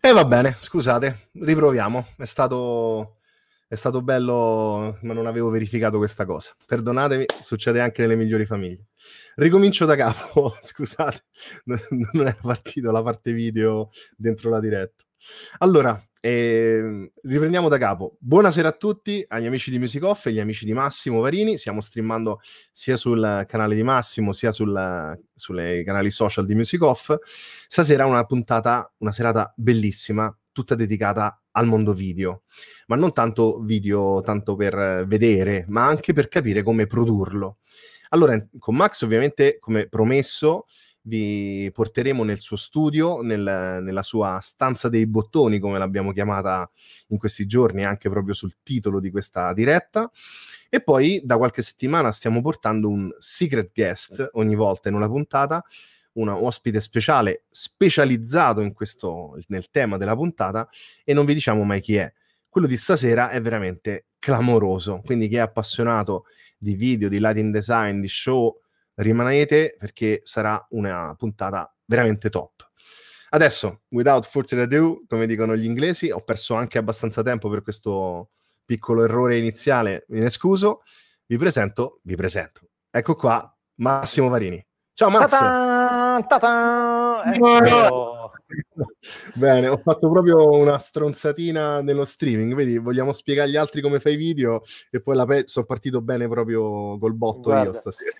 E eh, va bene, scusate, riproviamo. È stato, è stato bello, ma non avevo verificato questa cosa. Perdonatemi, succede anche nelle migliori famiglie. Ricomincio da capo, scusate, non era partito la parte video dentro la diretta. Allora, e ehm, riprendiamo da capo. Buonasera a tutti, agli amici di Music Off e agli amici di Massimo Varini. Stiamo streamando sia sul canale di Massimo sia sui canali social di Music Off. Stasera una puntata, una serata bellissima, tutta dedicata al mondo video, ma non tanto video tanto per vedere, ma anche per capire come produrlo. Allora, con Max, ovviamente, come promesso, vi porteremo nel suo studio, nel, nella sua stanza dei bottoni, come l'abbiamo chiamata in questi giorni, anche proprio sul titolo di questa diretta. E poi da qualche settimana stiamo portando un secret guest ogni volta in una puntata, un ospite speciale specializzato questo, nel tema della puntata e non vi diciamo mai chi è. Quello di stasera è veramente clamoroso, quindi chi è appassionato di video, di lighting design, di show, rimanete perché sarà una puntata veramente top. Adesso, without further ado, come dicono gli inglesi, ho perso anche abbastanza tempo per questo piccolo errore iniziale, me ne scuso, vi presento, vi presento. Ecco qua Massimo Varini. Ciao Max! Ta-ta! Ta-ta! Ecco. Bene, ho fatto proprio una stronzatina nello streaming, vedi, vogliamo spiegare agli altri come fai video e poi la pe- sono partito bene proprio col botto Guarda, io stasera.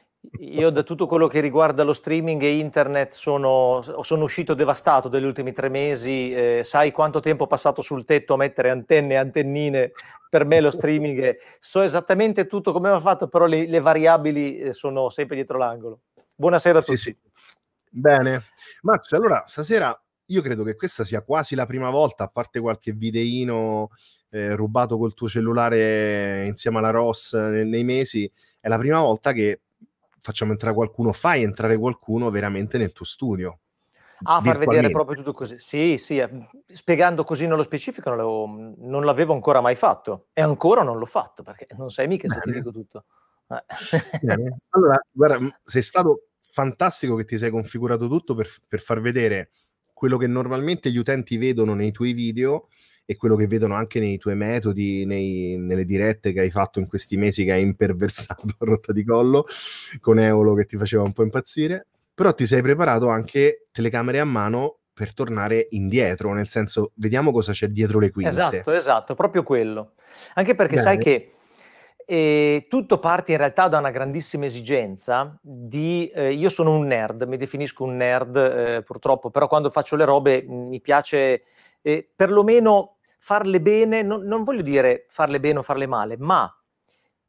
Io da tutto quello che riguarda lo streaming e internet sono, sono uscito devastato degli ultimi tre mesi, eh, sai quanto tempo ho passato sul tetto a mettere antenne e antennine, per me lo streaming so esattamente tutto come ho fatto, però le, le variabili eh, sono sempre dietro l'angolo. Buonasera a tutti. Sì, sì. Bene, Max, allora stasera io credo che questa sia quasi la prima volta, a parte qualche videino eh, rubato col tuo cellulare insieme alla Ross nei, eh, nei mesi, è la prima volta che facciamo entrare qualcuno, fai entrare qualcuno veramente nel tuo studio. Ah, far vedere proprio tutto così. Sì, sì, eh, spiegando così nello specifico non l'avevo, non l'avevo ancora mai fatto e ancora non l'ho fatto perché non sai mica se Bene. ti dico tutto. Eh. Bene. allora, guarda, sei stato fantastico che ti sei configurato tutto per, per far vedere quello che normalmente gli utenti vedono nei tuoi video e quello che vedono anche nei tuoi metodi, nei, nelle dirette che hai fatto in questi mesi che hai imperversato a rotta di collo con Eolo che ti faceva un po' impazzire, però ti sei preparato anche telecamere a mano per tornare indietro, nel senso vediamo cosa c'è dietro le quinte. Esatto, esatto, proprio quello. Anche perché Bene. sai che e tutto parte in realtà da una grandissima esigenza di... Eh, io sono un nerd, mi definisco un nerd eh, purtroppo, però quando faccio le robe mm, mi piace eh, perlomeno farle bene, non, non voglio dire farle bene o farle male, ma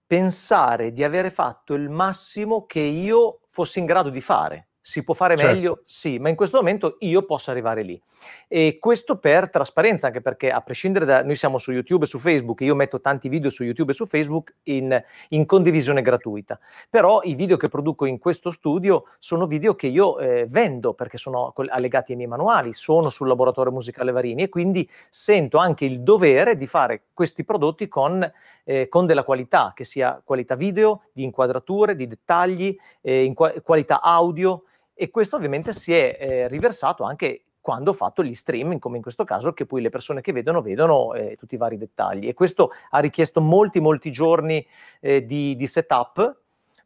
pensare di avere fatto il massimo che io fossi in grado di fare. Si può fare certo. meglio? Sì, ma in questo momento io posso arrivare lì. E questo per trasparenza, anche perché a prescindere da noi siamo su YouTube e su Facebook, io metto tanti video su YouTube e su Facebook in, in condivisione gratuita. Però i video che produco in questo studio sono video che io eh, vendo perché sono allegati ai miei manuali, sono sul laboratorio musicale Varini e quindi sento anche il dovere di fare questi prodotti con, eh, con della qualità, che sia qualità video, di inquadrature, di dettagli, eh, in qua- qualità audio e questo ovviamente si è eh, riversato anche quando ho fatto gli streaming, come in questo caso, che poi le persone che vedono vedono eh, tutti i vari dettagli. E questo ha richiesto molti, molti giorni eh, di, di, setup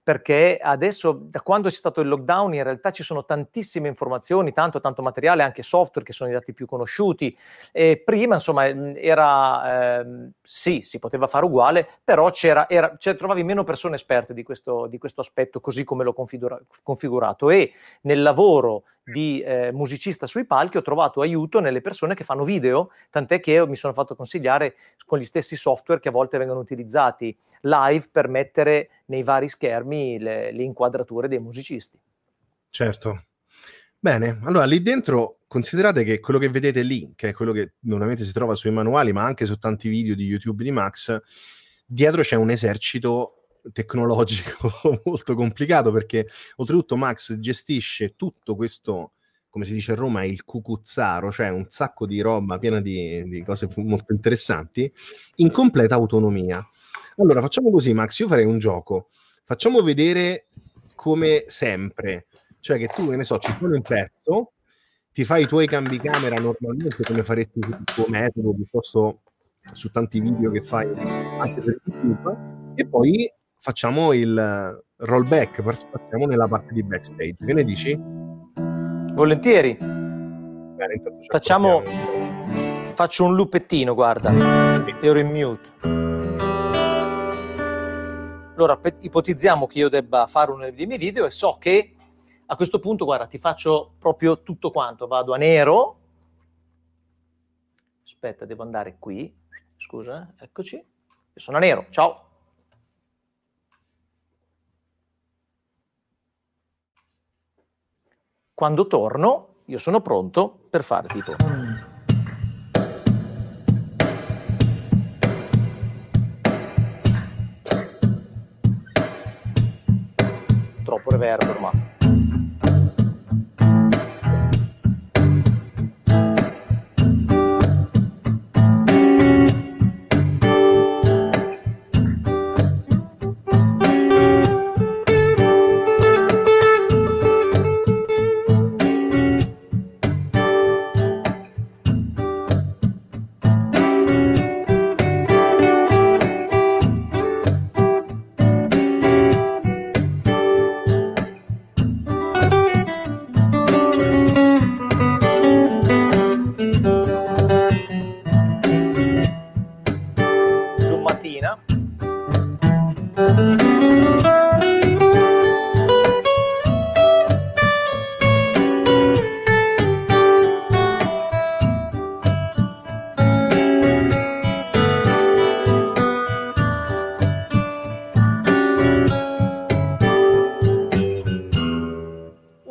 perché adesso, da quando c'è stato il lockdown, in realtà ci sono tantissime informazioni, tanto, tanto materiale, anche software che sono i dati più conosciuti. E prima, insomma, mm, era eh, sì, si poteva fare uguale, però c'era, era, c'era, trovavi meno persone esperte di questo, di questo aspetto, così come l'ho configura- configurato. E nel lavoro di eh, musicista sui palchi ho trovato aiuto nelle persone che fanno video, tant'è che mi sono fatto consigliare con gli stessi software che a volte vengono utilizzati live per mettere nei vari schermi le, le inquadrature dei musicisti. Certo. Bene, allora lì dentro considerate che quello che vedete lì, che è quello che normalmente si trova sui manuali, ma anche su tanti video di YouTube di Max, dietro c'è un esercito tecnologico molto complicato perché oltretutto Max gestisce tutto questo, come si dice a Roma, il cucuzzaro, cioè un sacco di roba piena di, di cose molto interessanti, in completa autonomia. Allora, facciamo così, Max, io farei un gioco. Facciamo vedere come sempre, cioè che tu, che ne so, ci sono un pezzo, ti fai i tuoi cambi camera normalmente come faresti sul tuo metodo, piuttosto su tanti video che fai anche per YouTube, e poi facciamo il rollback, passiamo nella parte di backstage. Che ne dici? Volentieri. Bene, Facciamo... Portiamo. Faccio un lupettino, guarda. Ero in mute. Allora ipotizziamo che io debba fare uno dei miei video e so che a questo punto, guarda, ti faccio proprio tutto quanto, vado a nero, aspetta, devo andare qui, scusa, eccoci, io sono a nero, ciao. Quando torno, io sono pronto per fare tipo... புறவையாக ஏற்படுமா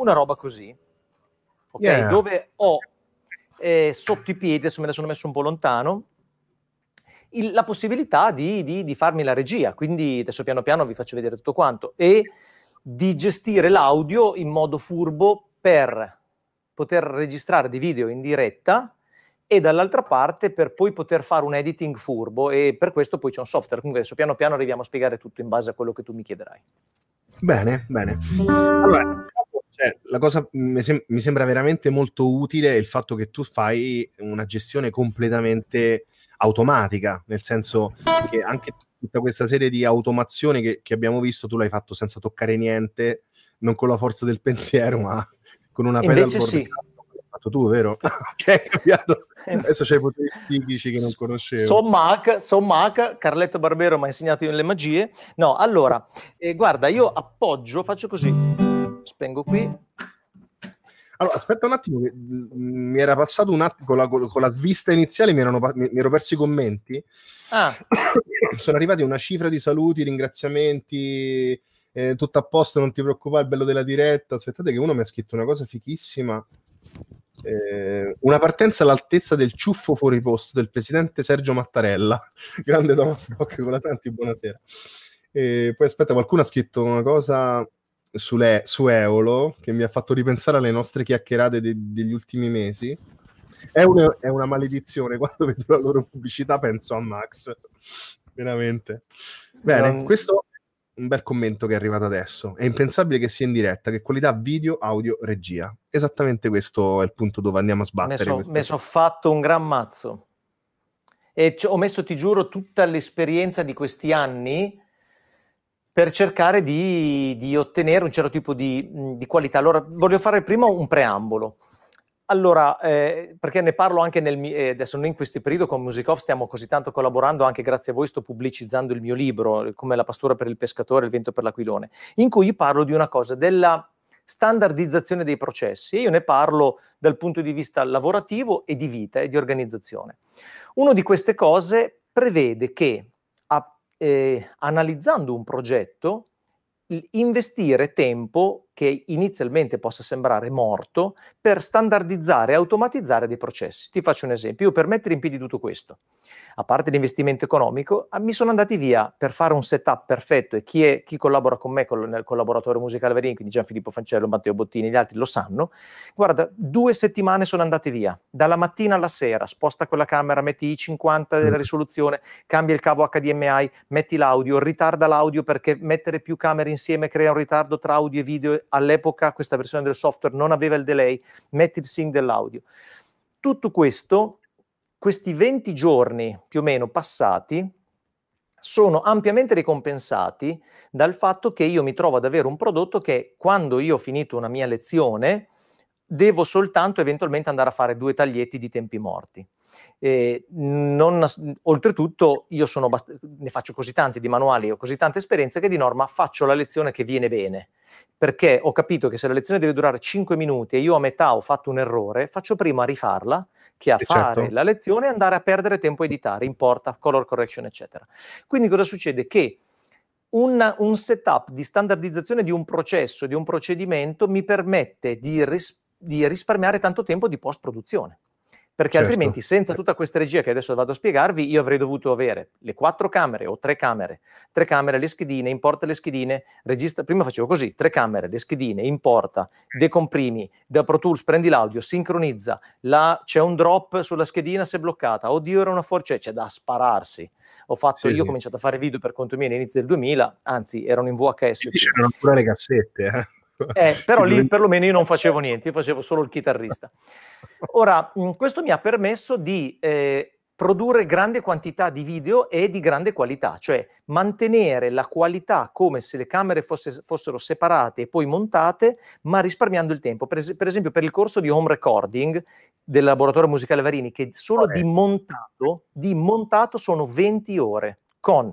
una roba così, ok? Yeah. Dove ho eh, sotto i piedi, adesso me la sono messo un po' lontano, il, la possibilità di, di, di, farmi la regia, quindi adesso piano piano vi faccio vedere tutto quanto, e di gestire l'audio in modo furbo per poter registrare dei video in diretta e dall'altra parte per poi poter fare un editing furbo e per questo poi c'è un software. Comunque adesso piano piano arriviamo a spiegare tutto in base a quello che tu mi chiederai. Bene, bene. Allora, cioè, la cosa mm, mi, sem- mi, sembra veramente molto utile il fatto che tu fai una gestione completamente automatica, nel senso che anche tutta questa serie di automazioni che, che abbiamo visto tu l'hai fatto senza toccare niente, non con la forza del pensiero, ma con una pedal board. Sì. L'hai Fatto tu, vero? ok, hai cambiato. Eh, Adesso c'hai poteri psichici che non conoscevo. Sono Mac, son Mac, Carletto Barbero mi ha insegnato io le magie. No, allora, eh, guarda, io appoggio, faccio così Spengo qui. Allora, aspetta un attimo, mm, mi era passato un attimo con la, con la svista iniziale, mi, erano, mi, mi ero perso i commenti. Ah. Sono arrivati una cifra di saluti, ringraziamenti, eh, tutto a posto, non ti preoccupare, bello della diretta. Aspettate che uno mi ha scritto una cosa fichissima. Eh, una partenza all'altezza del ciuffo fuori posto del presidente Sergio Mattarella. Grande Thomas Stock, con la Santi, buonasera. Eh, poi aspetta, qualcuno ha scritto una cosa sulle, su Eolo che mi ha fatto ripensare alle nostre chiacchierate de, degli ultimi mesi. È una, è una maledizione, quando vedo la loro pubblicità penso a Max, veramente. Bene, um... questo un bel commento che è arrivato adesso. È impensabile che sia in diretta, che qualità video, audio, regia. Esattamente questo è il punto dove andiamo a sbattere. Mi sono so fatto un gran mazzo. E ho messo, ti giuro, tutta l'esperienza di questi anni per cercare di, di, ottenere un certo tipo di, di, qualità. Allora, voglio fare prima un preambolo. Allora, eh, perché ne parlo anche nel eh, adesso noi in questo periodo con Musicov stiamo così tanto collaborando, anche grazie a voi sto pubblicizzando il mio libro, come la pastura per il pescatore, il vento per l'aquilone, in cui parlo di una cosa, della standardizzazione dei processi. Io ne parlo dal punto di vista lavorativo e di vita e di organizzazione. Una di queste cose prevede che eh, analizzando un progetto, investire tempo che inizialmente possa sembrare morto per standardizzare e automatizzare dei processi. Ti faccio un esempio, io per mettere in piedi tutto questo, a parte l'investimento economico, ah, mi sono andati via per fare un setup perfetto e chi, è, chi collabora con me col, nel collaboratore musicale Verini, quindi Gianfilippo Fancello, Matteo Bottini, gli altri lo sanno, guarda, due settimane sono andate via, dalla mattina alla sera, sposta quella camera, metti i 50 della mm. risoluzione, cambia il cavo HDMI, metti l'audio, ritarda l'audio perché mettere più camere insieme crea un ritardo tra audio e video all'epoca questa versione del software non aveva il delay, metti il sync dell'audio. Tutto questo, questi 20 giorni più o meno passati, sono ampiamente ricompensati dal fatto che io mi trovo ad avere un prodotto che quando io ho finito una mia lezione devo soltanto eventualmente andare a fare due taglietti di tempi morti. Eh, non, oltretutto io bast- ne faccio così tanti di manuali, ho così tante esperienze che di norma faccio la lezione che viene bene, perché ho capito che se la lezione deve durare 5 minuti e io a metà ho fatto un errore, faccio prima a rifarla che a e eh, fare certo. la lezione e andare a perdere tempo a editare, importa, color correction, eccetera. Quindi cosa succede? Che un, un setup di standardizzazione di un processo, di un procedimento, mi permette di, ris- di risparmiare tanto tempo di post-produzione. Perché certo. altrimenti, senza tutta questa regia che adesso vado a spiegarvi, io avrei dovuto avere le quattro camere o tre camere, tre camere, le schedine, importa le schedine, registra, Prima facevo così: tre camere, le schedine, importa, decomprimi, da Pro Tools prendi l'audio, sincronizza, la, c'è un drop sulla schedina si è bloccata, oddio era una forcella, c'è da spararsi. Ho fatto, sì, io sì. cominciato a fare video per conto mio all'inizio del 2000, anzi erano in VHS. C'erano ancora le cassette, eh eh, però lì perlomeno io non facevo niente, io facevo solo il chitarrista. Ora, mm, questo mi ha permesso di eh, produrre grande quantità di video e di grande qualità, cioè mantenere la qualità come se le camere fosse, fossero separate e poi montate, ma risparmiando il tempo. Per, es- per, esempio per il corso di home recording del laboratorio musicale Varini, che solo okay. Ah, di ecco. montato, di montato sono 20 ore con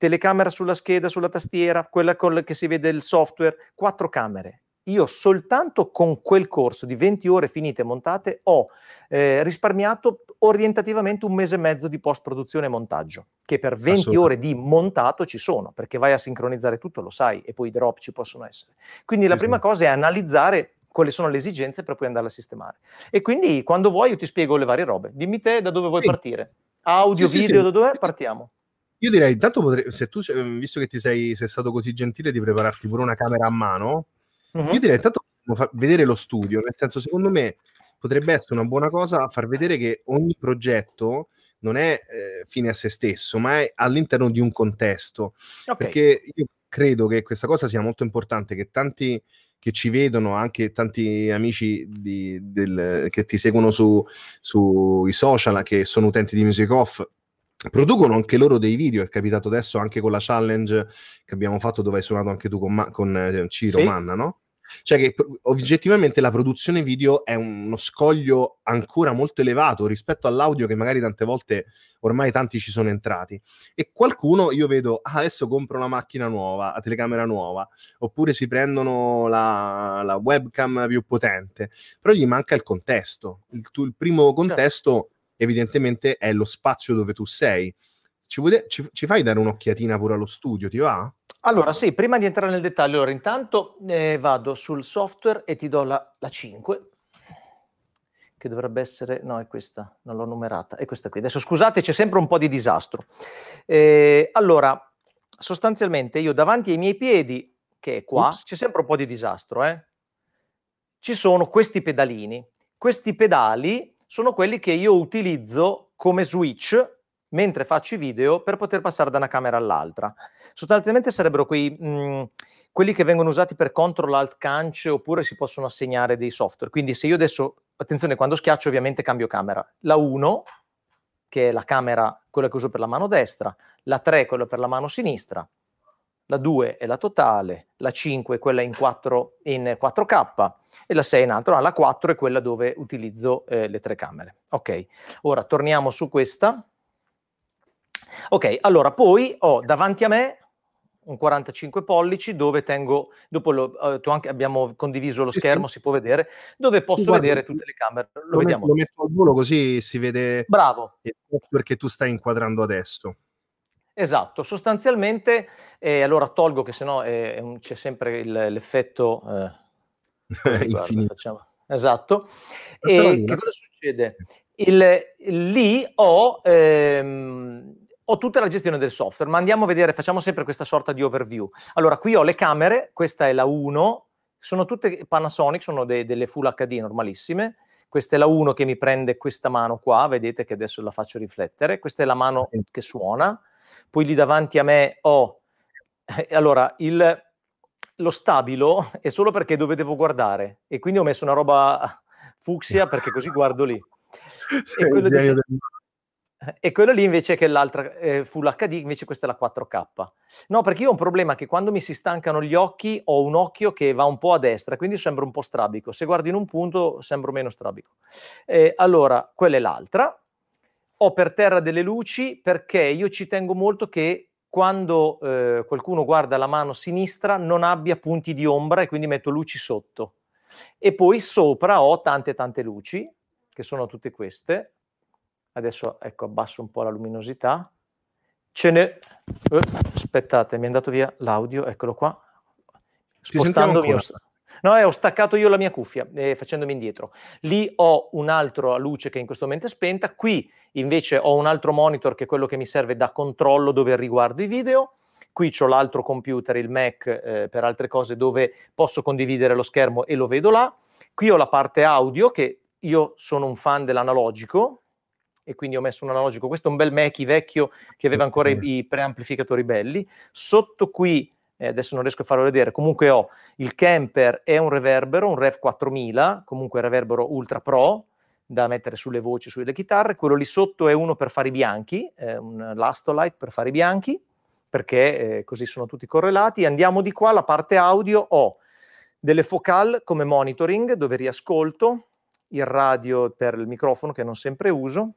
telecamera sulla scheda, sulla tastiera, quella con che si vede il software, quattro camere. Io soltanto con quel corso di 20 ore finite e montate ho eh, risparmiato orientativamente un mese e mezzo di post produzione e montaggio, che per 20 ore di montato ci sono, perché vai a sincronizzare tutto, lo sai, e poi i drop ci possono essere. Quindi la prima cosa è analizzare quali sono le esigenze per poi andarle a sistemare. E quindi quando vuoi io ti spiego le varie robe. Dimmi te da dove vuoi sì. partire. Audio, sì, video, sì, da dove partiamo? Io direi, intanto potrei, se tu, mm, visto che ti sei, sei, stato così gentile di prepararti pure una camera a mano, uh-huh. io direi intanto vedere lo studio, nel senso secondo me potrebbe essere una buona cosa far vedere che ogni progetto non è eh, fine a se stesso, ma è all'interno di un contesto. Okay. Perché io credo che questa cosa sia molto importante, che tanti che ci vedono, anche tanti amici di, del, che ti seguono sui su social, che sono utenti di Music Off, Producono anche loro dei video, è capitato adesso anche con la challenge che abbiamo fatto dove hai suonato anche tu con, Ma- con eh, Ciro sì. Manna, no? Cioè che oggettivamente la produzione video è uno scoglio ancora molto elevato rispetto all'audio che magari tante volte ormai tanti ci sono entrati. E qualcuno io vedo, ah, adesso compro una macchina nuova, la telecamera nuova, oppure si prendono la, la webcam più potente, però gli manca il contesto, il, il primo certo. contesto... Certo evidentemente è lo spazio dove tu sei. Ci, vuole, ci, ci fai dare un'occhiatina pure allo studio, ti va? Allora, sì, prima di entrare nel dettaglio, allora intanto eh, vado sul software e ti do la, la 5, che dovrebbe essere, no, è questa, non l'ho numerata, è questa qui. Adesso scusate, c'è sempre un po' di disastro. Eh, allora, sostanzialmente io davanti ai miei piedi, che è qua, Ups. c'è sempre un po' di disastro, eh? ci sono questi pedalini. Questi pedali sono quelli che io utilizzo come switch mentre faccio i video per poter passare da una camera all'altra. Sostanzialmente sarebbero quei, mh, mm, quelli che vengono usati per control alt canc oppure si possono assegnare dei software. Quindi se io adesso, attenzione, quando schiaccio ovviamente cambio camera. La 1, che è la camera, quella che uso per la mano destra, la 3, quella per la mano sinistra, la 2 è la totale, la 5 è quella in, 4, in 4K e la 6 è un'altra, ah, ma la 4 è quella dove utilizzo eh, le tre camere. Ok, ora torniamo su questa. Ok, allora poi ho davanti a me un 45 pollici dove tengo, dopo lo, eh, anche, abbiamo condiviso lo schermo, si può vedere, dove posso Guarda, vedere tutte le camere. Lo, lo vediamo. Metto, lo metto al volo così si vede Bravo. perché tu stai inquadrando adesso. Esatto, sostanzialmente, eh, allora tolgo che sennò eh, c'è sempre il, l'effetto... Eh, guarda, esatto. E che cosa succede? Il, lì ho, ehm, ho, tutta la gestione del software, ma andiamo a vedere, facciamo sempre questa sorta di overview. Allora, qui ho le camere, questa è la 1, sono tutte Panasonic, sono de, delle Full HD normalissime. Questa è la 1 che mi prende questa mano qua, vedete che adesso la faccio riflettere. Questa è la mano che suona, poi lì davanti a me ho... Eh, allora, il, lo stabilo è solo perché dove devo guardare e quindi ho messo una roba fucsia perché così guardo lì. e, quello di... del... Eh, e, quello lì invece che l'altra eh, Full HD, invece questa è la 4K. No, perché io ho un problema che quando mi si stancano gli occhi ho un occhio che va un po' a destra, quindi sembro un po' strabico. Se guardi in un punto sembro meno strabico. Eh, allora, quella è l'altra ho per terra delle luci perché io ci tengo molto che quando eh, qualcuno guarda la mano sinistra non abbia punti di ombra e quindi metto luci sotto. E poi sopra ho tante tante luci, che sono tutte queste. Adesso ecco, abbasso un po' la luminosità. Ce ne... Eh, aspettate, mi è andato via l'audio, eccolo qua. Spostandomi... St- No, e eh, ho staccato io la mia cuffia eh, facendomi indietro. Lì ho un'altra luce che in questo momento è spenta, qui invece ho un altro monitor che è quello che mi serve da controllo dove riguardo i video. Qui ho l'altro computer, il Mac, eh, per altre cose dove posso condividere lo schermo e lo vedo là. Qui ho la parte audio che io sono un fan dell'analogico, e quindi ho messo un analogico. Questo è un bel Mackie vecchio che aveva ancora i, i preamplificatori belli. Sotto qui eh, adesso non riesco a farlo vedere, comunque ho il camper e un reverbero, un Rev 4000, comunque reverbero ultra pro, da mettere sulle voci, sulle chitarre, quello lì sotto è uno per fare i bianchi, eh, un Lastolite per fare i bianchi, perché eh, così sono tutti correlati. Andiamo di qua, la parte audio ho delle focal come monitoring dove riascolto, il radio per il microfono che non sempre uso,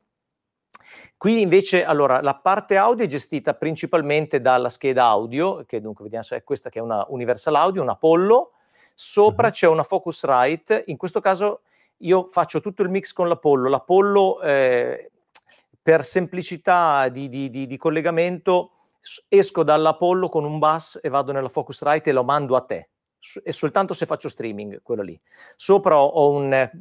Qui invece allora, la parte audio è gestita principalmente dalla scheda audio, che dunque vediamo se è questa che è una Universal Audio, un Apollo, sopra uh-huh. c'è una Focusrite, in questo caso io faccio tutto il mix con l'Apollo, l'Apollo eh, per semplicità di, di, di, di, collegamento esco dall'Apollo con un bus e vado nella Focusrite e lo mando a te, e soltanto se faccio streaming, quello lì. Sopra ho un, eh,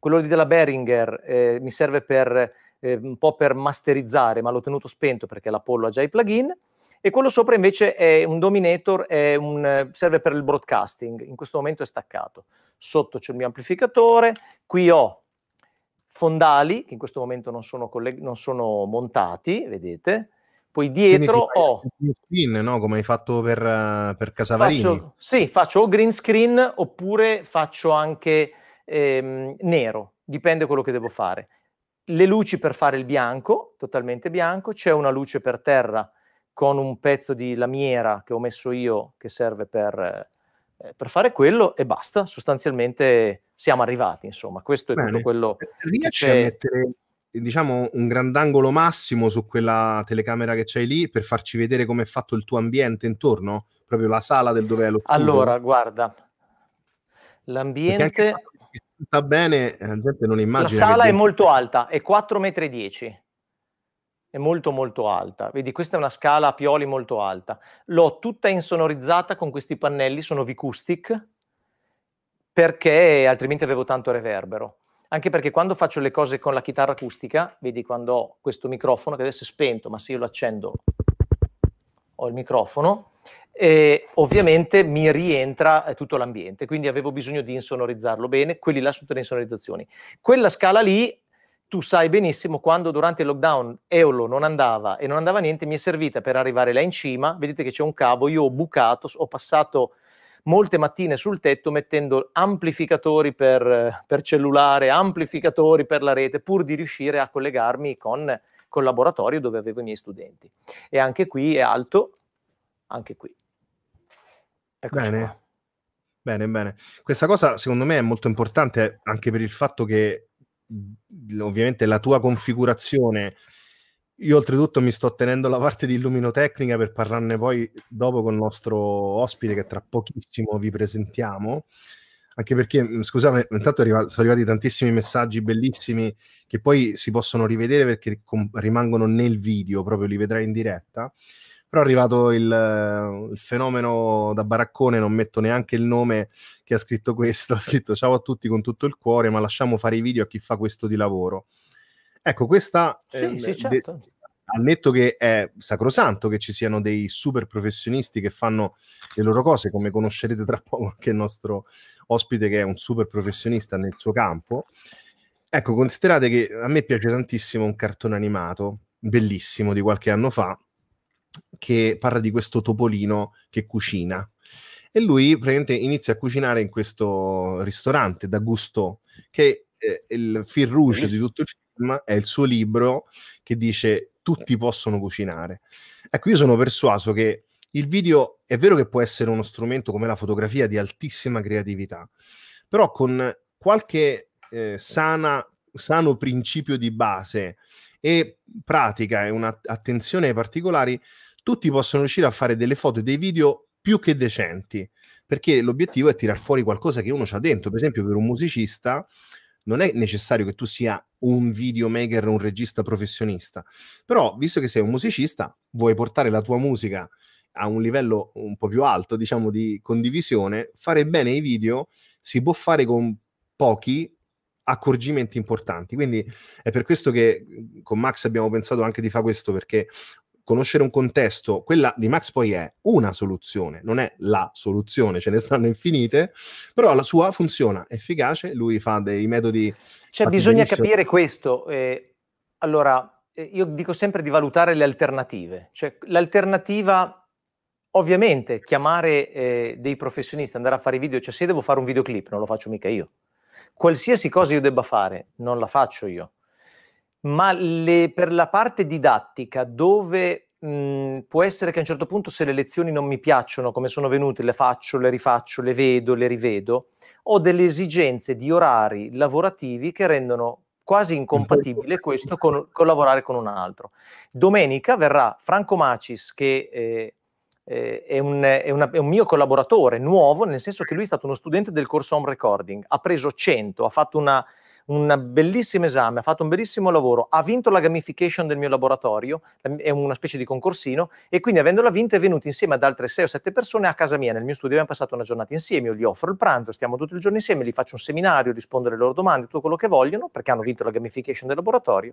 quello lì della Behringer, eh, mi serve per eh, un po' per masterizzare, ma l'ho tenuto spento perché l'Apollo ha già i plugin. E quello sopra invece è un dominator, è un, serve per il broadcasting, in questo momento è staccato. Sotto c'è il mio amplificatore, qui ho fondali, che in questo momento non sono, colleg- non sono montati, vedete, poi dietro ho screen, no? come hai fatto per, per Casavarini faccio, sì, faccio o green screen oppure faccio anche ehm, nero dipende quello che devo fare le luci per fare il bianco, totalmente bianco, c'è una luce per terra con un pezzo di lamiera che ho messo io che serve per, eh, per fare quello e basta, sostanzialmente siamo arrivati, insomma, questo è Bene. tutto quello Riesci eh, eh, a mettere diciamo un grandangolo massimo su quella telecamera che c'hai lì per farci vedere come è fatto il tuo ambiente intorno, proprio la sala del dove è lo studio. Allora, guarda, l'ambiente sta bene, la eh, gente non immagina. La sala è molto alta, è 4,10 m. È molto molto alta. Vedi, questa è una scala a pioli molto alta. L'ho tutta insonorizzata con questi pannelli, sono Vicoustic, perché altrimenti avevo tanto reverbero. Anche perché quando faccio le cose con la chitarra acustica, vedi quando ho questo microfono che adesso è spento, ma se io lo accendo ho il microfono, e ovviamente mi rientra eh, tutto l'ambiente, quindi avevo bisogno di insonorizzarlo bene, quelli là sono tutte le insonorizzazioni. Quella scala lì, tu sai benissimo, quando durante il lockdown Eolo non andava e non andava niente, mi è servita per arrivare là in cima, vedete che c'è un cavo, io ho bucato, ho passato molte mattine sul tetto mettendo amplificatori per, per, cellulare, amplificatori per la rete, pur di riuscire a collegarmi con, con il laboratorio dove avevo i miei studenti. E anche qui è alto, anche qui. Eccoci bene. Qua. Bene, bene. Questa cosa secondo me è molto importante anche per il fatto che mhmm, ovviamente la tua configurazione io oltretutto mi sto tenendo la parte di illuminotecnica per parlarne poi dopo con il nostro ospite che tra pochissimo vi presentiamo. Anche perché, mhmm, scusate, intanto sono arrivati tantissimi messaggi bellissimi che poi si possono rivedere perché rimangono nel video, proprio li vedrai in diretta però è arrivato il, eh, il, fenomeno da baraccone, non metto neanche il nome che ha scritto questo, ha scritto ciao a tutti con tutto il cuore, ma lasciamo fare i video a chi fa questo di lavoro. Ecco, questa... Sì, eh, sì, certo. de- al che è sacrosanto che ci siano dei super professionisti che fanno le loro cose, come conoscerete tra poco anche il nostro ospite che è un super professionista nel suo campo. Ecco, considerate che a me piace tantissimo un cartone animato, bellissimo, di qualche anno fa, che parla di questo topolino che cucina. E lui praticamente inizia a cucinare in questo ristorante da gusto, che è il fil rouge di tutto il film, è il suo libro che dice tutti possono cucinare. Ecco, io sono persuaso che il video è vero che può essere uno strumento come la fotografia di altissima creatività, però con qualche eh, sana, sano principio di base e pratica e un'attenzione ai particolari, tutti possono riuscire a fare delle foto e dei video più che decenti, perché l'obiettivo è tirar fuori qualcosa che uno c'ha dentro. Per esempio, per un musicista non è necessario che tu sia un videomaker, un regista professionista, però visto che sei un musicista, vuoi portare la tua musica a un livello un po' più alto, diciamo, di condivisione, fare bene i video si può fare con pochi accorgimenti importanti. Quindi è per questo che mhmm, con Max abbiamo pensato anche di fare questo, perché conoscere un contesto, quella di Max poi è una soluzione, non è la soluzione, ce ne stanno infinite, però la sua funziona, è efficace, lui fa dei metodi... Cioè bisogna benissimo. capire questo, eh, allora eh, io dico sempre di valutare le alternative, cioè l'alternativa ovviamente chiamare eh, dei professionisti, andare a fare video, cioè se devo fare un videoclip non lo faccio mica io, Qualsiasi cosa io debba fare, non la faccio io. Ma le, per la parte didattica, dove mh, può essere che a un certo punto se le lezioni non mi piacciono come sono venute, le faccio, le rifaccio, le vedo, le rivedo, ho delle esigenze di orari lavorativi che rendono quasi incompatibile questo con, con lavorare con un altro. Domenica verrà Franco Macis che eh, eh, è, un, è, una, è, un, mio collaboratore nuovo, nel senso che lui è stato uno studente del corso home recording, ha preso 100, ha fatto un bellissimo esame, ha fatto un bellissimo lavoro, ha vinto la gamification del mio laboratorio, è una specie di concorsino, e quindi avendola vinta è venuto insieme ad altre 6 o 7 persone a casa mia, nel mio studio abbiamo passato una giornata insieme, io gli offro il pranzo, stiamo tutto il giorno insieme, gli faccio un seminario, rispondo alle loro domande, tutto quello che vogliono, perché hanno vinto la gamification del laboratorio,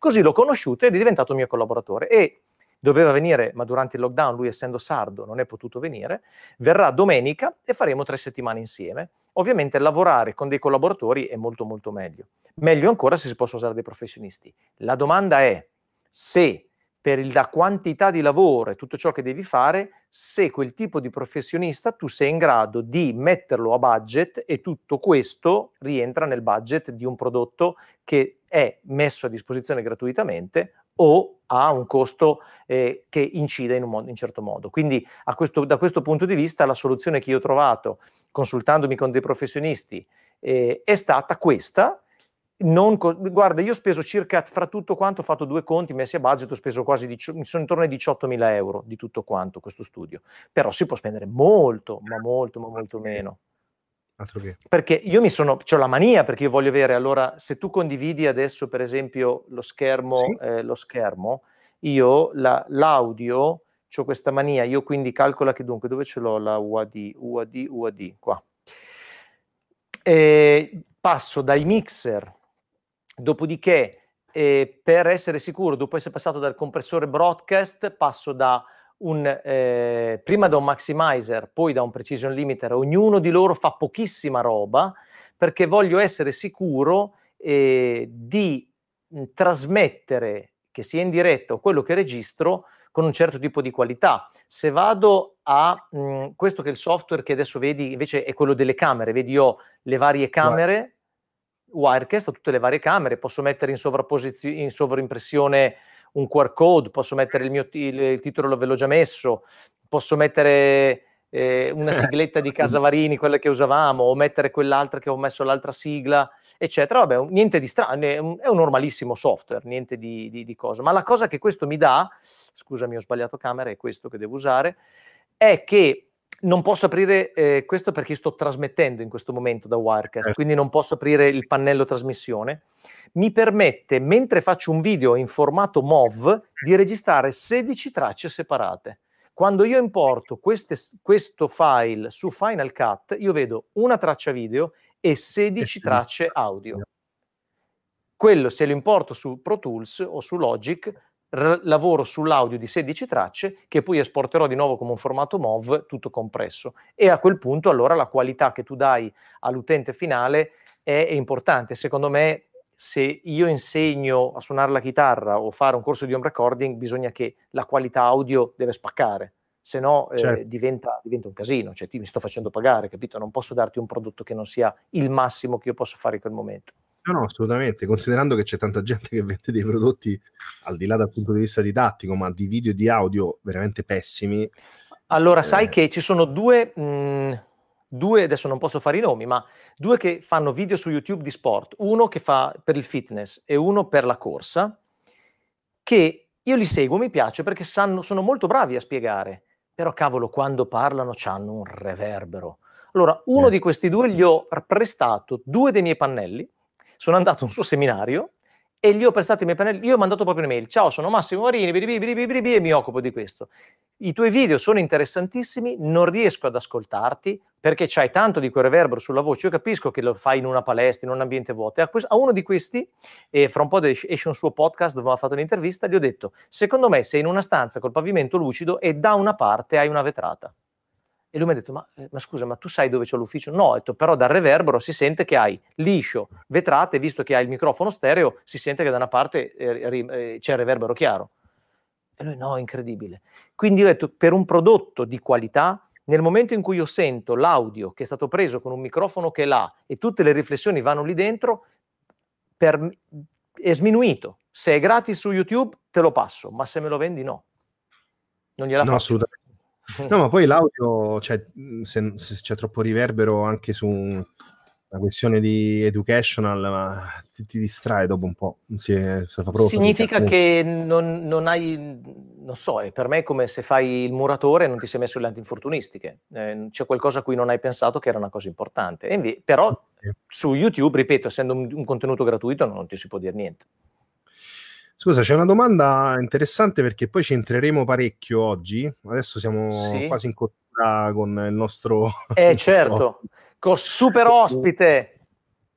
così l'ho conosciuto ed è diventato mio collaboratore. E doveva venire, ma durante il lockdown, lui essendo sardo, non è potuto venire, verrà domenica e faremo tre settimane insieme. Ovviamente lavorare con dei collaboratori è molto molto meglio. Meglio ancora se si possono usare dei professionisti. La domanda è se per la quantità di lavoro e tutto ciò che devi fare, se quel tipo di professionista tu sei in grado di metterlo a budget e tutto questo rientra nel budget di un prodotto che è messo a disposizione gratuitamente o ha un costo eh, che incide in un, modo, in certo modo. Quindi questo, da questo punto di vista la soluzione che io ho trovato consultandomi con dei professionisti eh, è stata questa. Non, guarda, io ho speso circa, fra tutto quanto, ho fatto due conti, messi a budget, ho speso quasi, mi sono intorno ai 18.000 euro di tutto quanto questo studio, però si può spendere molto, ma molto, ma molto meno. Altro che. Perché io mi sono, ho la mania perché io voglio avere, allora se tu condividi adesso per esempio lo schermo, sì. eh, lo schermo io la, l'audio, ho questa mania, io quindi calcola che dunque dove ce l'ho la UAD, UAD, UAD, qua. E passo dai mixer, dopodiché eh, per essere sicuro, dopo essere passato dal compressore broadcast, passo da un, eh, prima da un maximizer, poi da un precision limiter, ognuno di loro fa pochissima roba perché voglio essere sicuro eh, di mh, trasmettere, che sia in diretta o quello che registro, con un certo tipo di qualità. Se vado a mh, questo che è il software che adesso vedi, invece è quello delle camere, vedi io le varie camere, Wirecast, tutte le varie camere, posso mettere in, sovrapposizione, in sovrimpressione un QR code, posso mettere il mio t- il titolo, ve l'ho già messo, posso mettere eh, una eh, sigletta di Casavarini, quella che usavamo, o mettere quell'altra che ho messo l'altra sigla, eccetera. Vabbè, niente di strano, è un, è un normalissimo software, niente di, di, di cosa. Ma la cosa che questo mi dà, scusami ho sbagliato camera, è questo che devo usare, è che non posso aprire eh, questo perché sto trasmettendo in questo momento da Wirecast, certo. quindi non posso aprire il pannello trasmissione. Mi permette, mentre faccio un video in formato MOV, di registrare 16 tracce separate. Quando io importo queste, questo file su Final Cut, io vedo una traccia video e 16 eh tracce audio. Quello, se lo importo su Pro Tools o su Logic, r- lavoro sull'audio di 16 tracce che poi esporterò di nuovo come un formato MOV tutto compresso e a quel punto allora la qualità che tu dai all'utente finale è, è importante. Secondo me se io insegno a suonare la chitarra o fare un corso di home recording, bisogna che la qualità audio deve spaccare, se no eh, certo. diventa, diventa, un casino, cioè ti, mi sto facendo pagare, capito? Non posso darti un prodotto che non sia il massimo che io posso fare in quel momento. No, no, assolutamente, considerando che c'è tanta gente che vende dei prodotti, al di là dal punto di vista didattico, ma di video e di audio veramente pessimi. Allora, eh... sai che ci sono due, mh, due, adesso non posso fare i nomi, ma due che fanno video su YouTube di sport, uno che fa per il fitness e uno per la corsa, che io li seguo, mi piace perché sanno, sono molto bravi a spiegare, però cavolo, quando parlano hanno un reverbero. Allora, uno yes. Eh di questi due gli ho prestato due dei miei pannelli sono andato a un suo seminario e gli ho prestato i miei pannelli, io ho mandato proprio un'email, ciao sono Massimo Marini, biribi, e mi occupo di questo. I tuoi video sono interessantissimi, non riesco ad ascoltarti perché c'hai tanto di quel reverbero sulla voce, io capisco che lo fai in una palestra, in un ambiente vuoto. E a uno di questi, e fra un po' esce un suo podcast dove ha fatto un'intervista, gli ho detto, secondo me sei in una stanza col pavimento lucido e da una parte hai una vetrata. E lui mi ha detto, ma, eh, ma, scusa, ma tu sai dove c'è l'ufficio? No, ho detto, però dal reverbero si sente che hai liscio, vetrate, visto che hai il microfono stereo, si sente che da una parte eh, eh c'è il reverbero chiaro. E lui, no, incredibile. Quindi ho detto, per un prodotto di qualità, nel momento in cui io sento l'audio che è stato preso con un microfono che è là e tutte le riflessioni vanno lì dentro, per, è sminuito. Se è gratis su YouTube te lo passo, ma se me lo vendi no. Non gliela no, faccio. assolutamente. No, ma poi l'audio, cioè, se, se c'è troppo riverbero anche su una questione di educational, ma ti, ti distrae dopo un po'. Si, si Significa fatica. che non, non, hai, non so, è per me è come se fai il muratore e non ti sei messo le antinfortunistiche. Eh, c'è qualcosa a cui non hai pensato che era una cosa importante. Invece, però sì. su YouTube, ripeto, essendo un, un contenuto gratuito, non ti si può dire niente. Scusa, c'è una domanda interessante perché poi ci entreremo parecchio oggi. Adesso siamo sì. quasi in cottura con il nostro... Eh certo, con super ospite.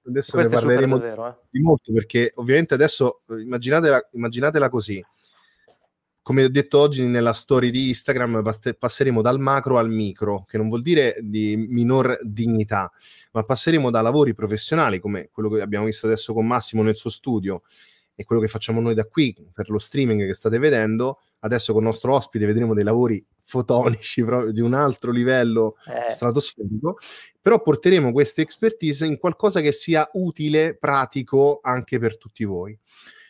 Adesso ne parleremo vero, eh. di molto perché ovviamente adesso eh, immaginatela, immaginatela così. Come ho detto oggi nella story di Instagram, passeremo dal macro al micro, che non vuol dire di minor dignità, ma passeremo da lavori professionali come quello che abbiamo visto adesso con Massimo nel suo studio, e quello che facciamo noi da qui per lo streaming che state vedendo. Adesso con il nostro ospite vedremo dei lavori fotonici proprio di un altro livello eh. stratosferico, però porteremo queste expertise in qualcosa che sia utile, pratico anche per tutti voi.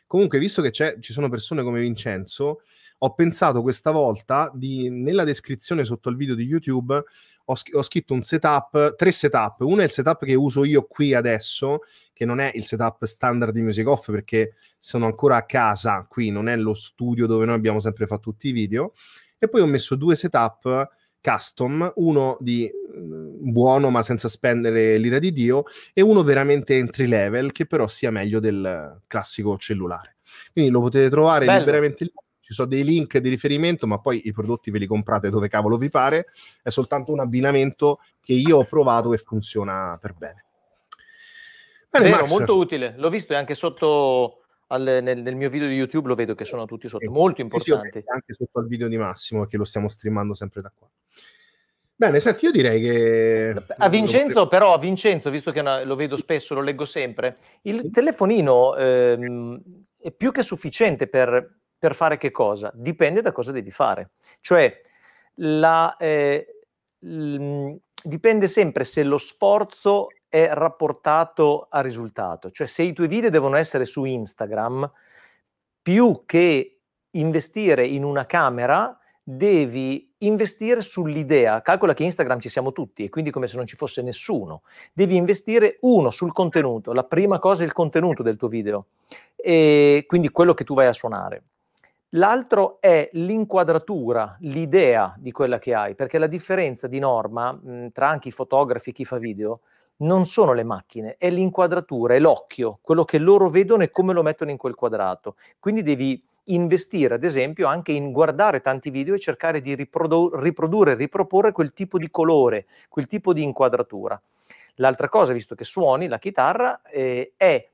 Comunque, visto che ci sono persone come Vincenzo, ho pensato questa volta di, nella descrizione sotto il video di YouTube ho, sch- ho, scritto un setup, tre setup. Uno è il setup che uso io qui adesso, che non è il setup standard di Music Off perché sono ancora a casa qui, non è lo studio dove noi abbiamo sempre fatto tutti i video. E poi ho messo due setup custom, uno di mm, buono ma senza spendere l'ira di Dio e uno veramente entry level che però sia meglio del classico cellulare. Quindi lo potete trovare Bello. liberamente lì ci sono dei link di riferimento, ma poi i prodotti ve li comprate dove cavolo vi pare, è soltanto un abbinamento che io ho provato e funziona per bene. bene Vero, molto utile, l'ho visto anche sotto al, nel, nel, mio video di YouTube lo vedo che sono tutti sotto, molto importanti. Sì, sì, anche sotto al video di Massimo, che lo stiamo streamando sempre da qua. Bene, senti, io direi che... A Vincenzo, però, a Vincenzo, visto che una, lo vedo spesso, lo leggo sempre, il telefonino eh, è più che sufficiente per per fare che cosa? Dipende da cosa devi fare. Cioè, la, eh, l, dipende sempre se lo sforzo è rapportato a risultato. Cioè, se i tuoi video devono essere su Instagram, più che investire in una camera, devi investire sull'idea. Calcola che Instagram ci siamo tutti e quindi come se non ci fosse nessuno. Devi investire uno sul contenuto. La prima cosa è il contenuto del tuo video e quindi quello che tu vai a suonare. L'altro è l'inquadratura, l'idea di quella che hai, perché la differenza di norma mh, mhmm, tra anche i fotografi e chi fa video non sono le macchine, è l'inquadratura, è l'occhio, quello che loro vedono e come lo mettono in quel quadrato. Quindi devi investire, ad esempio, anche in guardare tanti video e cercare di riprodu- riprodurre, riproporre quel tipo di colore, quel tipo di inquadratura. L'altra cosa, visto che suoni la chitarra, eh, è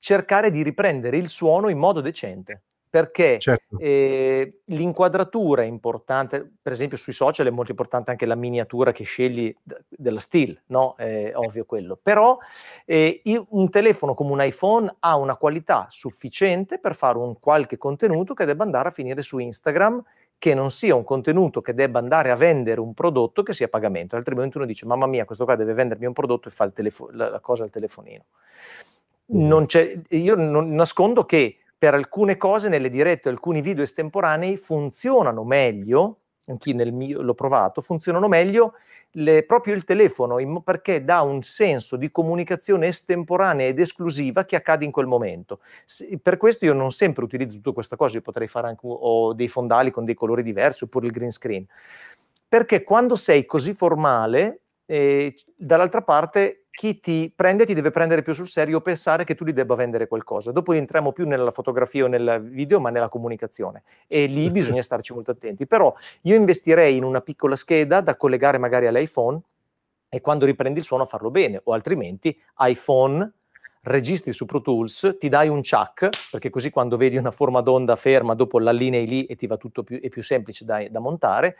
cercare di riprendere il suono in modo decente perché certo. eh, l'inquadratura è importante, per esempio sui social è molto importante anche la miniatura che scegli della still, no? È ovvio quello, però eh, un telefono come un iPhone ha una qualità sufficiente per fare un qualche contenuto che debba andare a finire su Instagram, che non sia un contenuto che debba andare a vendere un prodotto che sia a pagamento, altrimenti uno dice mamma mia questo qua deve vendermi un prodotto e fa telefo- la, la cosa al telefonino. Non c'è, io non nascondo che per alcune cose nelle dirette, alcuni video estemporanei funzionano meglio, anche nel mio l'ho provato, funzionano meglio le, proprio il telefono in, perché dà un senso di comunicazione estemporanea ed esclusiva che accade in quel momento. Se, per questo io non sempre utilizzo tutta questa cosa, io potrei fare anche dei fondali con dei colori diversi oppure il green screen. Perché quando sei così formale, eh, dall'altra parte chi ti prende ti deve prendere più sul serio, pensare che tu gli debba vendere qualcosa. Dopo entriamo più nella fotografia o nel video, ma nella comunicazione. E lì bisogna starci molto attenti. Però io investirei in una piccola scheda da collegare magari all'iPhone e quando riprendi il suono farlo bene, o altrimenti iPhone registri su Pro Tools, ti dai un chuck, perché così quando vedi una forma d'onda ferma, dopo l'allinei lì e ti va tutto più, è più semplice da, da montare,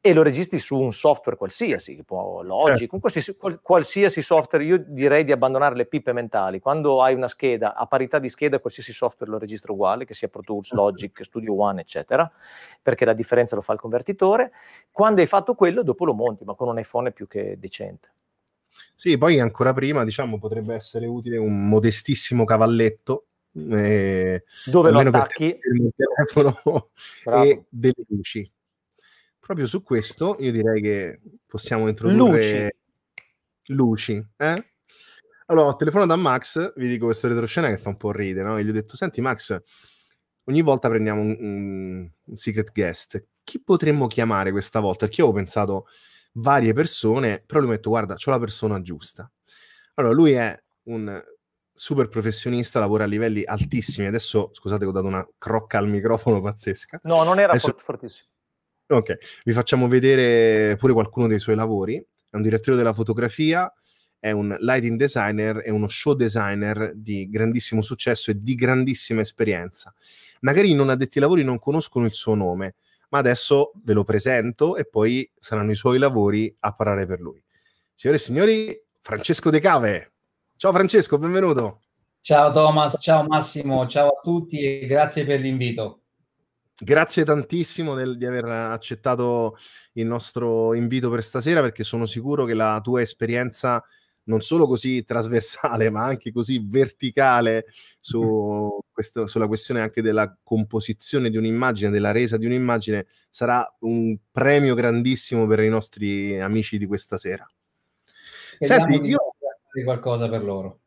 e lo registri su un software qualsiasi, tipo Logic, certo. un qualsiasi, qualsiasi, software, io direi di abbandonare le pippe mentali. Quando hai una scheda, a parità di scheda, qualsiasi software lo registra uguale, che sia Pro Tools, certo. Logic, Studio One, eccetera, perché la differenza lo fa il convertitore. Quando hai fatto quello, dopo lo monti, ma con un iPhone più che decente. Sì, poi ancora prima, diciamo, potrebbe essere utile un modestissimo cavalletto eh, dove lo attacchi il telefono Bravo. e delle luci proprio su questo io direi che possiamo introdurre luci. luci eh? Allora, ho telefonato a Max, vi dico questa retroscena che fa un po' ridere, no? E gli ho detto, senti Max, ogni volta prendiamo un, un, un secret guest, chi potremmo chiamare questa volta? Perché io ho pensato varie persone, però lui mi ha detto, guarda, c'ho la persona giusta. Allora, lui è un super professionista, lavora a livelli altissimi. Adesso, scusate, ho dato una crocca al microfono pazzesca. No, non era Adesso... fortissimo ok, vi facciamo vedere pure qualcuno dei suoi lavori. È un direttore della fotografia, è un lighting designer e uno show designer di grandissimo successo e di grandissima esperienza. Magari i non addetti ai lavori non conoscono il suo nome, ma adesso ve lo presento e poi saranno i suoi lavori a parlare per lui. Signore e signori, Francesco De Cave. Ciao Francesco, benvenuto. Ciao Thomas, ciao Massimo, ciao a tutti e grazie per l'invito. Grazie tantissimo del, di aver accettato il nostro invito per stasera perché sono sicuro che la tua esperienza non solo così trasversale ma anche così verticale su questo, sulla questione anche della composizione di un'immagine, della resa di un'immagine, sarà un premio grandissimo per i nostri amici di questa sera. Speriamo Senti, di io... qualcosa per loro.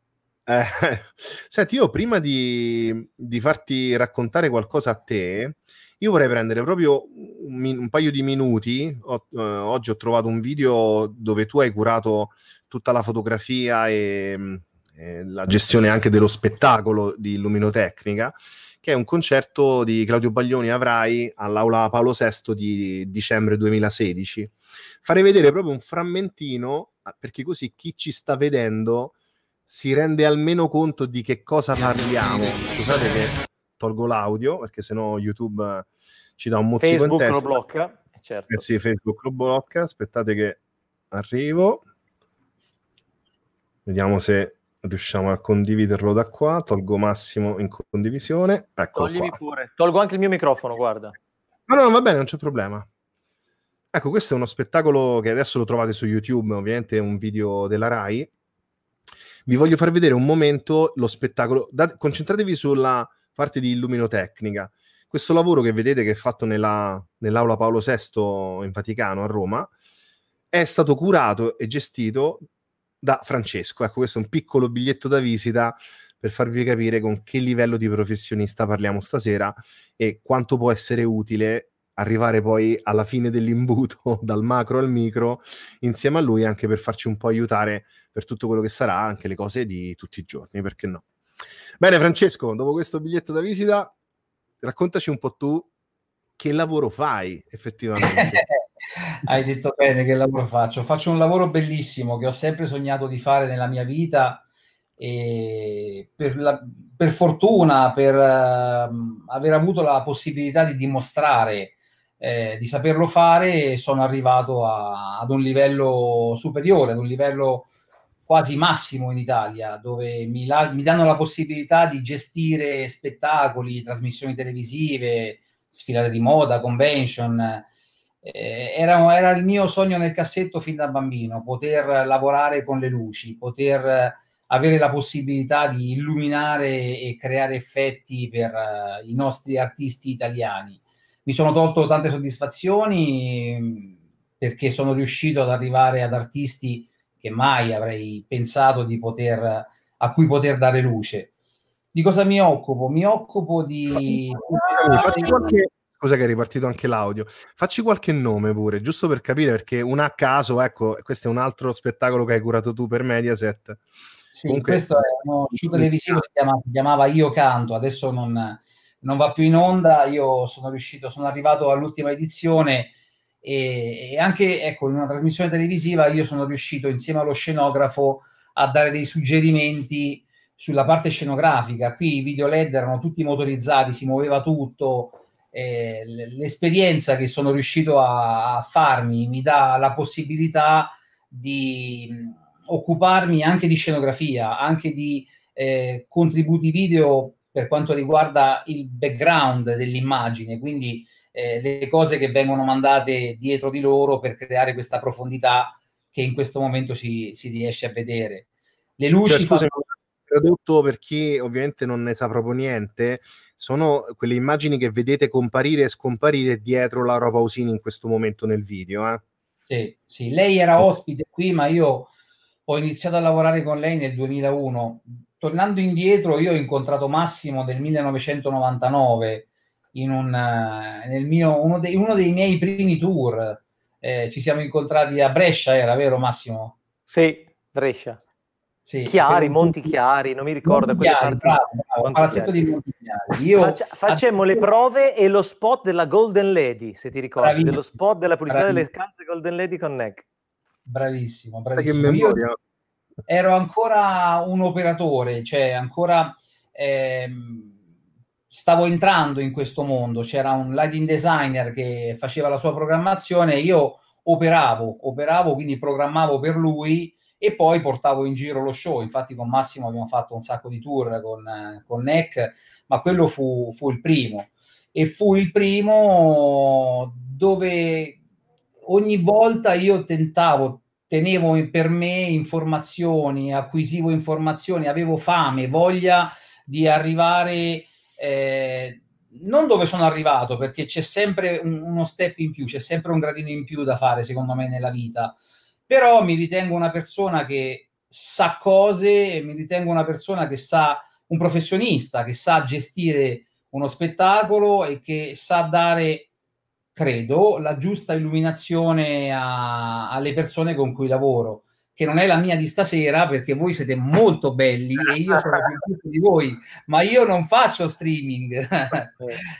Eh, senti, io prima di, di, farti raccontare qualcosa a te, io vorrei prendere proprio un, un paio di minuti. Ho, eh, oggi ho trovato un video dove tu hai curato tutta la fotografia e, mm, e la gestione anche dello spettacolo di Illuminotecnica, che è un concerto di Claudio Baglioni Avrai all'Aula Paolo VI di dicembre 2016. Farei vedere proprio un frammentino, perché così chi ci sta vedendo si rende almeno conto di che cosa parliamo. Scusate che tolgo l'audio perché sennò YouTube eh, ci dà un mozzico Facebook in testa. Facebook lo blocca, certo. Eh sì, Facebook lo blocca, aspettate che arrivo. Vediamo se riusciamo a condividerlo da qua. Tolgo Massimo in condivisione. Ecco Toglimi qua. pure. Tolgo anche il mio microfono, guarda. No, no, va bene, non c'è problema. Ecco, questo è uno spettacolo che adesso lo trovate su YouTube, ovviamente è un video della RAI vi voglio far vedere un momento lo spettacolo. Da, concentratevi sulla parte di illuminotecnica. Questo lavoro che vedete che è fatto nella, nell'aula Paolo VI in Vaticano a Roma è stato curato e gestito da Francesco. Ecco, questo è un piccolo biglietto da visita per farvi capire con che livello di professionista parliamo stasera e quanto può essere utile arrivare poi alla fine dell'imbuto dal macro al micro insieme a lui anche per farci un po' aiutare per tutto quello che sarà anche le cose di tutti i giorni, perché no? Bene Francesco, dopo questo biglietto da visita, raccontaci un po' tu che lavoro fai effettivamente. Hai detto bene che lavoro faccio. Faccio un lavoro bellissimo che ho sempre sognato di fare nella mia vita e per, la, per fortuna, per uh, aver avuto la possibilità di dimostrare eh, di saperlo fare sono arrivato a, ad un livello superiore, ad un livello quasi massimo in Italia, dove mi, la, mi danno la possibilità di gestire spettacoli, trasmissioni televisive, sfilate di moda, convention. Eh, era, era, il mio sogno nel cassetto fin da bambino, poter lavorare con le luci, poter avere la possibilità di illuminare e creare effetti per uh, i nostri artisti italiani mi sono tolto tante soddisfazioni mm, perché sono riuscito ad arrivare ad artisti che mai avrei pensato di poter, a cui poter dare luce. Di cosa mi occupo? Mi occupo di... Facci qualche, scusa che è ripartito anche l'audio. Facci qualche nome pure, giusto per capire, perché un a caso, ecco, questo è un altro spettacolo che hai curato tu per Mediaset. Sì, Comunque... questo è uno show televisivo, si, chiama, si chiamava Io Canto, adesso non, non va più in onda, io sono riuscito, sono arrivato all'ultima edizione e, e anche ecco, in una trasmissione televisiva io sono riuscito insieme allo scenografo a dare dei suggerimenti sulla parte scenografica. Qui i video LED erano tutti motorizzati, si muoveva tutto. Eh, l'esperienza che sono riuscito a, a farmi mi dà la possibilità di occuparmi anche di scenografia, anche di eh, contributi video per quanto riguarda il background dell'immagine, quindi eh, le cose che vengono mandate dietro di loro per creare questa profondità che in questo momento si, si riesce a vedere. Le cioè, luci... Cioè, scusa, fanno... tradotto per chi ovviamente non ne sa proprio niente, sono quelle immagini che vedete comparire e scomparire dietro Laura Pausini in questo momento nel video. Eh? Sì, sì, lei era ospite qui, ma io ho iniziato a lavorare con lei nel 2001 tornando indietro, io ho incontrato Massimo nel 1999 in un, eh, nel mio, uno, dei, uno dei miei primi tour. Eh, ci siamo incontrati a Brescia, era vero Massimo? Sì, Brescia. Sì, Chiari, Monti Chiari, non mi ricordo Monti Chiari, palazzetto di Monti Chiari. Io Faccia, facemmo le prove e lo spot della Golden Lady, se ti ricordi, dello spot della pubblicità delle calze Golden Lady con Neck. Bravissimo, bravissimo. Io, ero ancora un operatore, cioè ancora ehm, stavo entrando in questo mondo, c'era un lighting designer che faceva la sua programmazione, io operavo, operavo, quindi programmavo per lui e poi portavo in giro lo show, infatti con Massimo abbiamo fatto un sacco di tour con, con NEC, ma quello fu, fu il primo e fu il primo dove ogni volta io tentavo tenevo per me informazioni, acquisivo informazioni, avevo fame, voglia di arrivare eh, non dove sono arrivato, perché c'è sempre un, uno step in più, c'è sempre un gradino in più da fare, secondo me, nella vita. Però mi ritengo una persona che sa cose, mi ritengo una persona che sa, un professionista che sa gestire uno spettacolo e che sa dare credo, la giusta illuminazione a, alle persone con cui lavoro, che non è la mia di stasera perché voi siete molto belli e io sono più tutti di voi, ma io non faccio streaming, eh.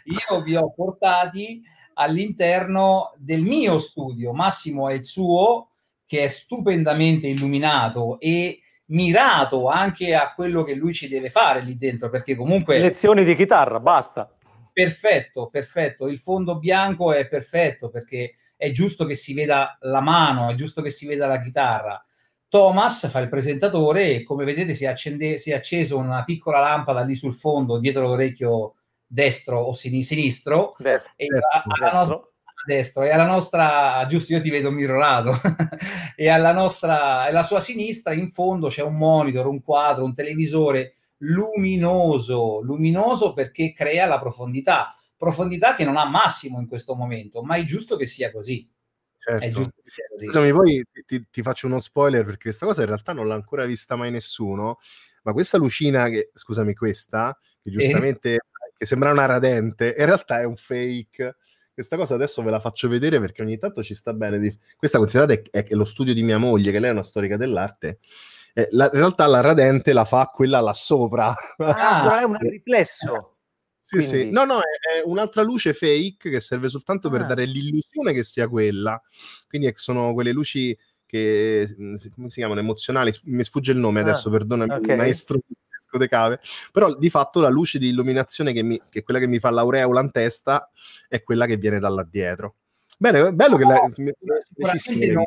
io vi ho portati all'interno del mio studio, Massimo è il suo, che è stupendamente illuminato e mirato anche a quello che lui ci deve fare lì dentro, perché comunque... Lezioni di chitarra, basta. Perfetto, perfetto. Il fondo bianco è perfetto perché è giusto che si veda la mano, è giusto che si veda la chitarra. Thomas fa il presentatore e come vedete si è, accende, si è acceso una piccola lampada lì sul fondo, dietro l'orecchio destro o sinistro. Destro, destro, destro. E alla nostra, giusto, io ti vedo mirrorato. e alla nostra, alla sua sinistra in fondo c'è un monitor, un quadro, un televisore luminoso, luminoso perché crea la profondità, profondità che non ha massimo in questo momento, ma è giusto che sia così. Certo. Scusami, poi ti, ti, faccio uno spoiler perché questa cosa in realtà non l'ha ancora vista mai nessuno, ma questa lucina, che, scusami questa, che giustamente eh. che sembra una radente, in realtà è un fake. Questa cosa adesso ve la faccio vedere perché ogni tanto ci sta bene. Questa considerate è, è lo studio di mia moglie, che lei è una storica dell'arte, eh, la, in realtà la radente la fa quella là sopra. Ah, è un riflesso. Sì, Quindi. sì. No, no, è, è, un'altra luce fake che serve soltanto ah. per dare l'illusione che sia quella. Quindi ecco, sono quelle luci che, mm, come si chiamano, emozionali. Mi sfugge il nome ah. adesso, perdonami, okay. maestro disco cave, però di fatto la luce di illuminazione che, mi, che è quella che mi fa l'aureola in testa è quella che viene da là dietro. Bene, bello oh, che la, sicuramente non,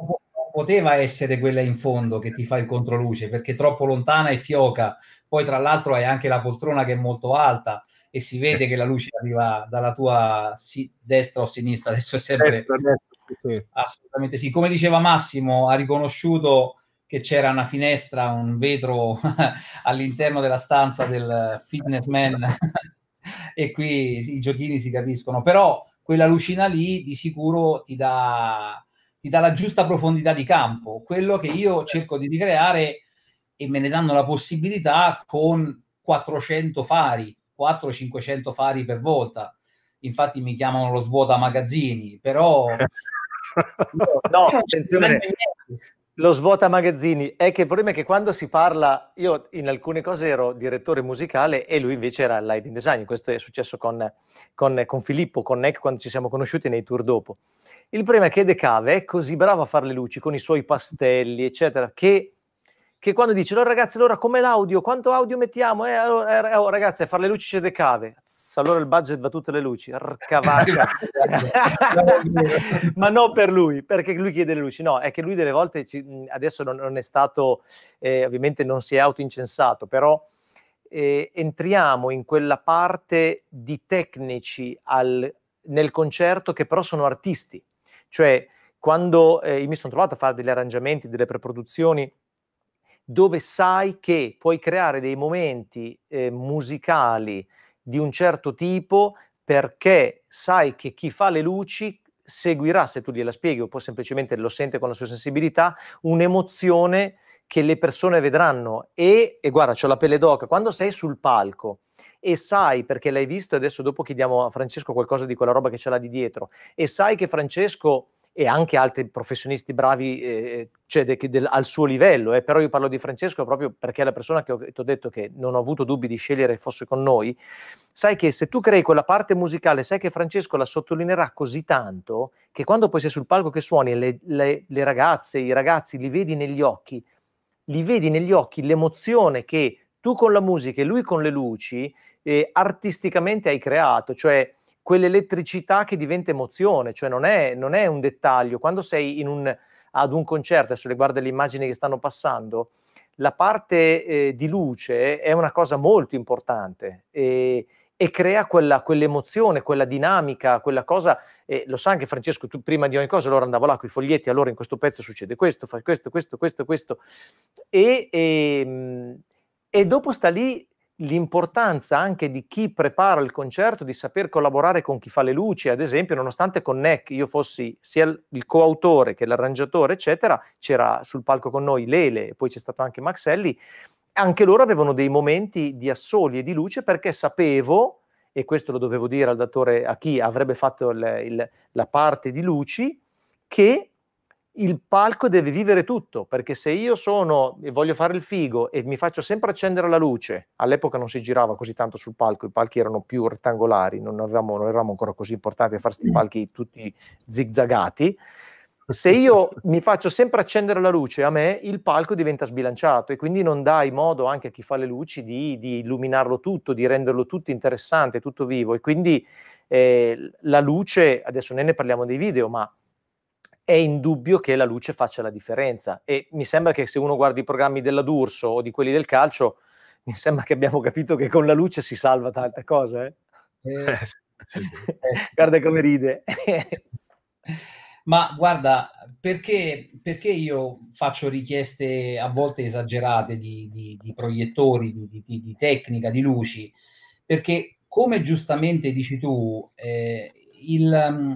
poteva essere quella in fondo che ti fa il controluce perché è troppo lontana e fioca. Poi, tra l'altro, hai anche la poltrona che è molto alta e si vede eh sì. che la luce arriva dalla tua si- destra o sinistra. Adesso è sempre destra, destra, sì. assolutamente sì. Come diceva Massimo, ha riconosciuto che c'era una finestra, un vetro all'interno della stanza del fitness man. e qui i giochini si capiscono, però quella lucina lì di sicuro ti dà ti dà la giusta profondità di campo, quello che io certo. cerco di ricreare e me ne danno la possibilità con 400 fari, 400-500 fari per volta. Infatti mi chiamano lo svuota magazzini, però... no, attenzione, lo svuota magazzini. È che il problema è che quando si parla, io in alcune cose ero direttore musicale e lui invece era lighting design. Questo è successo con, con, con Filippo, con Nick, quando ci siamo conosciuti nei tour dopo. Il problema è che De Cave è così bravo a fare le luci con i suoi pastelli, eccetera, che che quando dice, allora ragazzi, allora come l'audio? Quanto audio mettiamo? Eh, allora, eh, oh, ragazzi, a fare le luci c'è le cave. Allora il budget va tutte le luci. Esatto. Ma non per lui, perché lui chiede le luci. No, è che lui delle volte, ci, adesso non, non, è stato, eh, ovviamente non si è autoincensato, però eh, entriamo in quella parte di tecnici al, nel concerto che però sono artisti. Cioè, quando eh, io mi sono trovato a fare degli arrangiamenti, delle preproduzioni, dove sai che puoi creare dei momenti eh, musicali di un certo tipo perché sai che chi fa le luci seguirà, se tu gliela spieghi o poi semplicemente lo sente con la sua sensibilità, un'emozione che le persone vedranno. E, e guarda, c'ho la pelle d'oca, quando sei sul palco e sai perché l'hai visto, adesso dopo chiediamo a Francesco qualcosa di quella roba che ce l'ha di dietro, e sai che Francesco e anche altri professionisti bravi eh, eh cioè de, de, al suo livello, eh. però io parlo di Francesco proprio perché è la persona che ti ho detto che non ho avuto dubbi di scegliere fosse con noi, sai che se tu crei quella parte musicale, sai che Francesco la sottolineerà così tanto che quando poi sei sul palco che suoni le, le, le ragazze, i ragazzi li vedi negli occhi, li vedi negli occhi l'emozione che tu con la musica e lui con le luci eh, artisticamente hai creato, cioè quell'elettricità che diventa emozione, cioè non è, non è un dettaglio. Quando sei un, ad un concerto, adesso le guardi le immagini che stanno passando, la parte eh, di luce è una cosa molto importante e, e crea quella, quell'emozione, quella dinamica, quella cosa. Eh, lo sa anche Francesco, tu prima di ogni cosa, allora andavo là con i foglietti, allora in questo pezzo succede questo, fai questo, questo, questo, questo. E, e, ehm, e dopo sta lì l'importanza anche di chi prepara il concerto, di saper collaborare con chi fa le luci, ad esempio, nonostante con Neck io fossi sia il coautore che l'arrangiatore, eccetera, c'era sul palco con noi Lele e poi c'è stato anche Maxelli, anche loro avevano dei momenti di assoli e di luce perché sapevo, e questo lo dovevo dire al datore, a chi avrebbe fatto il, il, la parte di luci, che il palco deve vivere tutto, perché se io sono e voglio fare il figo e mi faccio sempre accendere la luce, all'epoca non si girava così tanto sul palco, i palchi erano più rettangolari, non, avevamo, non eravamo ancora così importanti a fare questi mm. palchi tutti zigzagati, se io mi faccio sempre accendere la luce, a me il palco diventa sbilanciato e quindi non dai modo anche a chi fa le luci di, di illuminarlo tutto, di renderlo tutto interessante, tutto vivo e quindi eh, la luce, adesso noi ne parliamo dei video, ma è indubbio che la luce faccia la differenza. E mi sembra che se uno guardi i programmi della D'Urso o di quelli del calcio, mi sembra che abbiamo capito che con la luce si salva tante cose. Eh? Eh, sì, sì. guarda come ride. Ma guarda, perché, perché, io faccio richieste a volte esagerate di, di, di proiettori, di, di, tecnica, di luci? Perché come giustamente dici tu, eh, il... Um,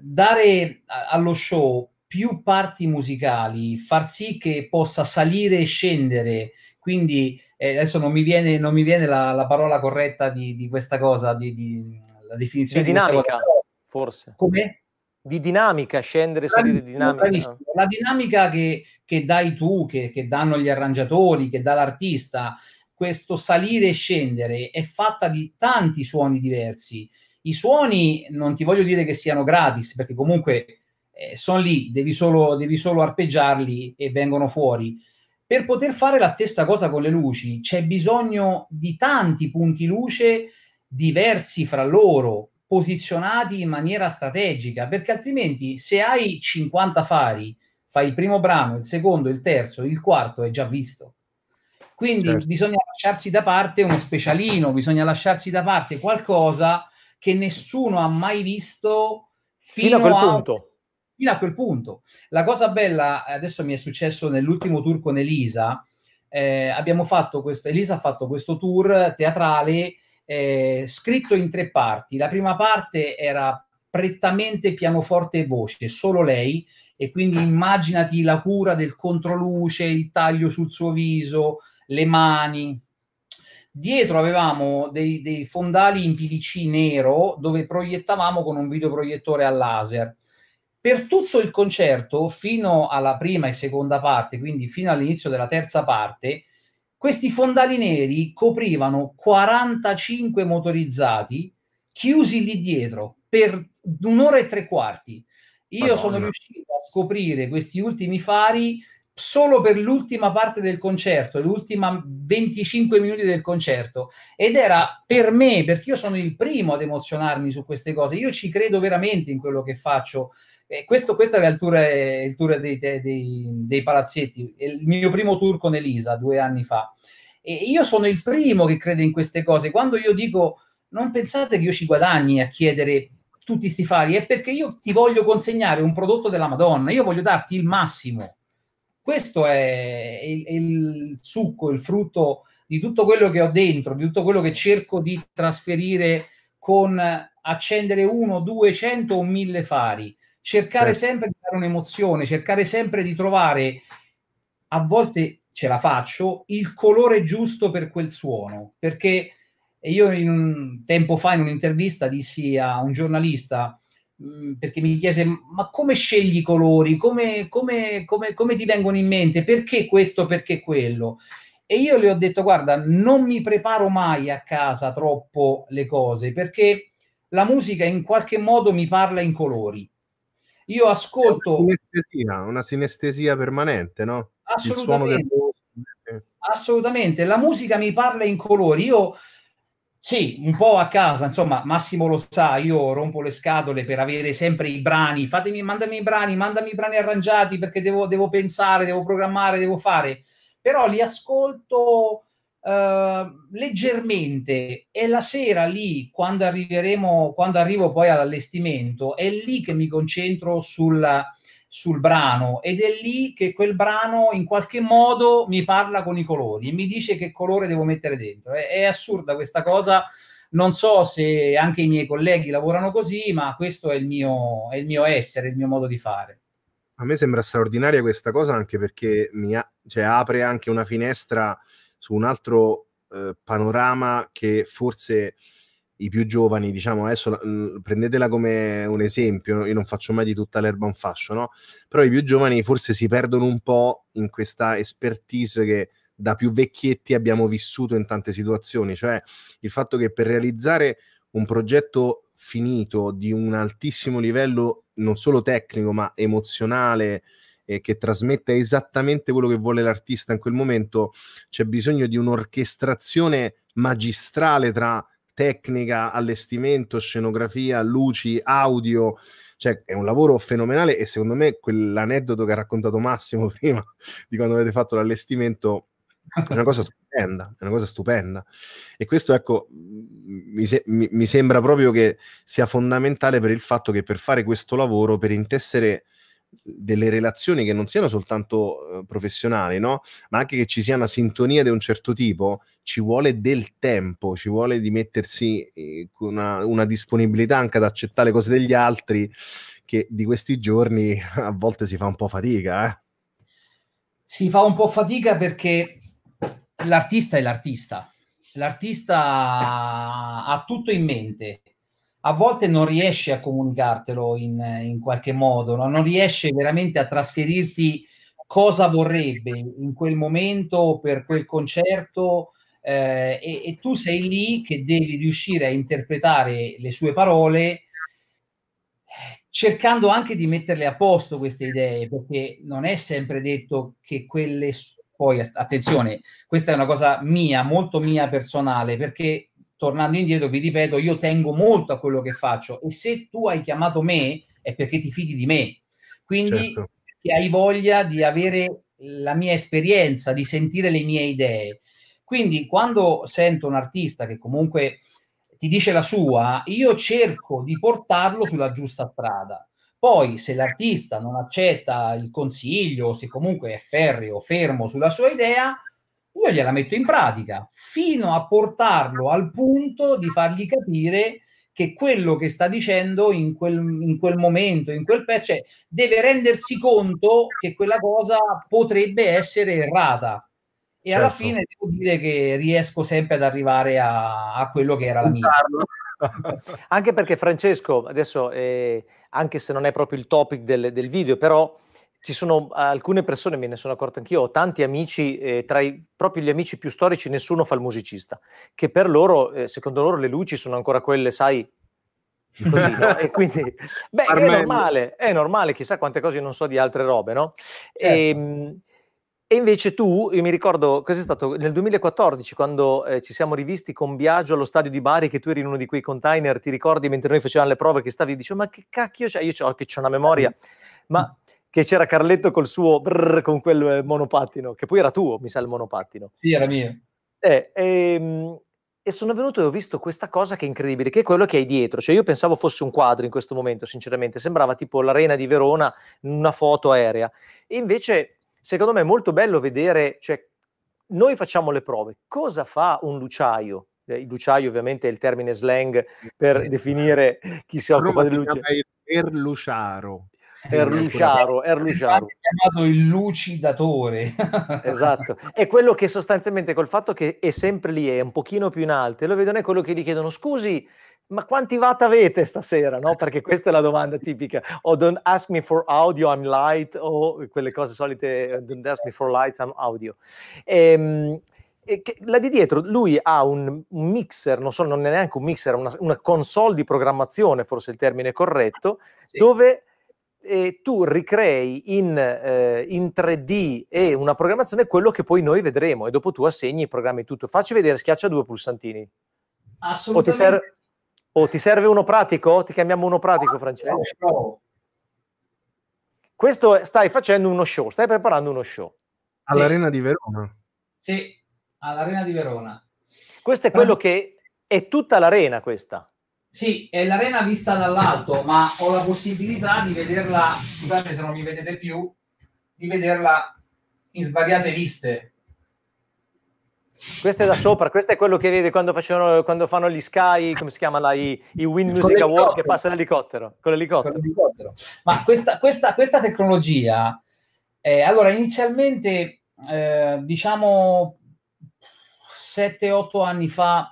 dare allo show più parti musicali, far sì che possa salire e scendere, quindi eh, adesso non mi viene, non mi viene la, la, parola corretta di, di questa cosa, di, di, la definizione di dinamica, forse. Come? Di dinamica, scendere, e salire di dinamica. La dinamica che, che dai tu, che, che danno gli arrangiatori, che dà l'artista, questo salire e scendere è fatta di tanti suoni diversi i suoni non ti voglio dire che siano gratis, perché comunque eh, sono lì, devi solo, devi solo arpeggiarli e vengono fuori. Per poter fare la stessa cosa con le luci c'è bisogno di tanti punti luce diversi fra loro, posizionati in maniera strategica, perché altrimenti se hai 50 fari, fai il primo brano, il secondo, il terzo, il quarto è già visto. Quindi certo. bisogna lasciarsi da parte uno specialino, bisogna lasciarsi da parte qualcosa che nessuno ha mai visto fino, fino a quel a... punto. Fino a quel punto. La cosa bella, eh, adesso mi è successo nell'ultimo tour con Elisa, eh, abbiamo fatto questo, Elisa ha fatto questo tour teatrale eh, scritto in tre parti. La prima parte era prettamente pianoforte e voce, solo lei, e quindi immaginati la cura del controluce, il taglio sul suo viso, le mani, Dietro avevamo dei, dei, fondali in PVC nero dove proiettavamo con un videoproiettore a laser. Per tutto il concerto, fino alla prima e seconda parte, quindi fino all'inizio della terza parte, questi fondali neri coprivano 45 motorizzati chiusi lì dietro per un'ora e tre quarti. Io Madonna. sono riuscito a scoprire questi ultimi fari solo per l'ultima parte del concerto, l'ultima 25 minuti del concerto. Ed era per me, perché io sono il primo ad emozionarmi su queste cose, io ci credo veramente in quello che faccio. Eh, questo, questo, è il tour, il tour dei, dei, dei, palazzetti, il mio primo tour con Elisa due anni fa. E io sono il primo che crede in queste cose. Quando io dico non pensate che io ci guadagni a chiedere tutti sti fari, è perché io ti voglio consegnare un prodotto della Madonna, io voglio darti il massimo questo è il, il succo, il frutto di tutto quello che ho dentro, di tutto quello che cerco di trasferire con accendere uno, due, cento o mille fari. Cercare certo. sempre di dare un'emozione, cercare sempre di trovare, a volte ce la faccio, il colore giusto per quel suono. Perché io in un tempo fa in un'intervista dissi a un giornalista, Mm, perché mi chiese, ma come scegli i colori? Come, come, come, come ti vengono in mente? Perché questo, perché quello? E io le ho detto, guarda, non mi preparo mai a casa troppo le cose, perché la musica in qualche modo mi parla in colori. Io ascolto... Una sinestesia, una sinestesia permanente, no? Assolutamente. Assolutamente, la musica mi parla in colori. Io sì, un po' a casa, insomma, Massimo lo sa, io rompo le scatole per avere sempre i brani, fatemi, mandami i brani, mandami i brani arrangiati perché devo, devo pensare, devo programmare, devo fare, però li ascolto eh, leggermente e la sera lì, quando arriveremo, quando arrivo poi all'allestimento, è lì che mi concentro sulla, sul brano ed è lì che quel brano in qualche modo mi parla con i colori e mi dice che colore devo mettere dentro. È, è assurda questa cosa. Non so se anche i miei colleghi lavorano così, ma questo è il mio, è il mio essere, il mio modo di fare. A me sembra straordinaria questa cosa anche perché mi ha, cioè, apre anche una finestra su un altro eh, panorama che forse i più giovani, diciamo adesso mm, prendetela come un esempio, io non faccio mai di tutta l'erba un fascio, no? Però i più giovani forse si perdono un po' in questa expertise che da più vecchietti abbiamo vissuto in tante situazioni, cioè il fatto che per realizzare un progetto finito di un altissimo livello non solo tecnico ma emozionale eh, che trasmette esattamente quello che vuole l'artista in quel momento, c'è bisogno di un'orchestrazione magistrale tra tecnica, allestimento, scenografia, luci, audio, cioè è un lavoro fenomenale e secondo me quell'aneddoto che ha raccontato Massimo prima di quando avete fatto l'allestimento è una cosa stupenda, è una cosa stupenda. E questo, ecco, mi, se- mi, mi, sembra proprio che sia fondamentale per il fatto che per fare questo lavoro, per intessere delle relazioni che non siano soltanto eh, professionali, no? ma anche che ci sia una sintonia di un certo tipo, ci vuole del tempo, ci vuole di mettersi eh, una, una disponibilità anche ad accettare cose degli altri, che di questi giorni a volte si fa un po' fatica. Eh? Si fa un po' fatica perché l'artista è l'artista, l'artista ha tutto in mente a volte non riesce a comunicartelo in, in qualche modo, no? non riesce veramente a trasferirti cosa vorrebbe in quel momento per quel concerto eh, e, e, tu sei lì che devi riuscire a interpretare le sue parole cercando anche di metterle a posto queste idee perché non è sempre detto che quelle poi attenzione questa è una cosa mia molto mia personale perché tornando indietro, vi ripeto, io tengo molto a quello che faccio e se tu hai chiamato me è perché ti fidi di me. Quindi certo. hai voglia di avere la mia esperienza, di sentire le mie idee. Quindi quando sento un artista che comunque ti dice la sua, io cerco di portarlo sulla giusta strada. Poi se l'artista non accetta il consiglio, se comunque è ferreo, fermo sulla sua idea, io gliela metto in pratica fino a portarlo al punto di fargli capire che quello che sta dicendo in quel, in quel momento, in quel pezzo, cioè deve rendersi conto che quella cosa potrebbe essere errata. E certo. alla fine devo dire che riesco sempre ad arrivare a, a quello che era la mia. anche perché Francesco, adesso eh, anche se non è proprio il topic del, del video, però ci sono alcune persone, me ne sono accorto anch'io, ho tanti amici, eh, tra i, proprio gli amici più storici nessuno fa il musicista, che per loro, eh, secondo loro le luci sono ancora quelle, sai, così, no? E quindi, beh, Armello. è normale, è normale, chissà quante cose non so di altre robe, no? Certo. E, ehm, e, invece tu, io mi ricordo, cos'è stato? Nel 2014, quando eh, ci siamo rivisti con Biagio allo stadio di Bari, che tu eri in uno di quei container, ti ricordi, mentre noi facevamo le prove, che stavi e dicevo, ma che cacchio c'è? Io ho, oh, che c'ho una memoria, eh. ma che c'era Carletto col suo brrr, con quel eh, monopattino, che poi era tuo, mi sa il monopattino. Sì, era mio. Eh, e, ehm, e sono venuto e ho visto questa cosa che è incredibile, che è quello che hai dietro. Cioè, io pensavo fosse un quadro in questo momento, sinceramente, sembrava tipo l'arena di Verona, una foto aerea. E invece, secondo me, è molto bello vedere, cioè, noi facciamo le prove. Cosa fa un luciaio? Eh, il luciaio, ovviamente, è il termine slang per definire chi si occupa del luciaio. Per luciaro. Erluciaro, Erluciaro. chiamato il lucidatore. esatto, è quello che sostanzialmente col fatto che è sempre lì, è un pochino più in alto, e lo vedono è quello che gli chiedono scusi, ma quanti watt avete stasera? No? Perché questa è la domanda tipica. O oh, don't ask me for audio, I'm light, o quelle cose solite, don't ask me for lights, I'm audio. Ehm, la di dietro lui ha un mixer, non, so, non è neanche un mixer, una, una console di programmazione, forse il termine corretto, sì. dove e tu ricrei in, eh, in, 3D e una programmazione quello che poi noi vedremo e dopo tu assegni i programmi tutto. Facci vedere, schiaccia due pulsantini. Assolutamente. O ti, serve, o ti serve uno pratico? Ti chiamiamo uno pratico, Francesco. No, Questo stai facendo uno show, stai preparando uno show. All'Arena sì. di Verona. Sì, all'Arena di Verona. Questo è quello che è tutta l'arena questa. Sì, è l'arena vista dall'alto, ma ho la possibilità di vederla, scusate se non mi vedete più, di vederla in svariate viste. Questo è da sopra, questo è quello che vede quando, facevano, quando fanno gli Sky, come si chiama la, i, i Win Music Award che passa l'elicottero, con l'elicottero. Con l'elicottero. Ma questa, questa, questa tecnologia, eh, allora inizialmente, eh, diciamo 7-8 anni fa,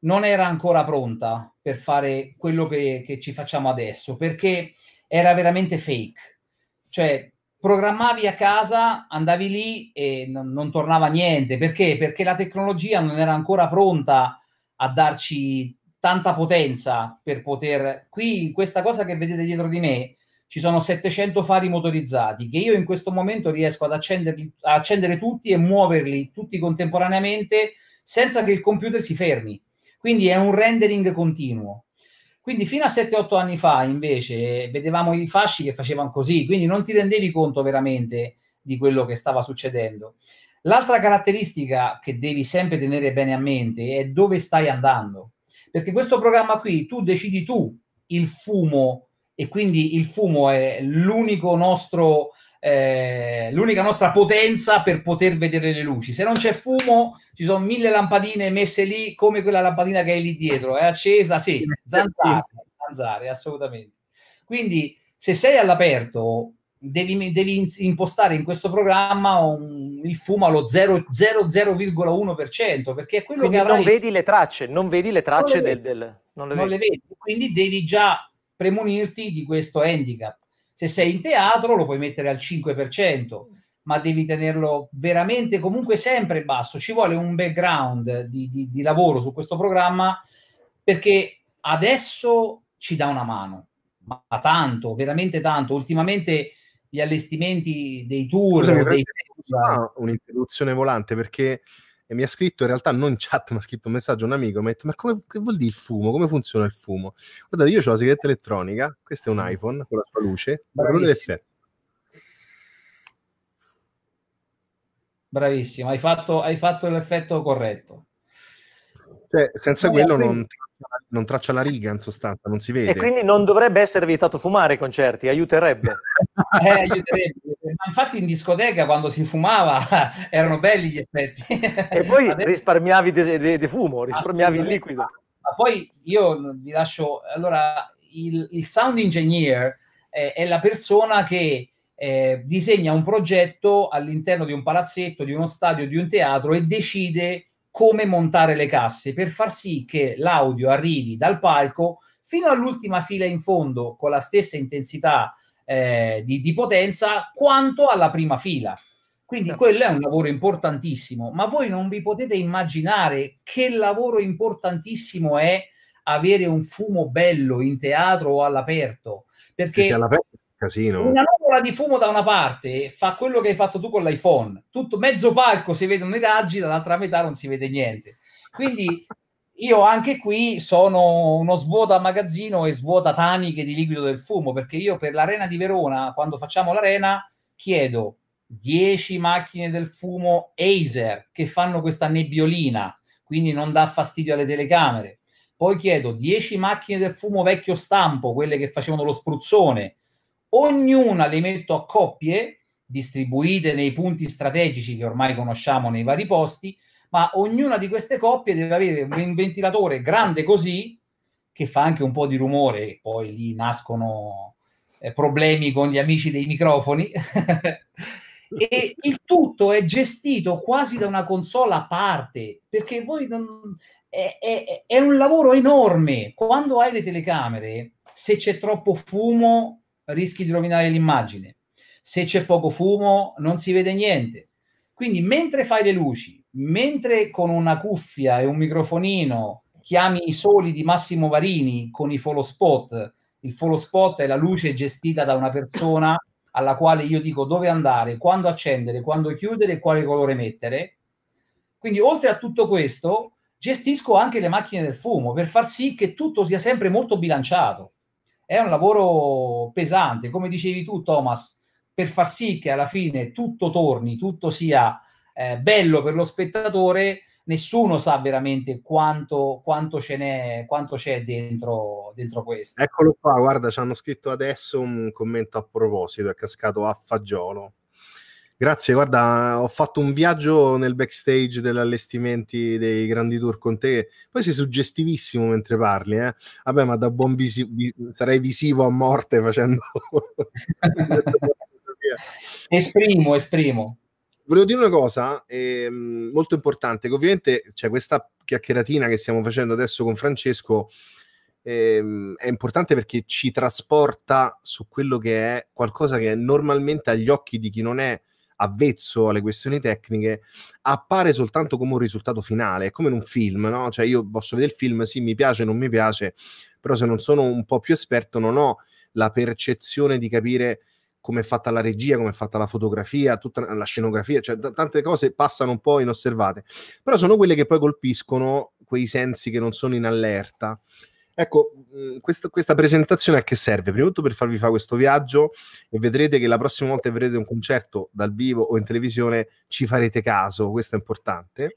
non era ancora pronta per fare quello che, che ci facciamo adesso, perché era veramente fake. Cioè, programmavi a casa, andavi lì e non, non, tornava niente. Perché? Perché la tecnologia non era ancora pronta a darci tanta potenza per poter... Qui, in questa cosa che vedete dietro di me, ci sono 700 fari motorizzati che io in questo momento riesco ad, accenderli, ad accendere tutti e muoverli tutti contemporaneamente senza che il computer si fermi. Quindi è un rendering continuo. Quindi fino a 7-8 anni fa invece vedevamo i fasci che facevano così, quindi non ti rendevi conto veramente di quello che stava succedendo. L'altra caratteristica che devi sempre tenere bene a mente è dove stai andando, perché questo programma qui tu decidi tu il fumo e quindi il fumo è l'unico nostro eh, l'unica nostra potenza per poter vedere le luci. Se non c'è fumo, ci sono mille lampadine messe lì, come quella lampadina che hai lì dietro, è accesa, sì, zanzare, zanzare assolutamente. Quindi se sei all'aperto, devi, devi impostare in questo programma un, il fumo allo 0,1%, perché è quello Quindi che avrai... non vedi le tracce, non vedi le tracce non le del... del... Non, le, non vedi. le vedi, quindi devi già premunirti di questo handicap se sei in teatro lo puoi mettere al 5%, ma devi tenerlo veramente comunque sempre basso. Ci vuole un background di, di, di lavoro su questo programma perché adesso ci dà una mano, ma tanto, veramente tanto. Ultimamente gli allestimenti dei tour... Scusami, dei... Un'interruzione volante perché e mi ha scritto in realtà non in chat, ma ha scritto un messaggio a un amico mi ha detto ma come, che vuol dire il fumo? Come funziona il fumo? Guardate, io ho la sigaretta elettronica, questo è un mm. iPhone con la sua luce, ma quello Bravissimo, hai fatto, hai fatto l'effetto corretto. Cioè, senza Poi quello non non traccia la riga in sostanza, non si vede. E quindi non dovrebbe essere vietato fumare ai concerti, aiuterebbe. eh, aiuterebbe. infatti in discoteca quando si fumava erano belli gli effetti. e poi Adesso... risparmiavi di fumo, risparmiavi il liquido. Ma poi io vi lascio, allora il, il sound engineer eh, è la persona che eh, disegna un progetto all'interno di un palazzetto, di uno stadio, di un teatro e decide come montare le casse per far sì che l'audio arrivi dal palco fino all'ultima fila in fondo con la stessa intensità eh, di, di potenza quanto alla prima fila. Quindi certo. quello è un lavoro importantissimo, ma voi non vi potete immaginare che lavoro importantissimo è avere un fumo bello in teatro o all'aperto, perché sì, all'aperto casino. Una nuvola di fumo da una parte fa quello che hai fatto tu con l'iPhone. Tutto mezzo palco si vedono i raggi, dall'altra metà non si vede niente. Quindi io anche qui sono uno svuota magazzino e svuota taniche di liquido del fumo, perché io per l'arena di Verona, quando facciamo l'arena, chiedo 10 macchine del fumo Acer che fanno questa nebbiolina, quindi non dà fastidio alle telecamere. Poi chiedo 10 macchine del fumo vecchio stampo, quelle che facevano lo spruzzone, ognuna le metto a coppie distribuite nei punti strategici che ormai conosciamo nei vari posti, ma ognuna di queste coppie deve avere un ventilatore grande così che fa anche un po' di rumore poi lì nascono eh, problemi con gli amici dei microfoni. e il tutto è gestito quasi da una console a parte perché voi non... è, è, è un lavoro enorme quando hai le telecamere se c'è troppo fumo rischi di rovinare l'immagine. Se c'è poco fumo non si vede niente. Quindi mentre fai le luci, mentre con una cuffia e un microfonino chiami i soli di Massimo Varini con i follow spot, il follow spot è la luce gestita da una persona alla quale io dico dove andare, quando accendere, quando chiudere quale colore mettere. Quindi oltre a tutto questo gestisco anche le macchine del fumo per far sì che tutto sia sempre molto bilanciato. È un lavoro pesante, come dicevi tu Thomas, per far sì che alla fine tutto torni, tutto sia eh, bello per lo spettatore, nessuno sa veramente quanto, quanto, ce n'è, quanto c'è dentro, dentro questo. Eccolo qua, guarda, ci hanno scritto adesso un commento a proposito, è cascato a fagiolo. Grazie, guarda, ho fatto un viaggio nel backstage degli allestimenti dei grandi tour con te. Poi sei suggestivissimo mentre parli, eh? Vabbè, ma da buon visivo vi- sarei visivo a morte facendo. esprimo, esprimo. Volevo dire una cosa ehm, molto importante, che ovviamente cioè, questa chiacchieratina che stiamo facendo adesso con Francesco ehm, è importante perché ci trasporta su quello che è qualcosa che normalmente agli occhi di chi non è avvezzo alle questioni tecniche, appare soltanto come un risultato finale, è come in un film, no? Cioè io posso vedere il film, sì, mi piace, non mi piace, però se non sono un po' più esperto non ho la percezione di capire come è fatta la regia, come è fatta la fotografia, tutta la scenografia, cioè t- tante cose passano un po' inosservate, però sono quelle che poi colpiscono quei sensi che non sono in allerta Ecco, mm, questa, questa, presentazione a che serve? Prima di tutto per farvi fare questo viaggio e vedrete che la prossima volta che vedrete un concerto dal vivo o in televisione ci farete caso, questo è importante.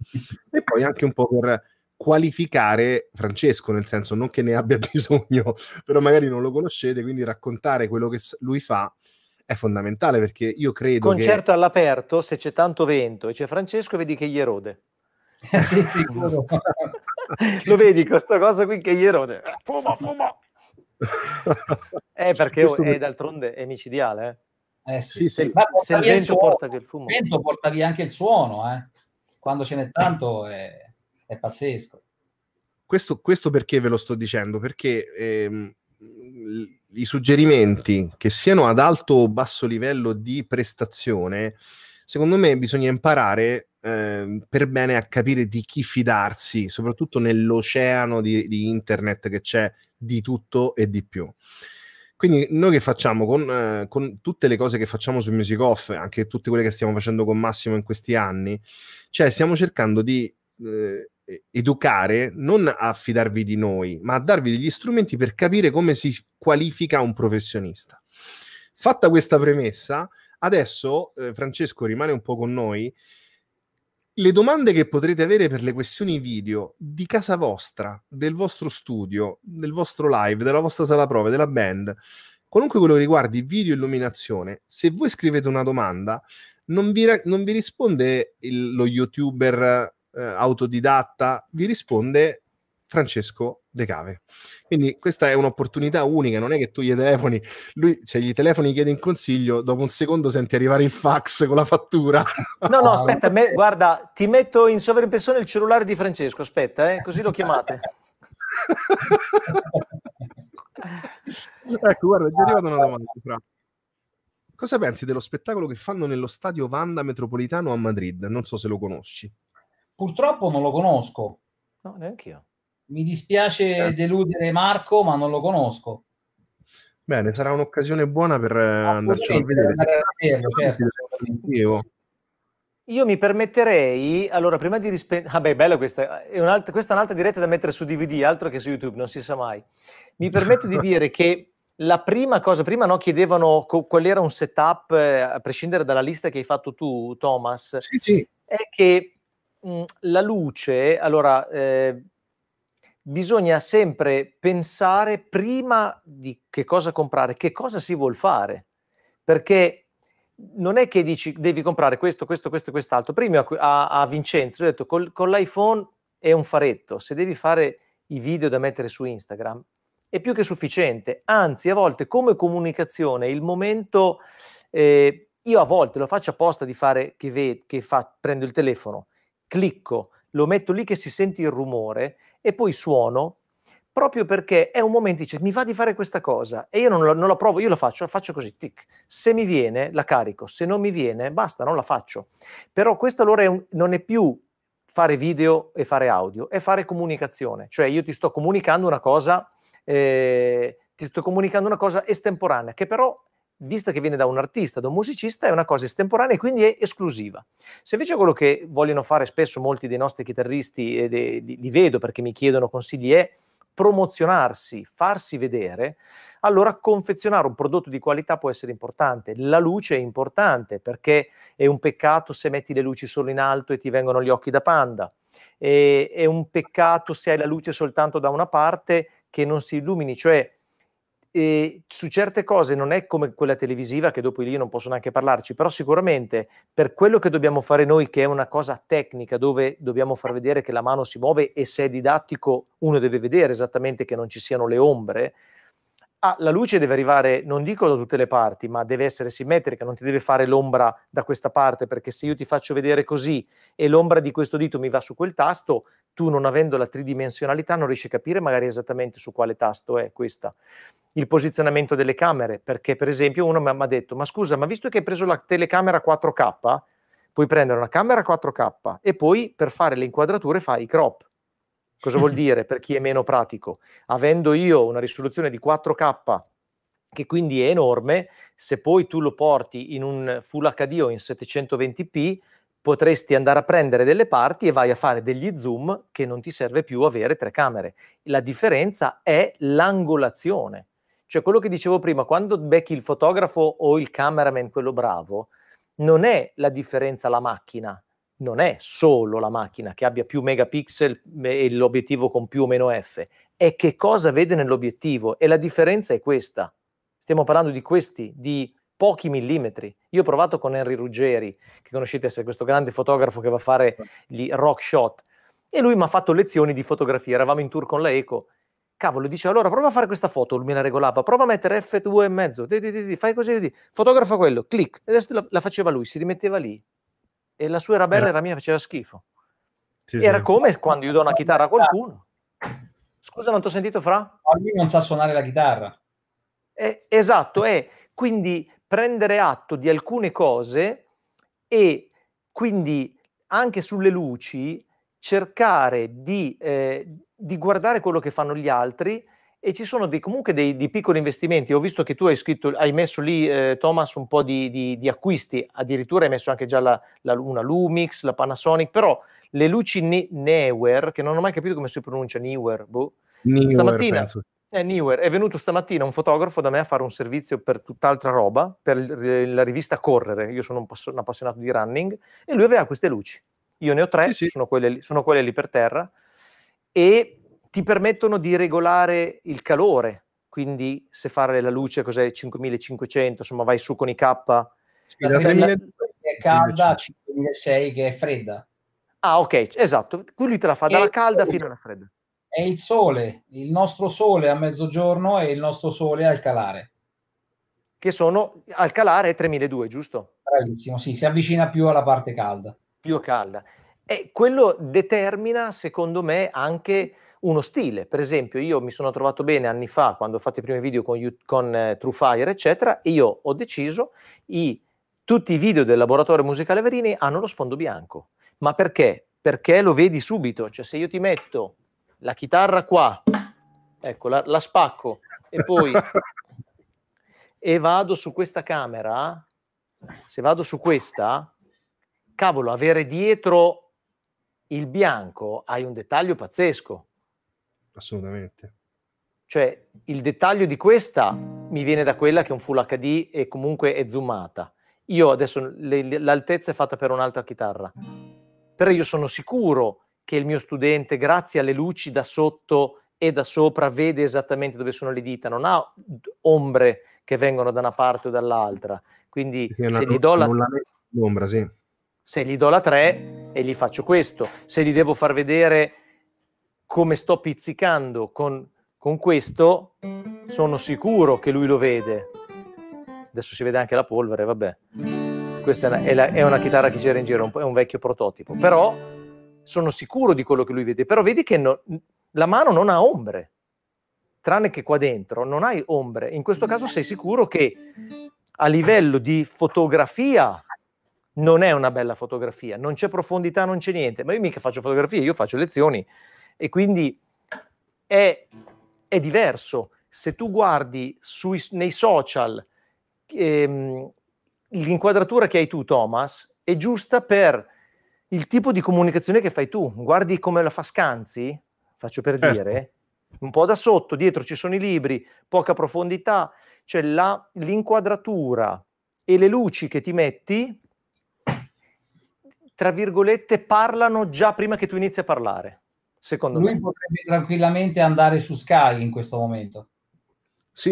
E poi anche un po' per qualificare Francesco, nel senso non che ne abbia bisogno, però magari non lo conoscete, quindi raccontare quello che lui fa è fondamentale perché io credo concerto che... all'aperto se c'è tanto vento e c'è Francesco vedi che gli erode eh sì, sicuro Lo vedi questa cosa qui che gli erode. fumo eh, fumo eh, è perché oh, è, d'altronde è micidiale. Eh. eh, sì, sì, se, ma se il vento il porta via il fumo. Il vento porta via anche il suono, eh. Quando ce n'è tanto è, è pazzesco. Questo, questo, perché ve lo sto dicendo? Perché ehm, i suggerimenti, che siano ad alto o basso livello di prestazione, secondo me bisogna imparare Ehm, per bene a capire di chi fidarsi, soprattutto nell'oceano di, di, internet che c'è di tutto e di più. Quindi noi che facciamo con, eh, con, tutte le cose che facciamo su Music Off, anche tutte quelle che stiamo facendo con Massimo in questi anni, cioè stiamo cercando di eh, educare non a fidarvi di noi, ma a darvi degli strumenti per capire come si qualifica un professionista. Fatta questa premessa, adesso eh, Francesco rimane un po' con noi le domande che potrete avere per le questioni video di casa vostra, del vostro studio, del vostro live, della vostra sala prove, della band, qualunque quello che riguardi video e illuminazione, se voi scrivete una domanda, non vi, non vi risponde il, lo youtuber eh, autodidatta, vi risponde Francesco decave. Quindi questa è un'opportunità unica, non è che tu gli telefoni, lui cioè, gli telefoni chiede un consiglio, dopo un secondo senti arrivare il fax con la fattura. No, no, aspetta, me, guarda, ti metto in sovraimpressione il cellulare di Francesco, aspetta, eh, così lo chiamate. ecco, guarda, ti è arrivata una domanda, fra. Cosa pensi dello spettacolo che fanno nello stadio Vanda Metropolitano a Madrid? Non so se lo conosci. Purtroppo non lo conosco. No, neanche io. Mi dispiace eh. deludere Marco, ma non lo conosco. Bene, sarà un'occasione buona per eh, ah, andarci a vedere. Certo, certo. Io mi permetterei, allora prima di rispendere, vabbè ah bella questa, è un'altra, questa è un'altra diretta da mettere su DVD, altro che su YouTube, non si sa mai. Mi permetto di dire che la prima cosa, prima no, chiedevano co- qual era un setup, eh, a prescindere dalla lista che hai fatto tu, Thomas, sì, sì. è che mh, la luce, allora, eh, bisogna sempre pensare prima di che cosa comprare, che cosa si vuol fare, perché non è che dici devi comprare questo, questo, questo e quest'altro. Prima a, a, Vincenzo ho detto col, con l'iPhone è un faretto, se devi fare i video da mettere su Instagram è più che sufficiente, anzi a volte come comunicazione il momento, eh, io a volte lo faccio apposta di fare che, ve, che fa, prendo il telefono, clicco, lo metto lì che si sente il rumore e poi suono proprio perché è un momento dice mi va di fare questa cosa e io non, lo, non la, provo, io la faccio, la faccio così, tic. Se mi viene la carico, se non mi viene basta, non la faccio. Però questo allora è un, non è più fare video e fare audio, è fare comunicazione, cioè io ti sto comunicando una cosa, eh, ti sto comunicando una cosa estemporanea che però vista che viene da un artista, da un musicista, è una cosa estemporanea e quindi è esclusiva. Se invece quello che vogliono fare spesso molti dei nostri chitarristi, eh, de, li, li vedo perché mi chiedono consigli, è promozionarsi, farsi vedere, allora confezionare un prodotto di qualità può essere importante. La luce è importante perché è un peccato se metti le luci solo in alto e ti vengono gli occhi da panda. E, è un peccato se hai la luce soltanto da una parte che non si illumini, cioè e su certe cose non è come quella televisiva, che dopo lì non posso neanche parlarci, però sicuramente per quello che dobbiamo fare noi, che è una cosa tecnica, dove dobbiamo far vedere che la mano si muove e se è didattico uno deve vedere esattamente che non ci siano le ombre, ah, la luce deve arrivare, non dico da tutte le parti, ma deve essere simmetrica, non ti deve fare l'ombra da questa parte, perché se io ti faccio vedere così e l'ombra di questo dito mi va su quel tasto, tu non avendo la tridimensionalità non riesci a capire magari esattamente su quale tasto è questa il posizionamento delle camere, perché per esempio uno mi ha detto, ma scusa, ma visto che hai preso la telecamera 4K, puoi prendere una camera 4K e poi per fare le inquadrature fai i crop. Cosa vuol dire per chi è meno pratico? Avendo io una risoluzione di 4K, che quindi è enorme, se poi tu lo porti in un Full HD o in 720p, potresti andare a prendere delle parti e vai a fare degli zoom che non ti serve più avere tre camere. La differenza è l'angolazione cioè quello che dicevo prima, quando becchi il fotografo o il cameraman, quello bravo, non è la differenza la macchina, non è solo la macchina che abbia più megapixel e l'obiettivo con più o meno f, è che cosa vede nell'obiettivo e la differenza è questa. Stiamo parlando di questi, di pochi millimetri. Io ho provato con Henry Ruggeri, che conoscete essere questo grande fotografo che va a fare gli rock shot, e lui mi ha fatto lezioni di fotografia. Eravamo in tour con la Eco cavolo, diceva allora prova a fare questa foto, lui me la regolava, prova a mettere F2 e mezzo, di, di, di, fai così, di, fotografa quello, clic, e adesso la, la, faceva lui, si rimetteva lì e la sua era bella e la mia faceva schifo. Sì, era sì. come quando io do una chitarra a qualcuno. Scusa, non ti ho sentito Fra? Lui non sa suonare la chitarra. Eh, esatto, è quindi prendere atto di alcune cose e quindi anche sulle luci cercare di, eh, di, guardare quello che fanno gli altri e ci sono dei, comunque dei, dei, piccoli investimenti. Ho visto che tu hai, scritto, hai messo lì, eh, Thomas, un po' di, di, di, acquisti, addirittura hai messo anche già la, la, una Lumix, la Panasonic, però le luci ne- Newer, che non ho mai capito come si pronuncia Newer, boh. Newer, stamattina, penso. Eh, Newer, è venuto stamattina un fotografo da me a fare un servizio per tutt'altra roba, per la rivista Correre, io sono un, passo, un appassionato di running, e lui aveva queste luci io ne ho tre, sì, sì. Sono, quelle lì, sono quelle lì per terra, e ti permettono di regolare il calore, quindi se fare la luce cos'è 5500, insomma vai su con i K. Sì, la 3200 è calda, 5600 che è fredda. Ah ok, esatto, qui lui te la fa e dalla calda fino alla fredda. È il sole, il nostro sole a mezzogiorno e il nostro sole al calare. Che sono al calare 3200, giusto? Bravissimo, sì, si avvicina più alla parte calda più calda. E quello determina, secondo me, anche uno stile. Per esempio, io mi sono trovato bene anni fa, quando ho fatto i primi video con, con eh, Truefire, eccetera, e io ho deciso i, tutti i video del laboratorio musicale Verini hanno lo sfondo bianco. Ma perché? Perché lo vedi subito. Cioè, se io ti metto la chitarra qua, ecco, la, la spacco, e poi... e vado su questa camera, se vado su questa, cavolo, avere dietro il bianco hai un dettaglio pazzesco. Assolutamente. Cioè, il dettaglio di questa mi viene da quella che è un full HD e comunque è zoomata. Io adesso le, l'altezza è fatta per un'altra chitarra. Però io sono sicuro che il mio studente, grazie alle luci da sotto e da sopra, vede esattamente dove sono le dita, non ha ombre che vengono da una parte o dall'altra. Quindi se gli do la... L'ombra, sì se gli do la 3 e gli faccio questo, se gli devo far vedere come sto pizzicando con, con questo, sono sicuro che lui lo vede. Adesso si vede anche la polvere, vabbè. Questa è una, è la, è una chitarra che c'era in giro, è un vecchio prototipo. Però sono sicuro di quello che lui vede. Però vedi che no, la mano non ha ombre, tranne che qua dentro non hai ombre. In questo caso sei sicuro che a livello di fotografia non è una bella fotografia, non c'è profondità, non c'è niente, ma io mica faccio fotografie, io faccio lezioni e quindi è, è diverso. Se tu guardi sui, nei social ehm, l'inquadratura che hai tu, Thomas, è giusta per il tipo di comunicazione che fai tu. Guardi come la fa Scanzi, faccio per certo. dire, un po' da sotto, dietro ci sono i libri, poca profondità, cioè la, l'inquadratura e le luci che ti metti tra virgolette, parlano già prima che tu inizi a parlare, secondo Lui me. Lui potrebbe tranquillamente andare su Sky in questo momento. Sì,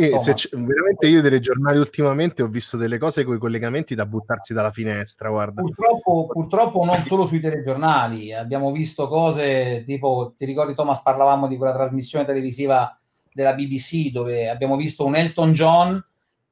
veramente io delle giornali ultimamente ho visto delle cose con i collegamenti da buttarsi dalla finestra, guarda. Purtroppo, purtroppo non solo sui telegiornali, abbiamo visto cose tipo, ti ricordi Thomas, parlavamo di quella trasmissione televisiva della BBC dove abbiamo visto un Elton John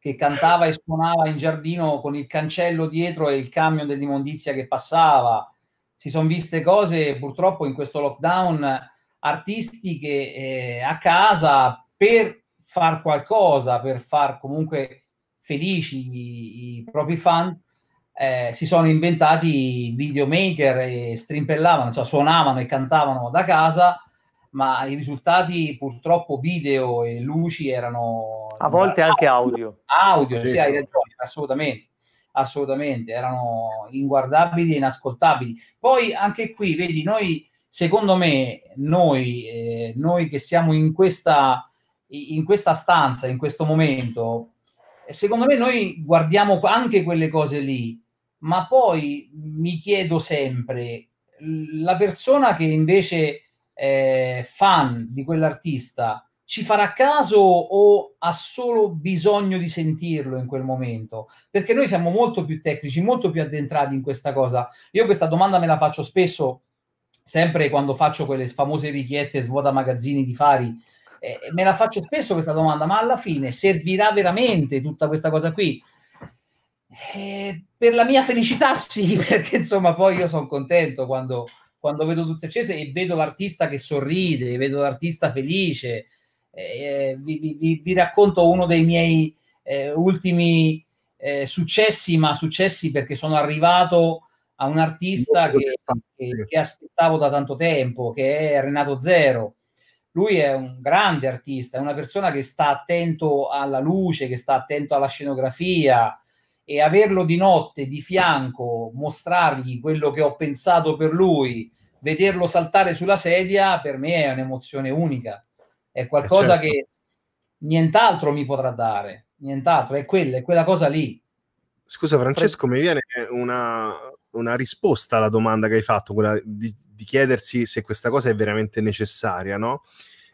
che cantava e suonava in giardino con il cancello dietro e il camion dell'immondizia che passava. Si sono viste cose purtroppo in questo lockdown artistiche eh, a casa per far qualcosa, per far comunque felici i, i propri fan, eh, si sono inventati videomaker e strimpellavano, cioè suonavano e cantavano da casa, ma i risultati purtroppo video e luci erano a volte anche audio. Audio, sì, sì hai ragione, assolutamente assolutamente, erano inguardabili e inascoltabili. Poi anche qui, vedi, noi, secondo me, noi, eh, noi che siamo in questa, in questa stanza, in questo momento, eh, secondo me noi guardiamo anche quelle cose lì, ma poi mi chiedo sempre, la persona che invece è eh, fan di quell'artista, ci farà caso o ha solo bisogno di sentirlo in quel momento? Perché noi siamo molto più tecnici, molto più addentrati in questa cosa. Io questa domanda me la faccio spesso, sempre quando faccio quelle famose richieste svuota magazzini di Fari. Eh, me la faccio spesso questa domanda, ma alla fine servirà veramente tutta questa cosa qui? Eh, per la mia felicità sì, perché insomma poi io sono contento quando, quando vedo tutte accese e vedo l'artista che sorride, vedo l'artista felice, eh, vi, vi, vi, racconto uno dei miei eh, ultimi eh, successi, ma successi perché sono arrivato a un artista che, che, che, aspettavo da tanto tempo, che è Renato Zero. Lui è un grande artista, è una persona che sta attento alla luce, che sta attento alla scenografia, e averlo di notte di fianco, mostrargli quello che ho pensato per lui, vederlo saltare sulla sedia, per me è un'emozione unica è qualcosa eh, certo. che nient'altro mi potrà dare, nient'altro, è quella, è quella cosa lì. Scusa Francesco, Fra... mi viene una, una, risposta alla domanda che hai fatto, quella di, di chiedersi se questa cosa è veramente necessaria, no?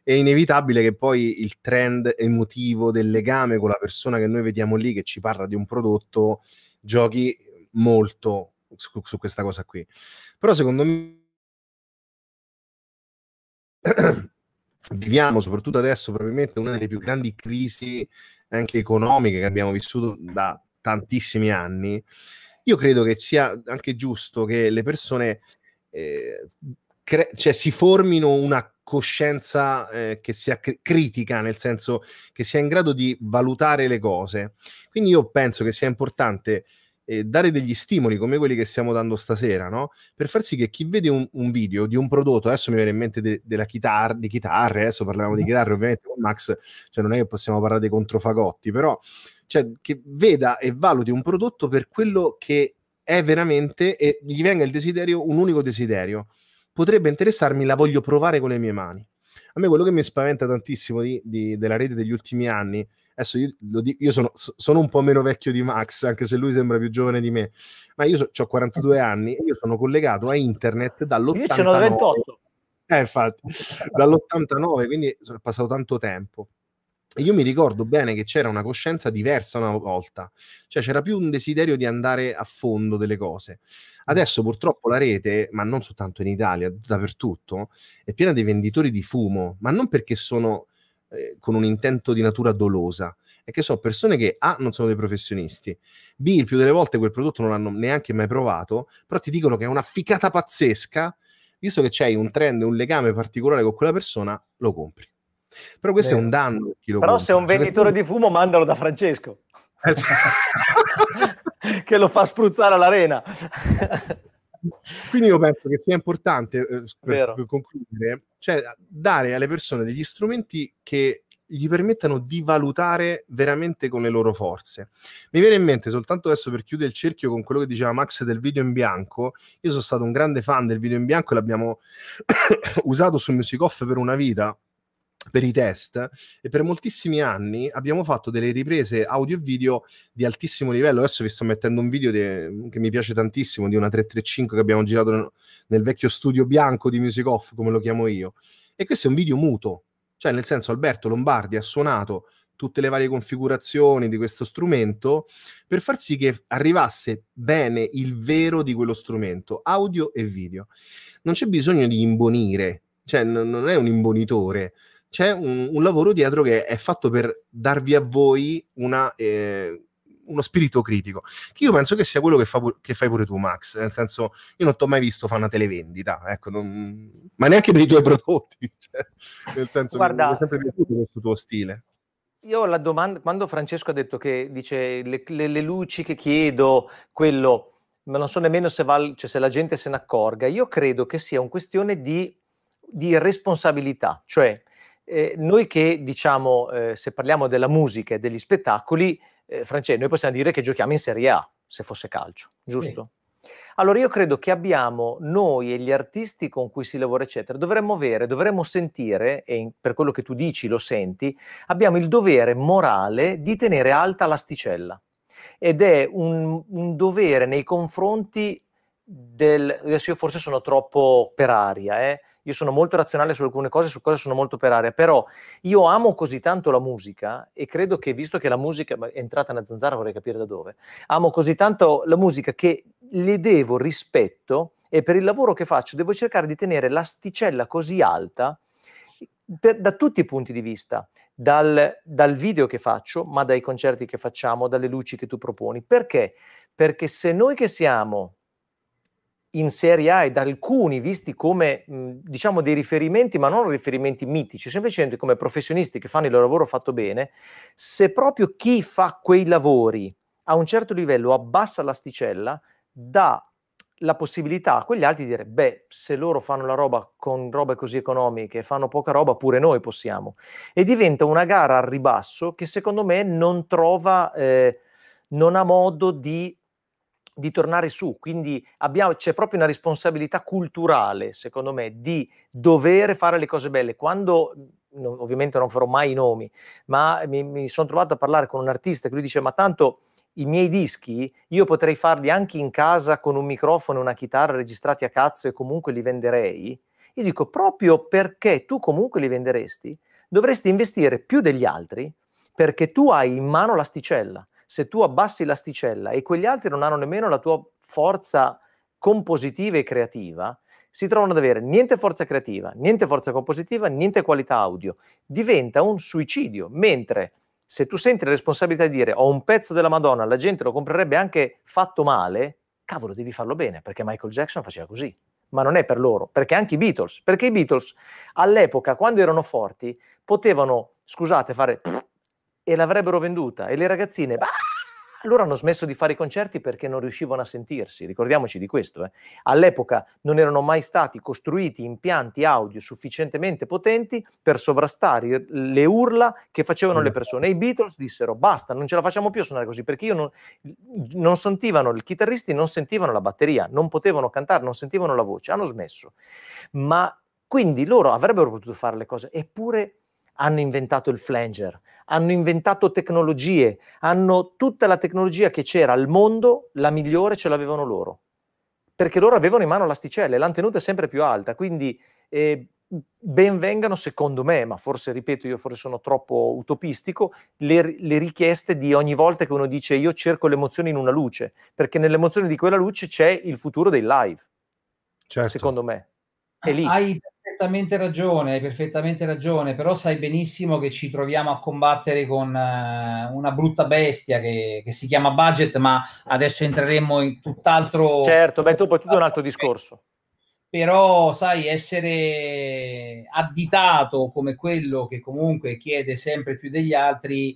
è inevitabile che poi il trend emotivo del legame con la persona che noi vediamo lì che ci parla di un prodotto giochi molto su, su questa cosa qui. Però secondo me viviamo soprattutto adesso probabilmente una delle più grandi crisi anche economiche che abbiamo vissuto da tantissimi anni, io credo che sia anche giusto che le persone eh, cre- cioè, si formino una coscienza eh, che sia cr- critica, nel senso che sia in grado di valutare le cose. Quindi io penso che sia importante eh, dare degli stimoli come quelli che stiamo dando stasera, no? per far sì che chi vede un, un video di un prodotto, adesso mi viene in mente de, della chitarra, di chitarre, eh, adesso parliamo di mm-hmm. chitarre ovviamente con Max, cioè non è che possiamo parlare dei controfagotti, però cioè, che veda e valuti un prodotto per quello che è veramente e gli venga il desiderio, un unico desiderio. Potrebbe interessarmi, la voglio provare con le mie mani. A me quello che mi spaventa tantissimo di, di, della rete degli ultimi anni, adesso io, dico, io sono, sono, un po' meno vecchio di Max, anche se lui sembra più giovane di me, ma io so, ho 42 anni e io sono collegato a internet dall'89. Io ce 28. Eh, infatti, dall'89, quindi è passato tanto tempo. E io mi ricordo bene che c'era una coscienza diversa una volta, cioè c'era più un desiderio di andare a fondo delle cose. Mm. Adesso purtroppo la rete, ma non soltanto in Italia, dappertutto, è piena di venditori di fumo, ma non perché sono eh, con un intento di natura dolosa, è che sono persone che A ah, non sono dei professionisti, B il più delle volte quel prodotto non l'hanno neanche mai provato, però ti dicono che è una ficata pazzesca, visto che c'hai un trend, un legame particolare con quella persona, lo compri. Però questo Beh. è un danno. Però compra. se è un cioè, venditore di fumo, mandalo da Francesco. che lo fa spruzzare all'arena. Quindi io penso che sia importante, eh, per, concludere, cioè dare alle persone degli strumenti che gli permettano di valutare veramente con le loro forze. Mi viene in mente, soltanto adesso per chiudere il cerchio con quello che diceva Max del video in bianco, io sono stato un grande fan del video in bianco e l'abbiamo usato su Music Off per una vita, per i test e per moltissimi anni abbiamo fatto delle riprese audio e video di altissimo livello. Adesso vi sto mettendo un video de, che mi piace tantissimo di una 335 che abbiamo girato nel, vecchio studio bianco di Music Off, come lo chiamo io. E questo è un video muto, cioè nel senso Alberto Lombardi ha suonato tutte le varie configurazioni di questo strumento per far sì che arrivasse bene il vero di quello strumento, audio e video. Non c'è bisogno di imbonire, cioè n- non è un imbonitore, c'è un, un, lavoro dietro che è fatto per darvi a voi una, eh, uno spirito critico, che io penso che sia quello che, fa, che, fai pure tu, Max. Nel senso, io non ti ho mai visto fare una televendita, ecco, non, ma neanche per i tuoi prodotti. Cioè, nel senso, Guarda, mi è sempre piaciuto questo tuo stile. Io ho la domanda, quando Francesco ha detto che dice le, le, le luci che chiedo, quello, ma non so nemmeno se, val, cioè, se la gente se ne accorga, io credo che sia una questione di, di responsabilità, cioè eh, noi che diciamo, eh, se parliamo della musica e degli spettacoli, eh, Francesco, noi possiamo dire che giochiamo in Serie A, se fosse calcio, giusto? Sì. Allora io credo che abbiamo noi e gli artisti con cui si lavora, eccetera, dovremmo avere, dovremmo sentire, e in, per quello che tu dici lo senti, abbiamo il dovere morale di tenere alta l'asticella. Ed è un, un dovere nei confronti del... Adesso io forse sono troppo per aria, eh? io sono molto razionale su alcune cose, su cose sono molto per aria, però io amo così tanto la musica e credo che, visto che la musica è entrata una zanzara, vorrei capire da dove, amo così tanto la musica che le devo rispetto e per il lavoro che faccio devo cercare di tenere l'asticella così alta per, da tutti i punti di vista, dal, dal video che faccio, ma dai concerti che facciamo, dalle luci che tu proponi. Perché? Perché se noi che siamo in Serie A ed alcuni visti come diciamo dei riferimenti, ma non riferimenti mitici, semplicemente come professionisti che fanno il loro lavoro fatto bene, se proprio chi fa quei lavori a un certo livello abbassa l'asticella, dà la possibilità a quegli altri di dire, beh, se loro fanno la roba con robe così economiche, fanno poca roba, pure noi possiamo. E diventa una gara al ribasso che secondo me non trova, eh, non ha modo di di tornare su, quindi abbiamo, c'è proprio una responsabilità culturale, secondo me, di dover fare le cose belle. Quando, mhmm, ovviamente non farò mai i nomi, ma mi, mi sono trovato a parlare con un artista che lui dice, ma tanto i miei dischi io potrei farli anche in casa con un microfono e una chitarra registrati a cazzo e comunque li venderei. Io dico, proprio perché tu comunque li venderesti, dovresti investire più degli altri perché tu hai in mano l'asticella se tu abbassi l'asticella e quegli altri non hanno nemmeno la tua forza compositiva e creativa, si trovano ad avere niente forza creativa, niente forza compositiva, niente qualità audio. Diventa un suicidio, mentre se tu senti la responsabilità di dire ho un pezzo della Madonna, la gente lo comprerebbe anche fatto male, cavolo, devi farlo bene, perché Michael Jackson faceva così. Ma non è per loro, perché anche i Beatles, perché i Beatles all'epoca, quando erano forti, potevano, scusate, fare e l'avrebbero venduta e le ragazzine bah! allora hanno smesso di fare i concerti perché non riuscivano a sentirsi, ricordiamoci di questo. Eh. All'epoca non erano mai stati costruiti impianti audio sufficientemente potenti per sovrastare le urla che facevano le mm. persone. E i Beatles dissero basta, non ce la facciamo più a suonare così perché non, non, sentivano, i chitarristi non sentivano la batteria, non potevano cantare, non sentivano la voce, hanno smesso. Ma quindi loro avrebbero potuto fare le cose, eppure hanno inventato il flanger, hanno inventato tecnologie, hanno tutta la tecnologia che c'era al mondo, la migliore ce l'avevano loro, perché loro avevano in mano l'asticella e l'hanno tenuta sempre più alta, quindi eh, ben vengano secondo me, ma forse ripeto io forse sono troppo utopistico, le, le richieste di ogni volta che uno dice io cerco l'emozione in una luce, perché nell'emozione di quella luce c'è il futuro dei live, certo. secondo me. È ah, lì. Hai perfettamente ragione, hai perfettamente ragione, però sai benissimo che ci troviamo a combattere con uh, una brutta bestia che, che, si chiama budget, ma adesso entreremo in tutt'altro... Certo, beh, dopo è tutto un altro discorso. Però, sai, essere additato come quello che comunque chiede sempre più degli altri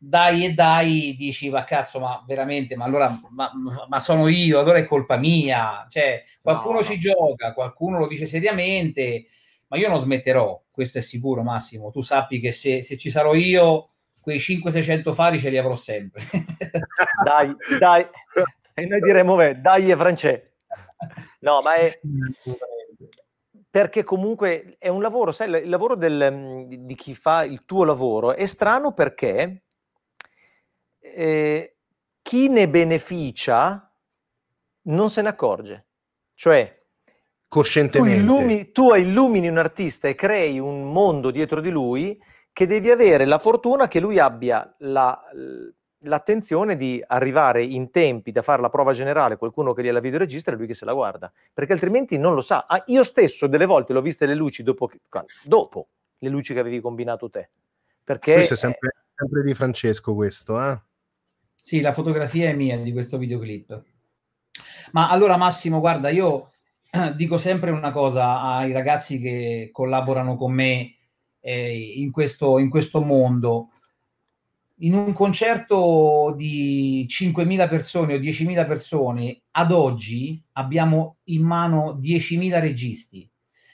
dai e dai, dici, ma cazzo, ma veramente, ma allora, ma, ma sono io, allora è colpa mia. Cioè, qualcuno no, no. gioca, qualcuno lo dice seriamente, ma io non smetterò, questo è sicuro Massimo. Tu sappi che se, se ci sarò io, quei 5-600 fari ce li avrò sempre. dai, dai. E noi diremo, beh, dai e francese. No, ma è... Perché comunque è un lavoro, sai, il lavoro del, di chi fa il tuo lavoro è strano perché eh, chi ne beneficia non se ne accorge. Cioè, coscientemente. Tu illumini, tu illumini un artista e crei un mondo dietro di lui che devi avere la fortuna che lui abbia la, l'attenzione di arrivare in tempi da fare la prova generale qualcuno che lì la videoregistra e lui che se la guarda perché altrimenti non lo sa ah, io stesso delle volte l'ho viste le luci dopo, dopo, le luci che avevi combinato te perché sì, è sempre, sempre di Francesco questo eh? Sì, la fotografia è mia di questo videoclip. Ma allora Massimo, guarda, io dico sempre una cosa ai ragazzi che collaborano con me eh, in, questo, in questo mondo. In un concerto di 5.000 persone o 10.000 persone, ad oggi abbiamo in mano 10.000 registi,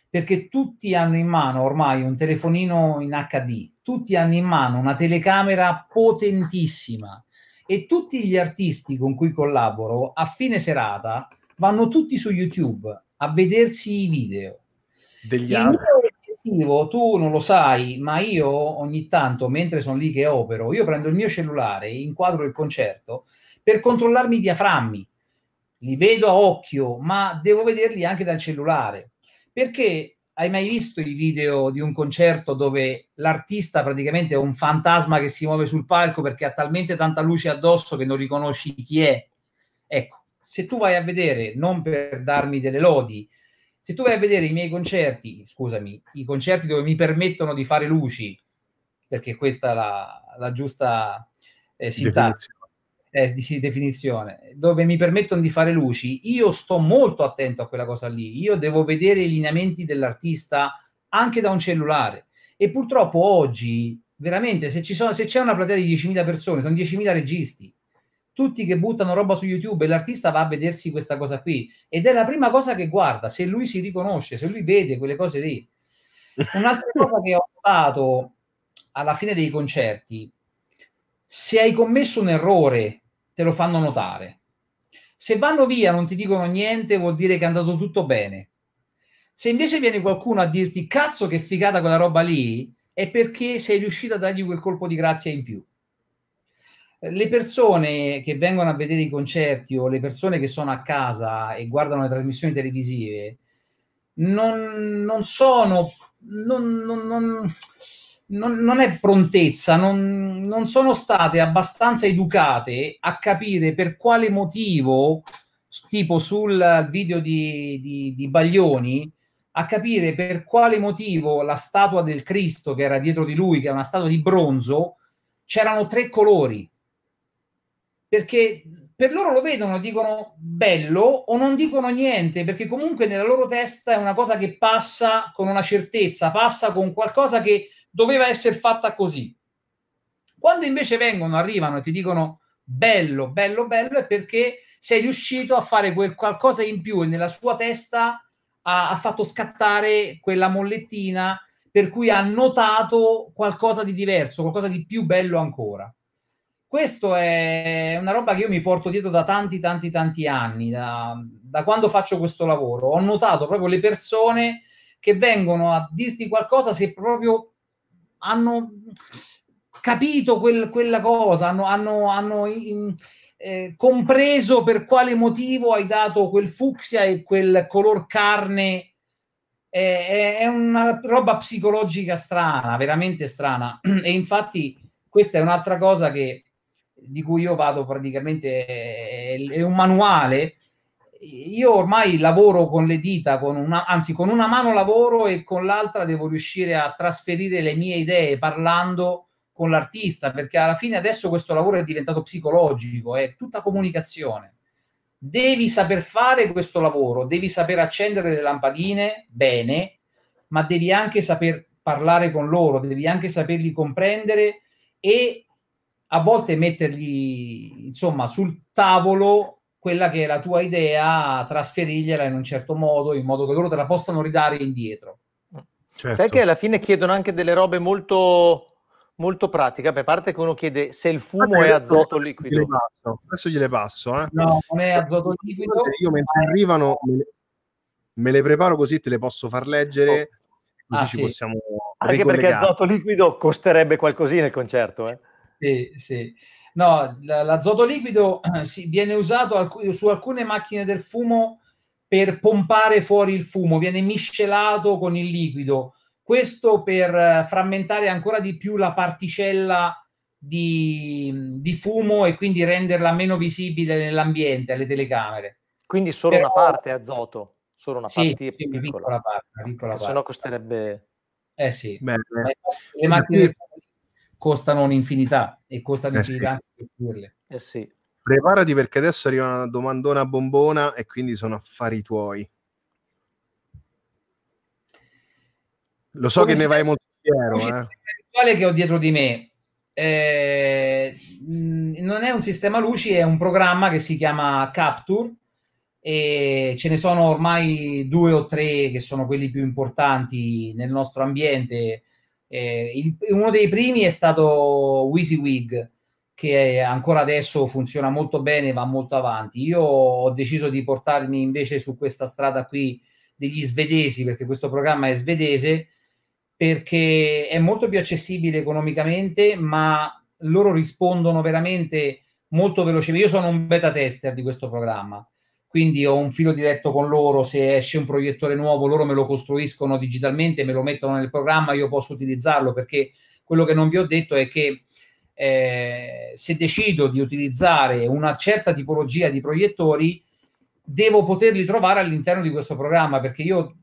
perché tutti hanno in mano ormai un telefonino in HD, tutti hanno in mano una telecamera potentissima e tutti gli artisti con cui collaboro a fine serata vanno tutti su YouTube a vedersi i video. Degli il altri. Obiettivo, tu non lo sai, ma io ogni tanto, mentre sono lì che opero, io prendo il mio cellulare, inquadro il concerto per controllarmi i diaframmi. Li vedo a occhio, ma devo vederli anche dal cellulare, perché hai mai visto il video di un concerto dove l'artista praticamente è un fantasma che si muove sul palco perché ha talmente tanta luce addosso che non riconosci chi è? Ecco, se tu vai a vedere, non per darmi delle lodi, se tu vai a vedere i miei concerti, scusami, i concerti dove mi permettono di fare luci, perché questa è la, la giusta eh, sintassi, eh, di definizione, dove mi permettono di fare luci, io sto molto attento a quella cosa lì, io devo vedere i lineamenti dell'artista anche da un cellulare e purtroppo oggi veramente se, ci sono, se c'è una platea di 10.000 persone, sono 10.000 registi, tutti che buttano roba su YouTube e l'artista va a vedersi questa cosa qui ed è la prima cosa che guarda, se lui si riconosce, se lui vede quelle cose lì. Un'altra cosa che ho notato alla fine dei concerti, se hai commesso un errore te lo fanno notare. Se vanno via non ti dicono niente, vuol dire che è andato tutto bene. Se invece viene qualcuno a dirti cazzo che figata quella roba lì, è perché sei riuscito a dargli quel colpo di grazia in più. Le persone che vengono a vedere i concerti o le persone che sono a casa e guardano le trasmissioni televisive non, non sono... Non, non, non, non è prontezza, non, non sono state abbastanza educate a capire per quale motivo, tipo sul video di, di, di Baglioni, a capire per quale motivo la statua del Cristo che era dietro di lui, che è una statua di bronzo, c'erano tre colori. Perché per loro lo vedono, dicono bello o non dicono niente, perché comunque nella loro testa è una cosa che passa con una certezza, passa con qualcosa che doveva essere fatta così. Quando invece vengono, arrivano e ti dicono bello, bello, bello, è perché sei riuscito a fare quel qualcosa in più e nella sua testa ha, ha fatto scattare quella mollettina per cui ha notato qualcosa di diverso, qualcosa di più bello ancora. Questo è una roba che io mi porto dietro da tanti, tanti, tanti anni, da, da quando faccio questo lavoro. Ho notato proprio le persone che vengono a dirti qualcosa se proprio hanno capito quel, quella cosa, hanno, hanno, hanno in, eh, compreso per quale motivo hai dato quel fucsia e quel color carne. Eh, è una roba psicologica strana, veramente strana. E infatti questa è un'altra cosa che, di cui io vado praticamente, è, è un manuale io ormai lavoro con le dita, con una, anzi con una mano lavoro e con l'altra devo riuscire a trasferire le mie idee parlando con l'artista, perché alla fine adesso questo lavoro è diventato psicologico, è tutta comunicazione. Devi saper fare questo lavoro, devi saper accendere le lampadine bene, ma devi anche saper parlare con loro, devi anche saperli comprendere e a volte mettergli, insomma, sul tavolo quella che è la tua idea, trasferirgliela in un certo modo, in modo che loro te la possano ridare indietro. Mm. Certo. Sai che alla fine chiedono anche delle robe molto, molto pratiche. Beh, a parte che uno chiede se il fumo è azoto liquido. Gliele Adesso gliele passo. Eh. No, non è azoto liquido. Io mentre arrivano me le preparo così te le posso far leggere, oh. così ah, ci sì. possiamo... Anche perché azoto liquido costerebbe qualcosina il concerto. Eh? Sì, sì. No, l'azoto liquido sì, viene usato alc- su alcune macchine del fumo per pompare fuori il fumo, viene miscelato con il liquido. Questo per eh, frammentare ancora di più la particella di, di fumo e quindi renderla meno visibile nell'ambiente, alle telecamere. Quindi solo Però... una parte azoto, solo una sì, parte sì, piccola. piccola parte, piccola parte. Sennò costerebbe... Eh sì, Beh, le macchine sì. costano un'infinità e costa di eh sì. Eh sì. Preparati perché adesso arriva una domandona bombona e quindi sono affari tuoi. Lo so Come che ne vai molto fiero. Eh. Il eh. che ho dietro di me eh, mm, non è un sistema luci, è un programma che si chiama Capture e ce ne sono ormai due o tre che sono quelli più importanti nel nostro ambiente eh, il, uno dei primi è stato WYSIWYG, che ancora adesso funziona molto bene, va molto avanti. Io ho deciso di portarmi invece su questa strada qui degli svedesi, perché questo programma è svedese, perché è molto più accessibile economicamente, ma loro rispondono veramente molto velocemente. Io sono un beta tester di questo programma quindi ho un filo diretto con loro, se esce un proiettore nuovo loro me lo costruiscono digitalmente, me lo mettono nel programma, io posso utilizzarlo perché quello che non vi ho detto è che eh, se decido di utilizzare una certa tipologia di proiettori, devo poterli trovare all'interno di questo programma perché io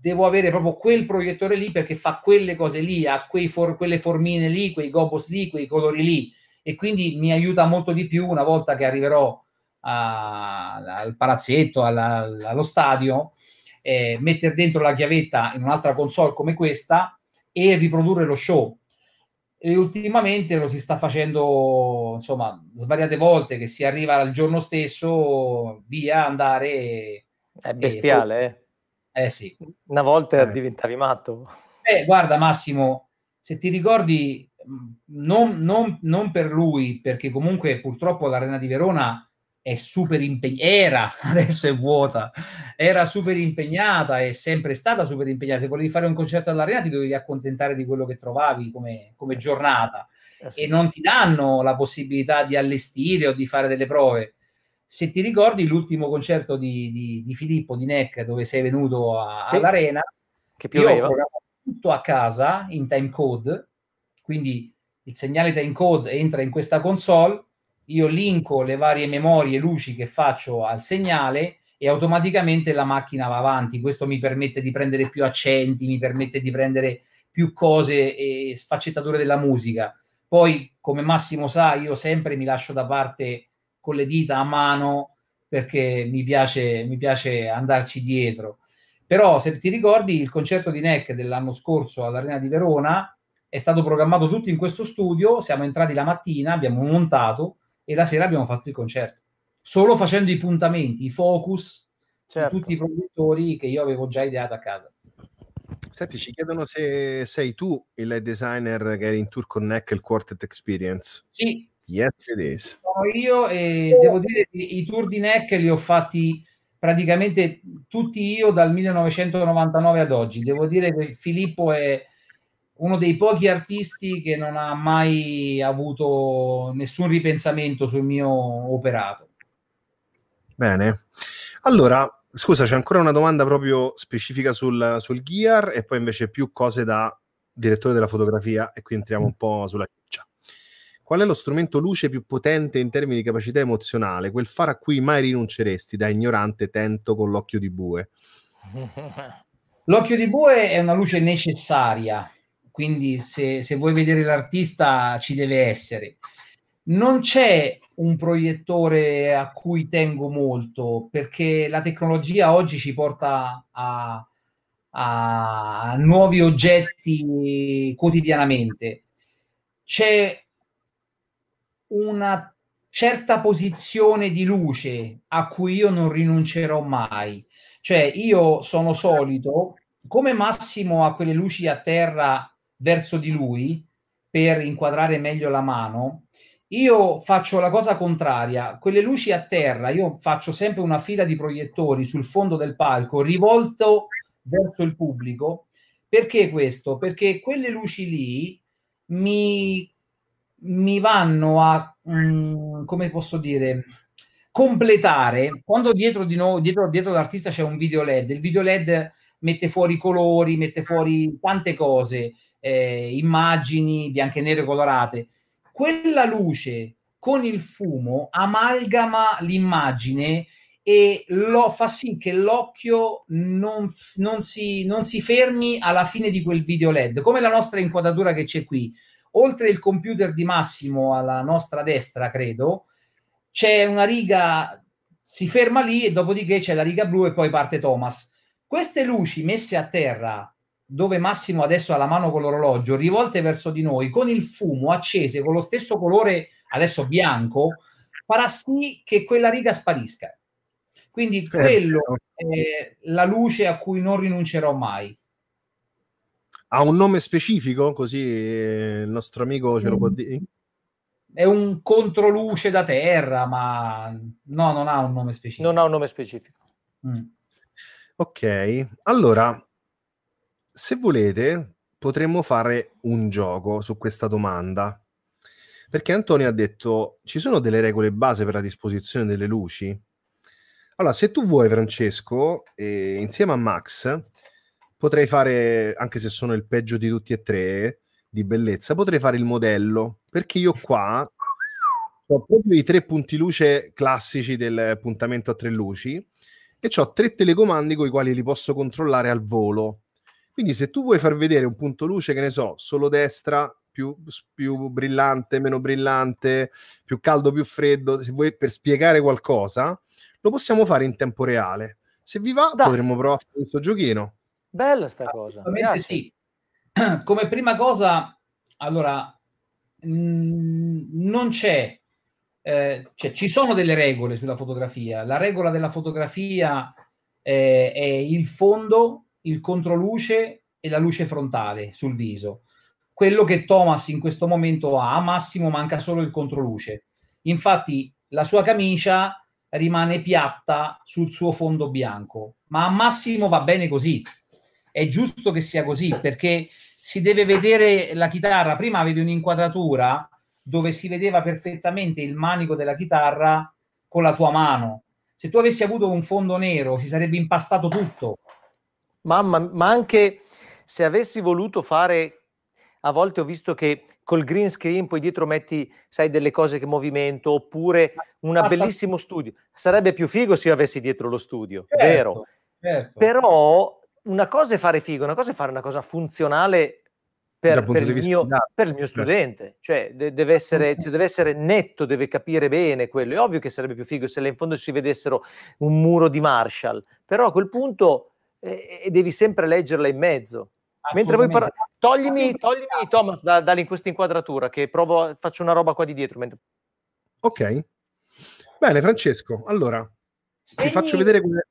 devo avere proprio quel proiettore lì perché fa quelle cose lì, ha for- quelle formine lì, quei gobos lì, quei colori lì e quindi mi aiuta molto di più una volta che arriverò a, al palazzetto, alla, allo stadio, eh, mettere dentro la chiavetta in un'altra console come questa e riprodurre lo show. E ultimamente lo si sta facendo, insomma, svariate volte che si arriva al giorno stesso via andare. È bestiale, e... Eh? eh sì. Una volta eh. diventavi matto. Eh, guarda Massimo, se ti ricordi, mm, non, non, non per lui, perché comunque purtroppo l'Arena di Verona è super impegnata, era, adesso è vuota, era super impegnata, è sempre stata super impegnata. Se volevi fare un concerto all'arena ti dovevi accontentare di quello che trovavi come, come eh. giornata eh, e non ti danno la possibilità di allestire o di fare delle prove. Se ti ricordi l'ultimo concerto di, di, di Filippo di Neck dove sei venuto a, sì, all'arena, che pioveva. io tutto a casa in timecode, quindi il segnale timecode entra in questa console io linko le varie memorie luci che faccio al segnale e automaticamente la macchina va avanti. Questo mi permette di prendere più accenti, mi permette di prendere più cose e sfaccettature della musica. Poi, come Massimo sa, io sempre mi lascio da parte con le dita a mano perché mi piace, mi piace andarci dietro. Però, se ti ricordi, il concerto di NEC dell'anno scorso all'Arena di Verona è stato programmato tutto in questo studio, siamo entrati la mattina, abbiamo montato, e la sera abbiamo fatto il concerto. Solo facendo i puntamenti, i focus, certo. tutti i produttori che io avevo già ideato a casa. Senti, ci chiedono se sei tu il designer che eri in tour con Neck il Quartet Experience. Sì. Yes, it is. Sono io e devo dire che i tour di Neck li ho fatti praticamente tutti io dal 1999 ad oggi. Devo dire che Filippo è uno dei pochi artisti che non ha mai avuto nessun ripensamento sul mio operato. Bene. Allora, scusa, c'è ancora una domanda proprio specifica sul, sul gear e poi invece più cose da direttore della fotografia e qui entriamo un po' sulla ciccia. Qual è lo strumento luce più potente in termini di capacità emozionale? Quel fare a cui mai rinunceresti da ignorante tento con l'occhio di bue? L'occhio di bue è una luce necessaria quindi se, se vuoi vedere l'artista ci deve essere. Non c'è un proiettore a cui tengo molto perché la tecnologia oggi ci porta a, a nuovi oggetti quotidianamente. C'è una certa posizione di luce a cui io non rinuncerò mai. Cioè, io sono solito, come massimo, a quelle luci a terra verso di lui per inquadrare meglio la mano, io faccio la cosa contraria, quelle luci a terra, io faccio sempre una fila di proiettori sul fondo del palco rivolto verso il pubblico. Perché questo? Perché quelle luci lì mi, mi vanno a, mh, mm, come posso dire, completare. Quando dietro, di noi, dietro, dietro l'artista c'è un video LED, il video LED mette fuori colori, mette fuori tante cose eh, immagini bianche e nere colorate. Quella luce con il fumo amalgama l'immagine e lo fa sì che l'occhio non, non, si, non si fermi alla fine di quel video LED, come la nostra inquadratura che c'è qui. Oltre il computer di Massimo alla nostra destra, credo, c'è una riga, si ferma lì e dopodiché c'è la riga blu e poi parte Thomas. Queste luci messe a terra dove Massimo adesso ha la mano con l'orologio, rivolte verso di noi, con il fumo accese, con lo stesso colore adesso bianco, farà sì che quella riga sparisca. Quindi certo. quello è la luce a cui non rinuncerò mai. Ha un nome specifico, così eh, il nostro amico ce lo può dire? È un controluce da terra, ma no, non ha un nome specifico. Non ha un nome specifico. Mm. Ok, allora se volete, potremmo fare un gioco su questa domanda. Perché Antonio ha detto, ci sono delle regole base per la disposizione delle luci? Allora, se tu vuoi, Francesco, eh, insieme a Max, potrei fare, anche se sono il peggio di tutti e tre, di bellezza, potrei fare il modello, perché io qua ho proprio i tre punti luce classici del puntamento a tre luci e ho tre telecomandi con i quali li posso controllare al volo. Quindi se tu vuoi far vedere un punto luce, che ne so, solo destra, più, più brillante, meno brillante, più caldo, più freddo, se vuoi per spiegare qualcosa, lo possiamo fare in tempo reale. Se vi va, Dai. potremmo provare questo giochino. Bella sta cosa. Sì. Come prima cosa, allora, mh, mm, non c'è eh, cioè, ci sono delle regole sulla fotografia. La regola della fotografia eh, è il fondo il controluce e la luce frontale sul viso. Quello che Thomas in questo momento ha, a Massimo manca solo il controluce. Infatti la sua camicia rimane piatta sul suo fondo bianco, ma a Massimo va bene così. È giusto che sia così perché si deve vedere la chitarra. Prima avevi un'inquadratura dove si vedeva perfettamente il manico della chitarra con la tua mano. Se tu avessi avuto un fondo nero si sarebbe impastato tutto Mamma, ma anche se avessi voluto fare, a volte ho visto che col green screen poi dietro metti, sai, delle cose che movimento, oppure un bellissimo studio. Sarebbe più figo se io avessi dietro lo studio, certo, vero? Certo. Però una cosa è fare figo, una cosa è fare una cosa funzionale per, per, il, mio, per il, mio, studente. Cioè, de- deve, essere, cioè, deve, essere, netto, deve capire bene quello. È ovvio che sarebbe più figo se là in fondo si vedessero un muro di Marshall, però a quel punto e, e devi sempre leggerla in mezzo. Mentre voi parlate, toglimi, toglimi Thomas da, da questa inquadratura che provo, faccio una roba qua di dietro. Mentre... Ok, bene Francesco, allora Spegni. ti faccio vedere quelle...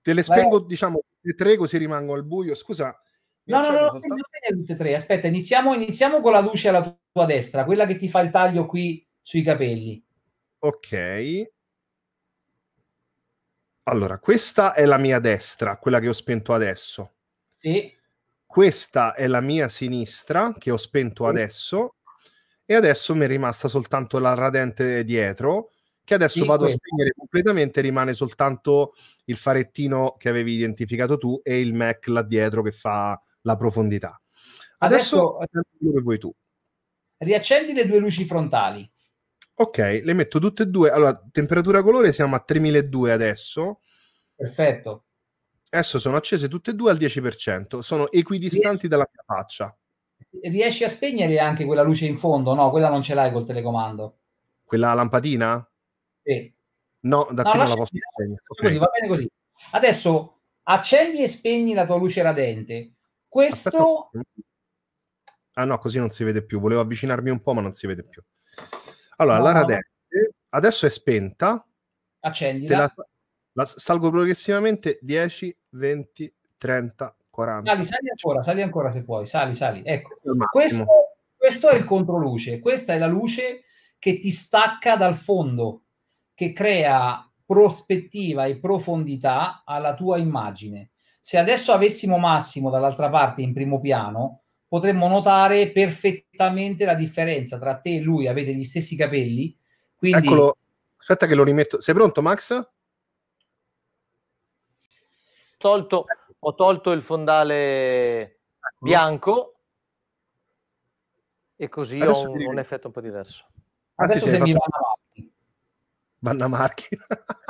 Te le spengo, Beh. diciamo, le tre così rimango al buio, scusa. No, no, no, soltanto... tutte e tre. Aspetta, iniziamo, iniziamo con la luce alla tua destra, quella che ti fa il taglio qui sui capelli. Ok, allora, questa è la mia destra, quella che ho spento adesso. Sì. Questa è la mia sinistra che ho spento sì. adesso e adesso mi è rimasta soltanto la radente dietro che adesso sì, vado questo. a spegnere completamente, rimane soltanto il farettino che avevi identificato tu e il Mac là dietro che fa la profondità. Adesso, adesso quello che vuoi tu. Riaccendi le due luci frontali. Ok, le metto tutte e due. Allora, temperatura colore siamo a 3200 adesso. Perfetto. Adesso sono accese tutte e due al 10%, sono equidistanti Ries- dalla mia faccia. Riesci a spegnere anche quella luce in fondo? No, quella non ce l'hai col telecomando. Quella lampadina? Sì. No, da no, qui non la posso spegnere. Così, va bene così. Adesso accendi e spegni la tua luce radente. Questo... Aspetta. Ah no, così non si vede più. Volevo avvicinarmi un po', ma non si vede più. Allora, no, la radente no. adesso è spenta. Accendila. La, la, salgo progressivamente 10, 20, 30, 40. Sali, sali ancora, sali ancora se puoi. Sali, sali. Ecco, questo, questo è il controluce. Questa è la luce che ti stacca dal fondo, che crea prospettiva e profondità alla tua immagine. Se adesso avessimo Massimo dall'altra parte in primo piano, potremmo notare perfettamente la differenza tra te e lui, avete gli stessi capelli. Quindi... Eccolo, aspetta che lo rimetto. Sei pronto Max? Tolto, ho tolto il fondale ecco. bianco e così Adesso ho un, un, effetto un po' diverso. Ah, Adesso se sembri fatto... Vanna Marchi. Vanna Marchi.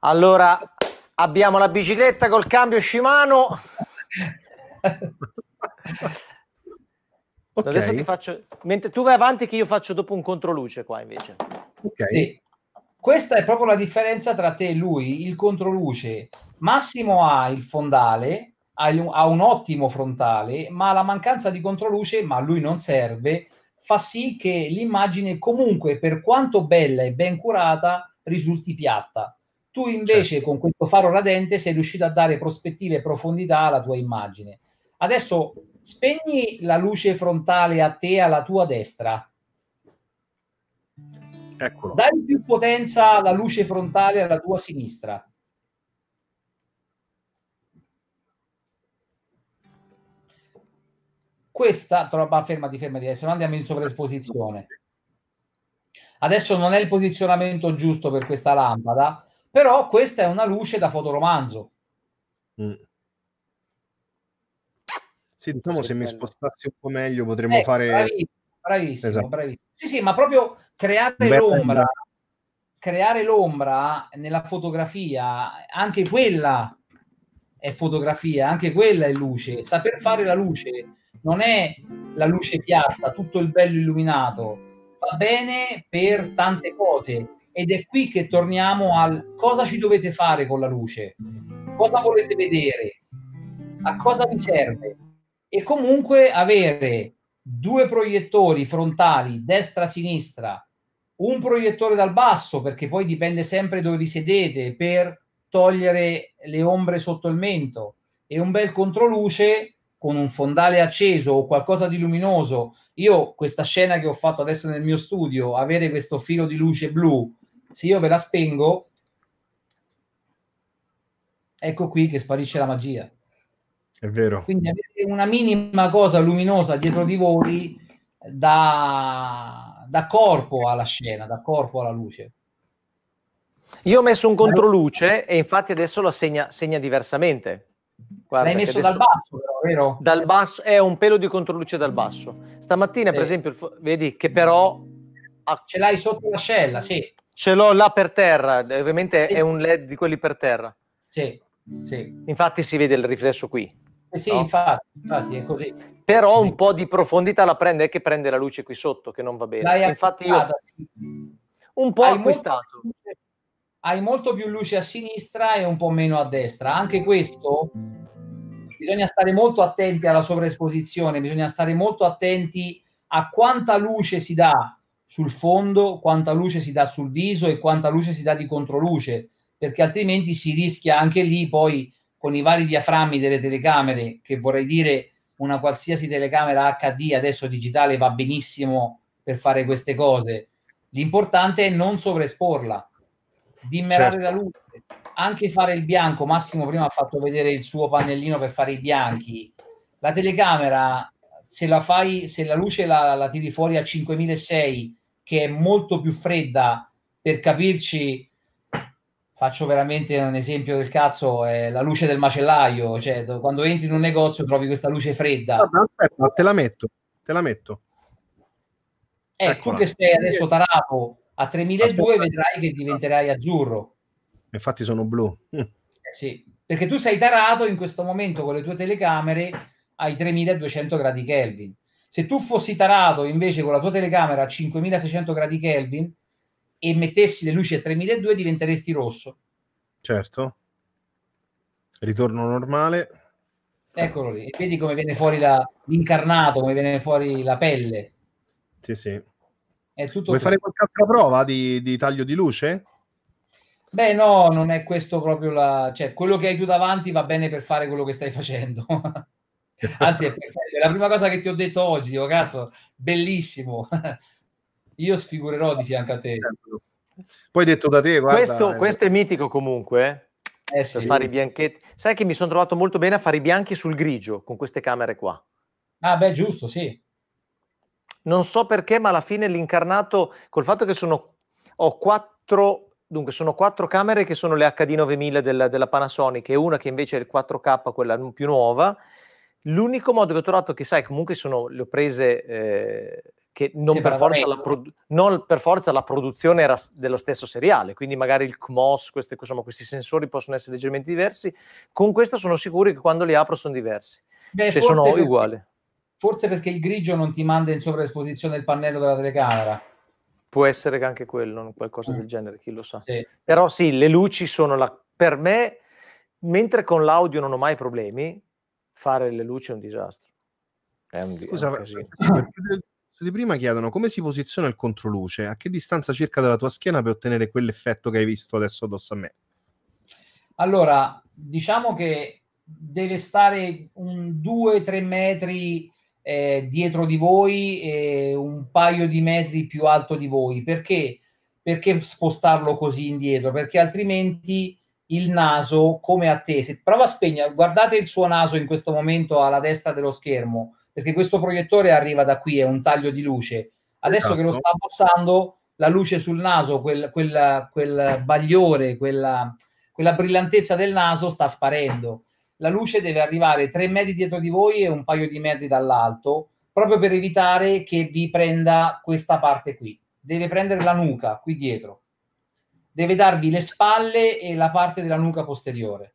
allora, abbiamo la bicicletta col cambio Shimano. okay. Adesso ti faccio... Mentre tu vai avanti che io faccio dopo un controluce qua invece. Ok. Sì. Questa è proprio la differenza tra te e lui, il controluce. Massimo ha il fondale, ha, ha un ottimo frontale, ma la mancanza di controluce, ma a lui non serve, fa sì che l'immagine comunque, per quanto bella e ben curata, risulti piatta. Tu invece certo. con questo faro radente sei riuscito a dare prospettive e profondità alla tua immagine. Adesso spegni la luce frontale a te, alla tua destra. Eccolo. Dai più potenza alla luce frontale alla tua sinistra. Questa, trova, ferma di adesso andiamo in sovraesposizione. Adesso non è il posizionamento giusto per questa lampada, però questa è una luce da fotoromanzo. Mm sì, diciamo se mi spostassi un po' meglio potremmo eh, fare... Bravissimo, bravissimo, esatto. bravissimo, Sì, sì, ma proprio creare Bella l'ombra, idea. creare l'ombra nella fotografia, anche quella è fotografia, anche quella è luce. Saper fare la luce non è la luce piatta, tutto il bello illuminato, va bene per tante cose. Ed è qui che torniamo al cosa ci dovete fare con la luce, cosa volete vedere, a cosa vi serve e comunque avere due proiettori frontali, destra-sinistra, un proiettore dal basso, perché poi dipende sempre dove vi sedete, per togliere le ombre sotto il mento, e un bel controluce con un fondale acceso o qualcosa di luminoso. Io questa scena che ho fatto adesso nel mio studio, avere questo filo di luce blu, se io ve la spengo, ecco qui che sparisce la magia. È vero. Quindi avete una minima cosa luminosa dietro di voi da, da corpo alla scena, da corpo alla luce. Io ho messo un controluce e infatti adesso lo segna, segna diversamente. Guarda, L'hai messo dal basso, però, vero? Dal basso è un pelo di controluce dal basso. Stamattina, sì. per esempio, vedi che però ce l'hai sotto l'ascella, sì. Ce l'ho là per terra, ovviamente sì. è un LED di quelli per terra. Sì, sì. Infatti si vede il riflesso qui. Eh sì, no? infatti, infatti, è così. Però un po' di profondità la prende, è che prende la luce qui sotto, che non va bene. L'hai infatti io un po' hai acquistato. Molto, hai molto più luce a sinistra e un po' meno a destra. Anche questo bisogna stare molto attenti alla sovraesposizione, bisogna stare molto attenti a quanta luce si dà sul fondo, quanta luce si dà sul viso e quanta luce si dà di controluce, perché altrimenti si rischia anche lì poi con i vari diaframmi delle telecamere, che vorrei dire una qualsiasi telecamera HD adesso digitale va benissimo per fare queste cose. L'importante è non sovraesporla, dimmerare certo. la luce, anche fare il bianco. Massimo prima ha fatto vedere il suo pannellino per fare i bianchi. La telecamera, se la fai, se la luce la, la tiri fuori a 5006, che è molto più fredda, per capirci, faccio veramente un esempio del cazzo, è la luce del macellaio, cioè quando entri in un negozio trovi questa luce fredda. Vabbè, aspetta, te la metto, te la metto. Eh, Eccola. tu che sei adesso tarato a 3002 vedrai che diventerai azzurro. Infatti sono blu. Mm. Eh sì, perché tu sei tarato in questo momento con le tue telecamere ai 3200 gradi Kelvin. Se tu fossi tarato invece con la tua telecamera a 5600 gradi Kelvin, e mettessi le luci a 3200 diventeresti rosso. Certo. Ritorno normale. Eccolo lì, vedi come viene fuori la, l'incarnato, come viene fuori la pelle. Sì, sì. È tutto Vuoi qui. fare qualche altra prova di, di, taglio di luce? Beh, no, non è questo proprio la... Cioè, quello che hai tu davanti va bene per fare quello che stai facendo. Anzi, è perfetto. la prima cosa che ti ho detto oggi, dico, cazzo, bellissimo io sfigurerò di fianco a te. Poi detto da te, guarda, questo, eh. questo è mitico comunque. Eh, eh sì. fare i bianchetti. Sai che mi sono trovato molto bene a fare i bianchi sul grigio con queste camere qua. Ah, beh, giusto, sì. Non so perché, ma alla fine l'incarnato, col fatto che sono ho quattro dunque sono quattro camere che sono le HD9000 della, della Panasonic e una che invece è il 4K, quella più nuova, L'unico modo che ho trovato, che sai, comunque sono, le ho prese eh, che non, sì, per produ- non, per forza la produzione era dello stesso seriale, quindi magari il CMOS, queste, insomma, questi sensori possono essere leggermente diversi. Con questo sono sicuro che quando li apro sono diversi, Beh, cioè sono perché, uguali. Forse perché il grigio non ti manda in sovraesposizione il pannello della telecamera. Può essere che anche quello, qualcosa mm. del genere, chi lo sa. Sì. Però sì, le luci sono la, per me, mentre con l'audio non ho mai problemi, fare le luci è un disastro. È un, Scusa, eh, di prima chiedono come si posiziona il controluce, a che distanza circa dalla tua schiena per ottenere quell'effetto che hai visto adesso addosso a me? Allora, diciamo che deve stare un 2-3 metri eh, dietro di voi e un paio di metri più alto di voi. Perché? Perché spostarlo così indietro? Perché altrimenti il naso come attese. prova a spegnere, guardate il suo naso in questo momento alla destra dello schermo, perché questo proiettore arriva da qui, è un taglio di luce. Adesso esatto. che lo esatto. sta abbassando, la luce sul naso, quel, quel, quel bagliore, quella, quella, brillantezza del naso sta sparendo. La luce deve arrivare tre metri dietro di voi e un paio di metri dall'alto, proprio per evitare che vi prenda questa parte qui. Deve prendere la nuca qui dietro deve darvi le spalle e la parte della nuca posteriore.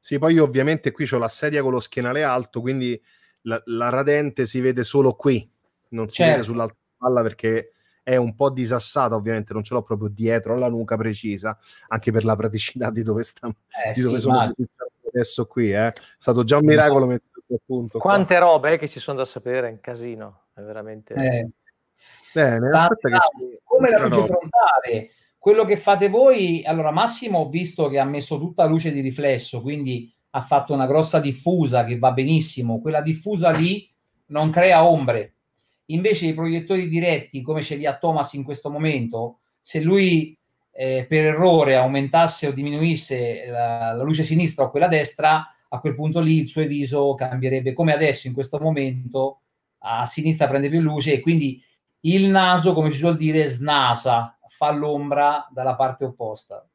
Sì, poi io ovviamente qui ho la sedia con lo schienale alto, quindi la, la radente si vede solo qui, non si certo. vede sull'altra spalla perché è un po' disassata, ovviamente non ce l'ho proprio dietro alla nuca precisa, anche per la praticità di dove, sta, eh, di dove sì, sono adesso qui. Eh. È stato già un miracolo no. metterlo a punto. Quante qua. robe che ci sono da sapere, è un casino, è veramente... Eh. Bene, Tante, che come la luce frontale, quello che fate voi, allora Massimo ho visto che ha messo tutta luce di riflesso, quindi ha fatto una grossa diffusa che va benissimo, quella diffusa lì non crea ombre. Invece i proiettori diretti, come ce li ha Thomas in questo momento, se lui eh, per errore aumentasse o diminuisse la, la, luce sinistra o quella destra, a quel punto lì il suo viso cambierebbe come adesso in questo momento a sinistra prende più luce e quindi il naso, come si suol dire, snasa, fa l'ombra dalla parte opposta.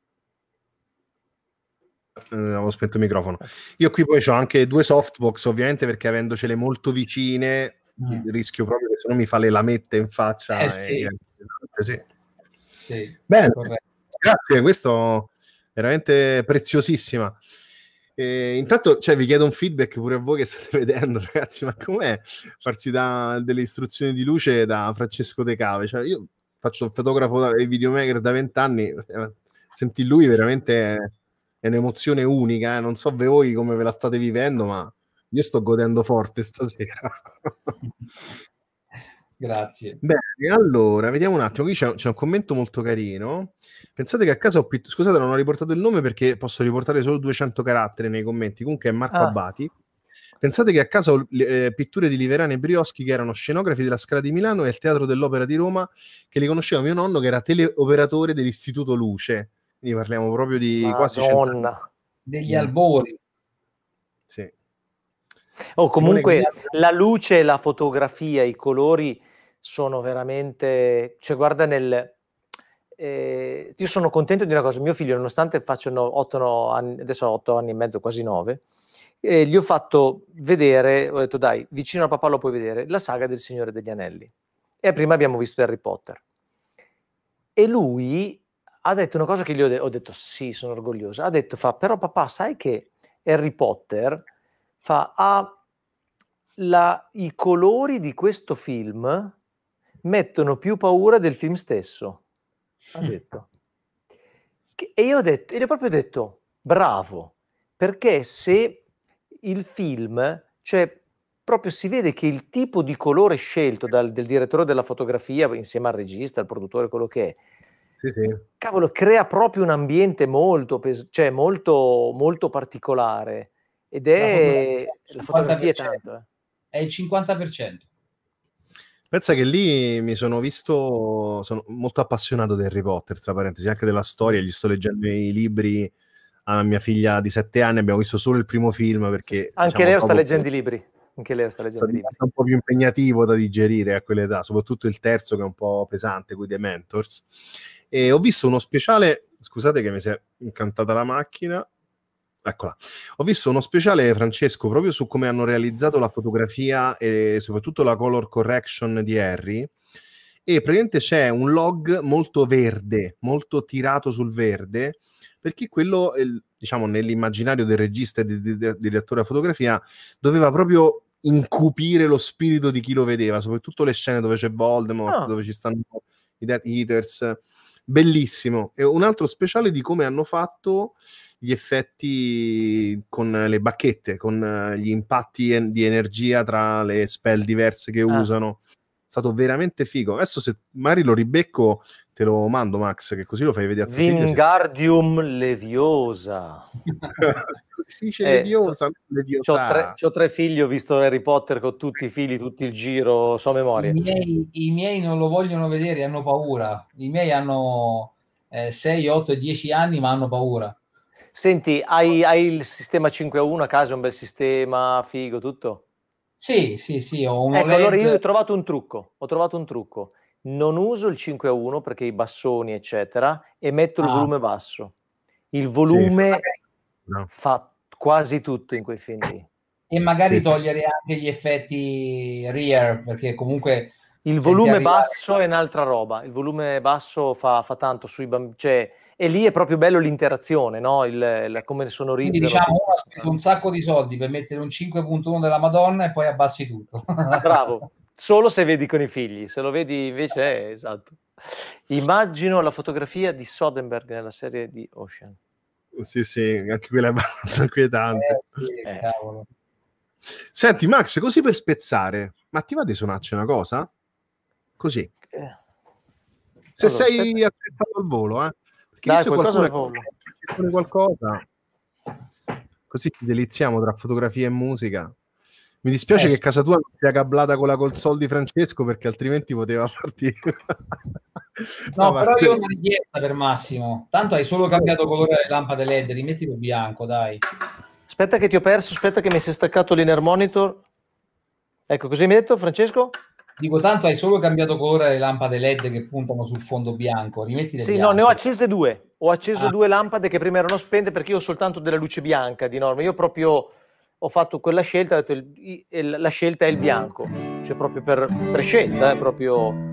Eh, avevo spento il microfono. Io qui poi ho anche due softbox, ovviamente, perché avendocele molto vicine, mm. rischio proprio che se no mi fa le lamette in faccia. Eh, sì. E... Sì. Sì, Bene, grazie, questo è veramente preziosissima. E intanto cioè, vi chiedo un feedback pure a voi che state vedendo, ragazzi. Ma com'è farsi da delle istruzioni di luce da Francesco De Cave? Cioè, io faccio il fotografo e videomaker da vent'anni, eh, sentì lui veramente è un'emozione unica, eh. non so voi come ve la state vivendo, ma io sto godendo forte stasera. Grazie. Bene, allora, vediamo un attimo, qui c'è, c'è, un commento molto carino. Pensate che a caso ho pitt- scusate non ho riportato il nome perché posso riportare solo 200 caratteri nei commenti, comunque è Marco ah. Abati Pensate che a caso eh, pitture di Liverani e Brioschi che erano scenografi della Scala di Milano e il Teatro dell'Opera di Roma che li conosceva mio nonno che era teleoperatore dell'Istituto Luce. Quindi parliamo proprio di Madonna. quasi 100 anni. Degli mm. albori. Sì. oh, comunque Simone... la luce, la fotografia, i colori sono veramente... Cioè guarda nel... Eh, io sono contento di una cosa, mio figlio nonostante facciano 8 anni, adesso 8 anni e mezzo, quasi 9, e gli ho fatto vedere, ho detto dai, vicino a papà lo puoi vedere, la saga del Signore degli Anelli. E prima abbiamo visto Harry Potter. E lui ha detto una cosa che gli ho, de- ho detto, sì, sono orgoglioso. Ha detto, fa, però papà, sai che Harry Potter fa, ha la, i colori di questo film mettono più paura del film stesso. Ha mm. detto. Che, e io ho detto, e gli ho proprio detto, bravo, perché se il film, cioè proprio si vede che il tipo di colore scelto dal direttore della fotografia, insieme al regista, al produttore, quello che è, sì, sì. cavolo, crea proprio un ambiente molto, cioè molto, molto particolare. Ed è la fotografia, è tanto. Eh. È il 50%. Pensa che lì mi sono visto, sono molto appassionato di Harry Potter, tra parentesi, anche della storia, gli sto leggendo i libri a mia figlia di 7 anni, abbiamo visto solo il primo film perché... Anche diciamo, Leo sta leggendo i libri. Anche Leo sta leggendo i libri. È un po' più impegnativo da digerire a quell'età, soprattutto il terzo che è un po' pesante, quelli dei Mentors. E ho visto uno speciale, scusate che mi si è incantata la macchina, Eccola. Ho visto uno speciale, Francesco, proprio su come hanno realizzato la fotografia e soprattutto la color correction di Harry. E praticamente c'è un log molto verde, molto tirato sul verde, perché quello, diciamo, nell'immaginario del regista e del direttore a fotografia, doveva proprio incupire lo spirito di chi lo vedeva, soprattutto le scene dove c'è Voldemort, oh. dove ci stanno i Death Eaters. Bellissimo. E un altro speciale di come hanno fatto gli effetti con le bacchette, con gli impatti en- di energia tra le spell diverse che ah. usano stato veramente figo. Adesso se magari lo ribecco te lo mando Max, che così lo fai vedere a te. Vingardium se... Leviosa. si dice eh, Leviosa, so, leviosa. C'ho, tre, c'ho tre, figli, ho visto Harry Potter con tutti i figli, tutto il giro, so memoria. I miei, I miei, non lo vogliono vedere, hanno paura. I miei hanno eh, 6, 8, 10 anni, ma hanno paura. Senti, hai, hai il sistema 5 a 1 a casa, un bel sistema, figo, tutto? Sì, sì, sì, ho un ecco, allora io ho trovato un trucco, ho trovato un trucco. Non uso il 5 a 1 perché i bassoni, eccetera, e metto ah. il volume basso. Il volume sì, fa... fa quasi tutto in quei film lì. E magari sì. togliere anche gli effetti rear, perché comunque... Il volume arrivare... basso è un'altra roba, il volume basso fa, fa tanto sui bambini, cioè e lì è proprio bello l'interazione, no? il, il, come sonorizzano. Quindi diciamo, uno ha un sacco di soldi per mettere un 5.1 della Madonna e poi abbassi tutto. Ah, bravo, solo se vedi con i figli, se lo vedi invece è eh, esatto. Immagino la fotografia di Soderbergh nella serie di Ocean. Sì, sì, anche quella è abbastanza inquietante. Eh, sì, eh. Senti Max, così per spezzare, ma ti va di suonarci una cosa? Così. Eh. Se allora, sei attrezzato al volo, eh. Che Dai, qualcosa, qualcosa, qualcosa, così ti deliziamo tra fotografia e musica. Mi dispiace eh, che casa tua non sia cablata con la console di Francesco perché altrimenti poteva partire. no, no, però io ho una richiesta per Massimo. Tanto hai solo cambiato colore delle lampade LED, rimettilo bianco, dai. Aspetta che ti ho perso, aspetta che mi si è staccato l'inner monitor. Ecco, così mi hai detto Francesco? Dico, tanto hai solo cambiato colore le lampade LED che puntano sul fondo bianco. Rimetti sì, bianche. no, ne ho accese due. Ho acceso ah. due lampade che prima erano spente perché io ho soltanto della luce bianca di norma. Io proprio ho fatto quella scelta, ho detto il, il, la scelta è il bianco, cioè proprio per, per scelta, è eh, proprio...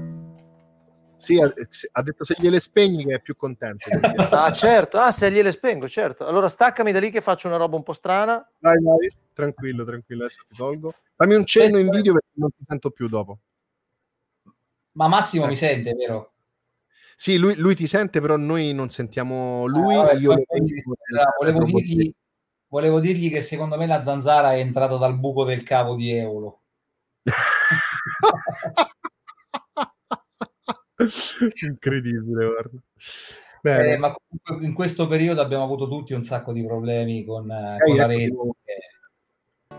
Sì, ha detto se gliele spegni che è più contento. ah, certo, ah, se gliele spengo, certo. Allora staccami da lì che faccio una roba un po' strana. Vai, vai, tranquillo, tranquillo, adesso ti tolgo. Fammi un cenno in video perché non ti sento più dopo. Ma Massimo eh. mi sente, vero? Sì, lui, lui, ti sente, però noi non sentiamo lui. Ah, vabbè, io poi, volevo, dirgli, volevo, dirgli, che secondo me la zanzara è entrata dal buco del cavo di Eolo. Incredibile, guarda. Eh, ma comunque in questo periodo abbiamo avuto tutti un sacco di problemi con, eh, eh con la rete. Ecco.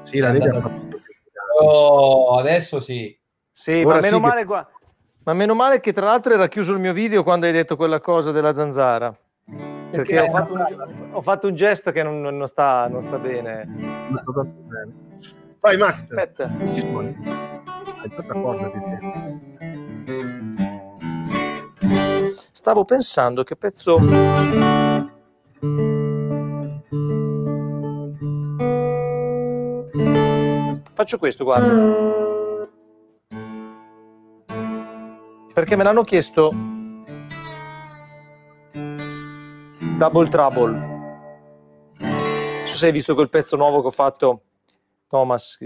Sì, la rete andato... ha fatto... oh, adesso sì. Sì, Ora ma meno sì male che... qua ma meno male che tra l'altro era chiuso il mio video quando hai detto quella cosa della zanzara. Perché, Perché ho, fatto un, ho fatto, un, gesto che non, non, sta, non sta, bene. Non sta tanto bene. Vai Max. Aspetta. Ci suoni. Stavo pensando che pezzo... Faccio questo, guarda. perché me l'hanno chiesto Double Trouble. Non so se hai visto quel pezzo nuovo che ho fatto, Thomas.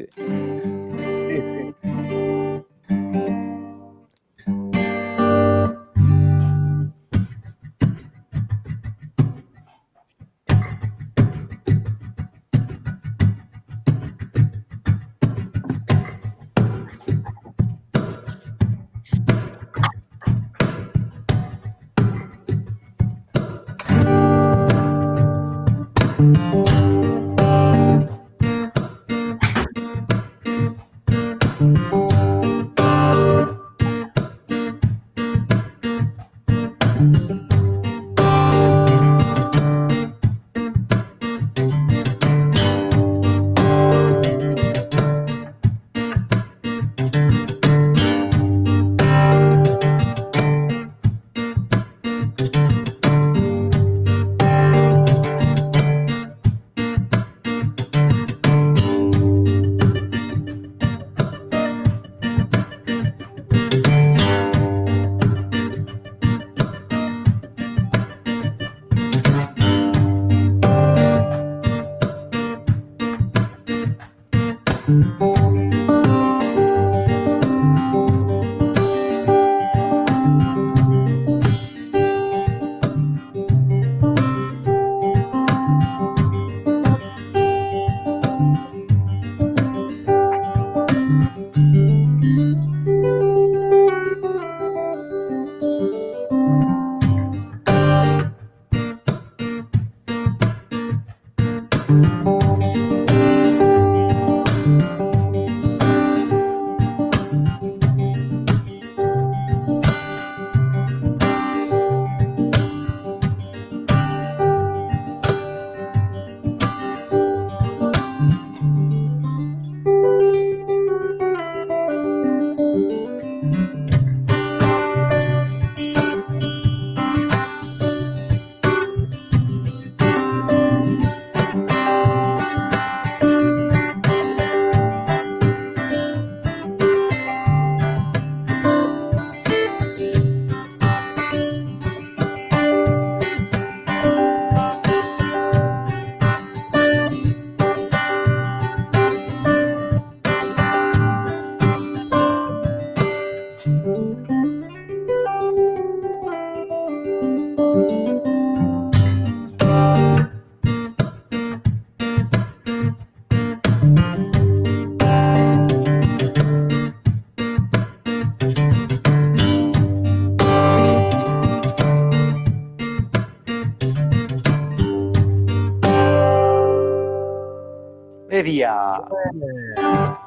Golia. Eh.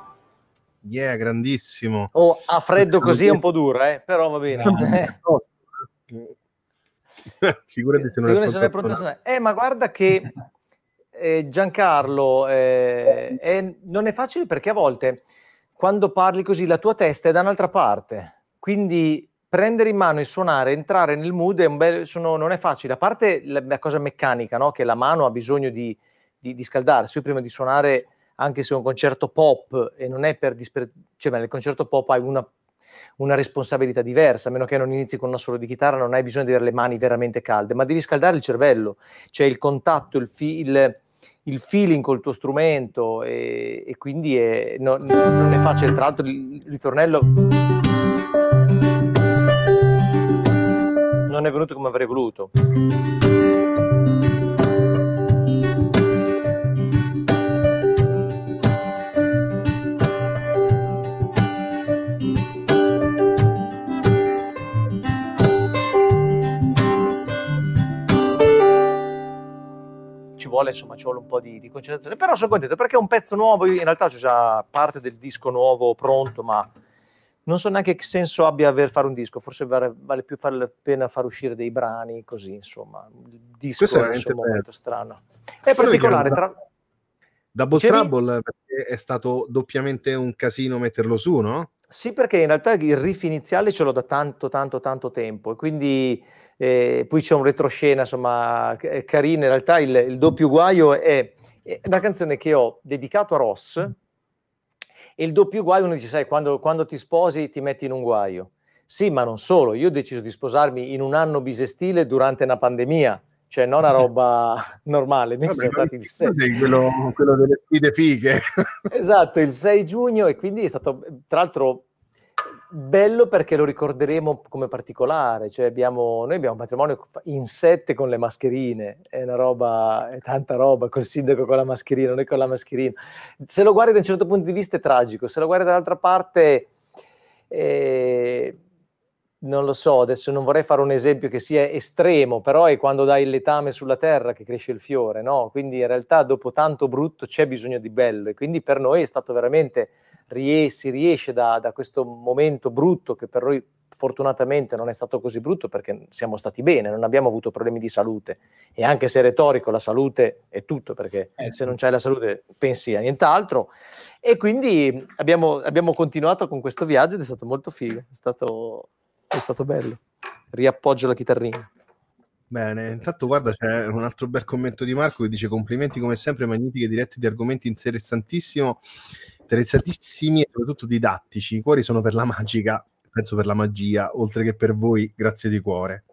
Yeah, grandissimo. Oh, a freddo così è un po' dura, eh? però va bene. Figurati se non Figurati è pronto. Pronto. Eh, ma guarda che eh, Giancarlo eh, è, non è facile perché a volte quando parli così la tua testa è da un'altra parte. Quindi prendere in mano e suonare, entrare nel mood è un bel, sono, non è facile. A parte la, la cosa meccanica, no? che la mano ha bisogno di, di, di scaldarsi. prima di suonare anche se è un concerto pop e non è per dispre- cioè ma nel concerto pop hai una, una responsabilità diversa, a meno che non inizi con un solo di chitarra, non hai bisogno di avere le mani veramente calde, ma devi scaldare il cervello, cioè il contatto, il, fi- il, il feeling col tuo strumento e, e quindi è, no, non è facile. Tra l'altro il ritornello non è venuto come avrei voluto. ci vuole, insomma, ci vuole un po' di, di concentrazione. Però sono contento perché è un pezzo nuovo. in realtà c'è già parte del disco nuovo pronto, ma non so neanche che senso abbia aver fare un disco, forse vale, vale più fare la pena far uscire dei brani così, insomma, il disco Questo è, è un momento strano. È particolare. Tra... Double C'eri? Trouble è stato doppiamente un casino metterlo su, no? Sì, perché in realtà il riff iniziale ce l'ho da tanto, tanto, tanto tempo e quindi eh, poi c'è un retroscena, insomma, eh, carina. In realtà il, il doppio guaio è, è, una canzone che ho dedicato a Ross e il doppio guaio uno dice, sai, quando, quando ti sposi ti metti in un guaio. Sì, ma non solo, io ho deciso di sposarmi in un anno bisestile durante una pandemia, cioè non una roba normale. Mi sono siamo stati il 6. Sei quello, quello delle sfide fighe. esatto, il 6 giugno e quindi è stato, tra l'altro bello perché lo ricorderemo come particolare, cioè abbiamo, noi abbiamo un matrimonio in sette con le mascherine, è una roba, è tanta roba, col sindaco con la mascherina, noi con la mascherina. Se lo guardi da un certo punto di vista è tragico, se lo guardi dall'altra parte... Eh, non lo so, adesso non vorrei fare un esempio che sia estremo, però è quando dai il letame sulla terra che cresce il fiore, no? Quindi in realtà dopo tanto brutto c'è bisogno di bello e quindi per noi è stato veramente, si riesce da, da, questo momento brutto che per noi fortunatamente non è stato così brutto perché siamo stati bene, non abbiamo avuto problemi di salute e anche se è retorico la salute è tutto perché eh. se non c'è la salute pensi a nient'altro e quindi abbiamo, abbiamo continuato con questo viaggio ed è stato molto figo, è stato è stato bello. Riappoggio la chitarrina. Bene, intanto guarda c'è un altro bel commento di Marco che dice complimenti come sempre, magnifiche dirette di argomenti interessantissimo, interessantissimi e soprattutto didattici. I cuori sono per la magica, penso per la magia, oltre che per voi, grazie di cuore.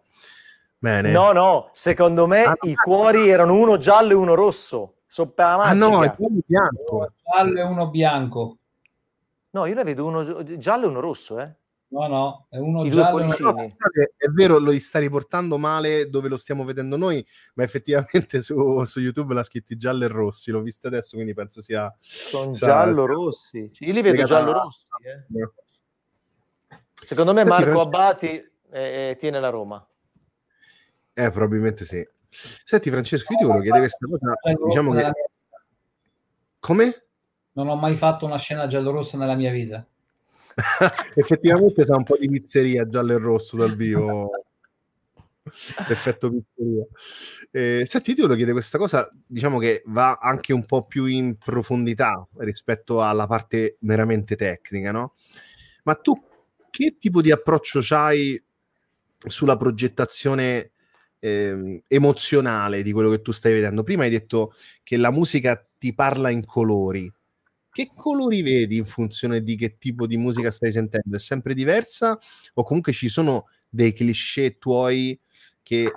Bene. No, no, secondo me ah, i cuori erano uno giallo e uno rosso. Sopra la magica. Ah no, è uno bianco. Uno giallo e uno bianco. No, io ne vedo uno giallo e uno rosso, eh. No, no, è uno I giallo. Due no, è vero, lo sta riportando male dove lo stiamo vedendo noi, ma effettivamente su, su YouTube l'ha scritto giallo e rossi. L'ho visto adesso, quindi penso sia. Sono giallo-rossi. Cioè, io li vedo giallo-rossi. Eh. Secondo me Senti, Marco Abati eh, eh, tiene la Roma. Eh, probabilmente sì. Senti Francesco, io ti volevo chiedere questa cosa, diciamo che... Come? Non ho mai fatto una scena giallo-rossa nella mia vita. Effettivamente sa un po' di pizzeria giallo e rosso dal vivo. Effetto pizzeria. Eh, senti, io ti chiedo questa cosa, diciamo che va anche un po' più in profondità rispetto alla parte meramente tecnica, no? Ma tu che tipo di approccio hai sulla progettazione eh, emozionale di quello che tu stai vedendo? Prima hai detto che la musica ti parla in colori, che colori vedi in funzione di che tipo di musica stai sentendo? È sempre diversa o comunque ci sono dei cliché tuoi che eh,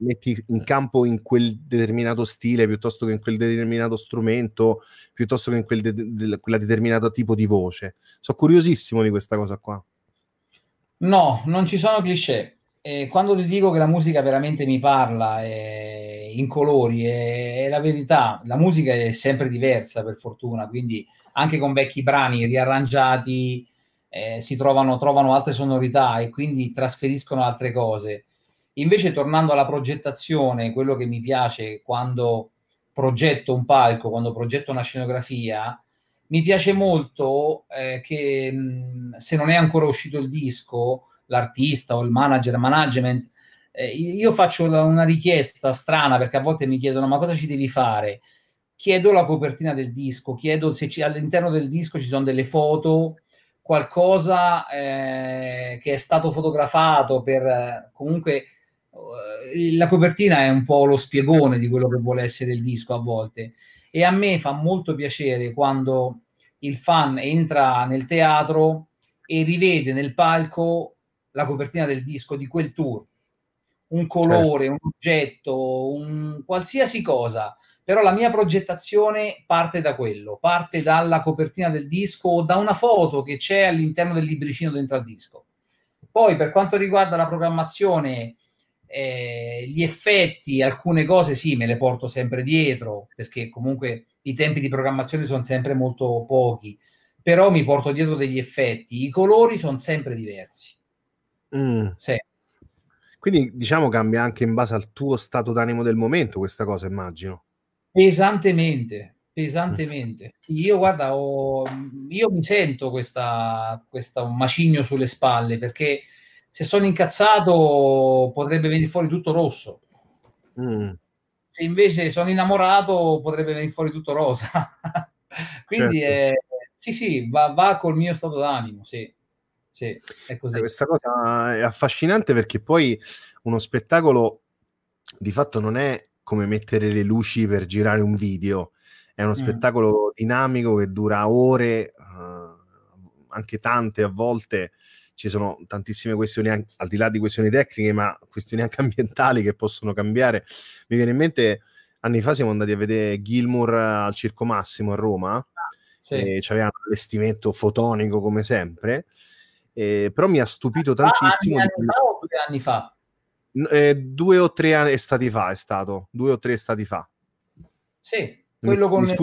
metti in campo in quel determinato stile piuttosto che in quel determinato strumento, piuttosto che in quel de- de- quella determinata tipo di voce? Sono curiosissimo di questa cosa qua. No, non ci sono cliché eh, quando ti dico che la musica veramente mi parla eh, in colori, eh, è, la verità, la musica è sempre diversa per fortuna, quindi anche con vecchi brani riarrangiati eh, si trovano, trovano altre sonorità e quindi trasferiscono altre cose. Invece tornando alla progettazione, quello che mi piace quando progetto un palco, quando progetto una scenografia, mi piace molto eh, che mm, se non è ancora uscito il disco, l'artista o il manager, management, eh, io faccio una richiesta strana perché a volte mi chiedono ma cosa ci devi fare? Chiedo la copertina del disco, chiedo se ci, all'interno del disco ci sono delle foto, qualcosa eh, che è stato fotografato per comunque eh, la copertina è un po' lo spiegone di quello che vuole essere il disco a volte e a me fa molto piacere quando il fan entra nel teatro e rivede nel palco la copertina del disco di quel tour, un colore, certo. un oggetto, un qualsiasi cosa, però la mia progettazione parte da quello, parte dalla copertina del disco o da una foto che c'è all'interno del libricino dentro al disco. Poi per quanto riguarda la programmazione, eh, gli effetti, alcune cose sì, me le porto sempre dietro, perché comunque i tempi di programmazione sono sempre molto pochi, però mi porto dietro degli effetti, i colori sono sempre diversi Mm. Sì. Quindi diciamo cambia anche in base al tuo stato d'animo del momento questa cosa, immagino. Pesantemente, pesantemente. Mm. Io guarda, ho, io mi sento questa, questa macigno sulle spalle perché se sono incazzato potrebbe venire fuori tutto rosso. Mm. Se invece sono innamorato potrebbe venire fuori tutto rosa. Quindi certo. eh, sì, sì, va, va col mio stato d'animo, sì. Sì, è così. Eh, questa cosa è affascinante perché poi uno spettacolo di fatto non è come mettere le luci per girare un video, è uno mm. spettacolo dinamico che dura ore, uh, anche tante a volte. Ci sono tantissime questioni, al di là di questioni tecniche, ma questioni anche ambientali che possono cambiare. Mi viene in mente anni fa siamo andati a vedere Gilmour al Circo Massimo a Roma, ah, sì. e c'aveva un allestimento fotonico come sempre. Eh, però mi ha stupito tantissimo. Ah, anni, anni, fa due anni fa? Eh, due o tre anni, stati fa è stato, due o tre estati fa. Sì, quello con mi il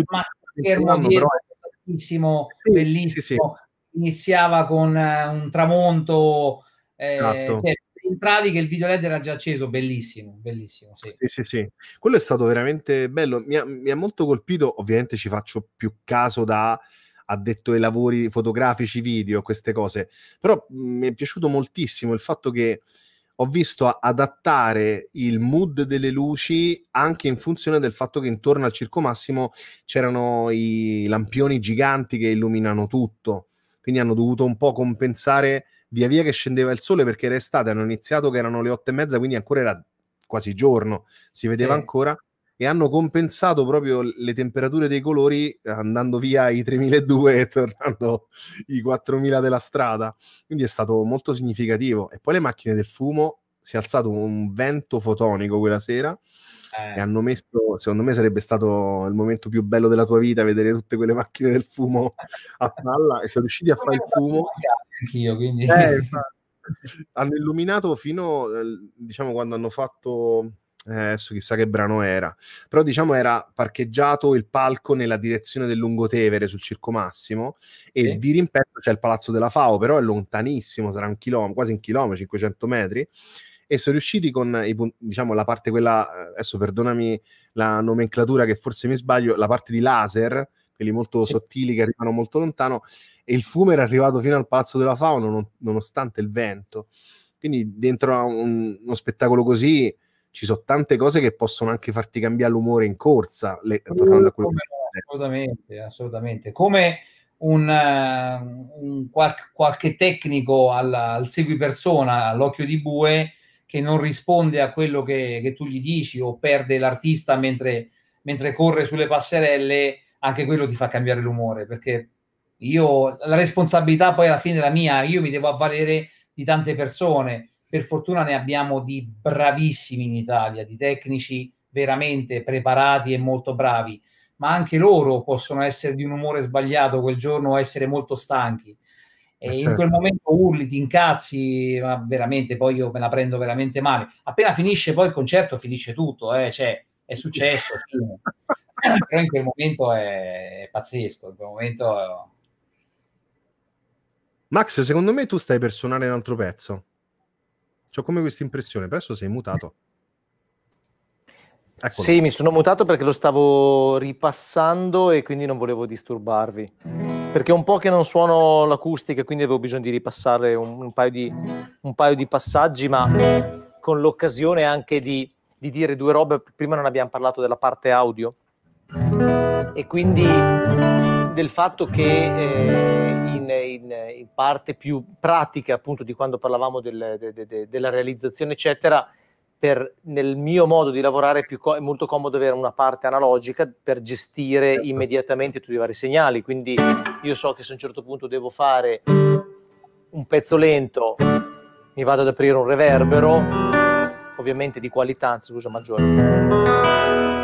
schermo anno, però... bellissimo, sì, bellissimo. Sì, sì. iniziava con uh, un tramonto, eh, esatto. cioè, entravi che il video LED era già acceso, bellissimo, bellissimo. Sì, sì, sì. sì. Quello è stato veramente bello, mi ha, mi ha molto colpito, ovviamente ci faccio più caso da addetto ai lavori fotografici, video, queste cose. Però mm, mi è piaciuto moltissimo il fatto che ho visto adattare il mood delle luci anche in funzione del fatto che intorno al Circo Massimo c'erano i lampioni giganti che illuminano tutto. Quindi hanno dovuto un po' compensare via via che scendeva il sole perché era estate, hanno iniziato che erano le otto e mezza, quindi ancora era quasi giorno, si vedeva sì. ancora e hanno compensato proprio le temperature dei colori eh, andando via i 3200 e tornando i 4000 della strada. Quindi è stato molto significativo. E poi le macchine del fumo, si è alzato un vento fotonico quella sera eh. e hanno messo, secondo me sarebbe stato il momento più bello della tua vita vedere tutte quelle macchine del fumo a palla e sono riusciti a fare il fumo. Anch'io, quindi... Eh, hanno illuminato fino, eh, diciamo, quando hanno fatto adesso eh, chissà che brano era, però diciamo era parcheggiato il palco nella direzione del Lungotevere sul Circo Massimo e sì. di rimpetto c'è il Palazzo della FAO, però è lontanissimo, sarà un chilometro, quasi un chilometro, 500 metri e sono riusciti con i, diciamo la parte quella eh, adesso perdonami la nomenclatura che forse mi sbaglio la parte di laser quelli molto sì. sottili che arrivano molto lontano e il fumo era arrivato fino al palazzo della FAO non, nonostante il vento quindi dentro a un, uno spettacolo così ci sono tante cose che possono anche farti cambiare l'umore in corsa, le, tornando a quello che... Assolutamente, assolutamente. Come un, eh, un qualche, qualche tecnico al, al persona, all'occhio di bue, che non risponde a quello che, che, tu gli dici o perde l'artista mentre, mentre corre sulle passerelle, anche quello ti fa cambiare l'umore, perché io la responsabilità poi alla fine è la mia, io mi devo avvalere di tante persone per fortuna ne abbiamo di bravissimi in Italia, di tecnici veramente preparati e molto bravi, ma anche loro possono essere di un umore sbagliato quel giorno o essere molto stanchi. E in certo. quel momento urli, ti incazzi, ma veramente poi io me la prendo veramente male. Appena finisce poi il concerto, finisce tutto, eh? cioè, è successo. Però in quel momento è, è pazzesco. In quel momento. È... Max, secondo me tu stai per suonare un altro pezzo. Ho come questa impressione, però adesso sei mutato. Eccolo. Sì, mi sono mutato perché lo stavo ripassando e quindi non volevo disturbarvi. Perché un po' che non suono l'acustica, quindi avevo bisogno di ripassare un, un, paio, di, un paio, di, passaggi, ma con l'occasione anche di, di, dire due robe. Prima non abbiamo parlato della parte audio e quindi del fatto che eh, in, in, in, parte più pratica appunto di quando parlavamo del, de, de, della realizzazione eccetera per, nel mio modo di lavorare è, co- è, molto comodo avere una parte analogica per gestire certo. immediatamente tutti i vari segnali. Quindi io so che se a un certo punto devo fare un pezzo lento, mi vado ad aprire un reverbero, ovviamente di qualità, anzi scusa maggiore.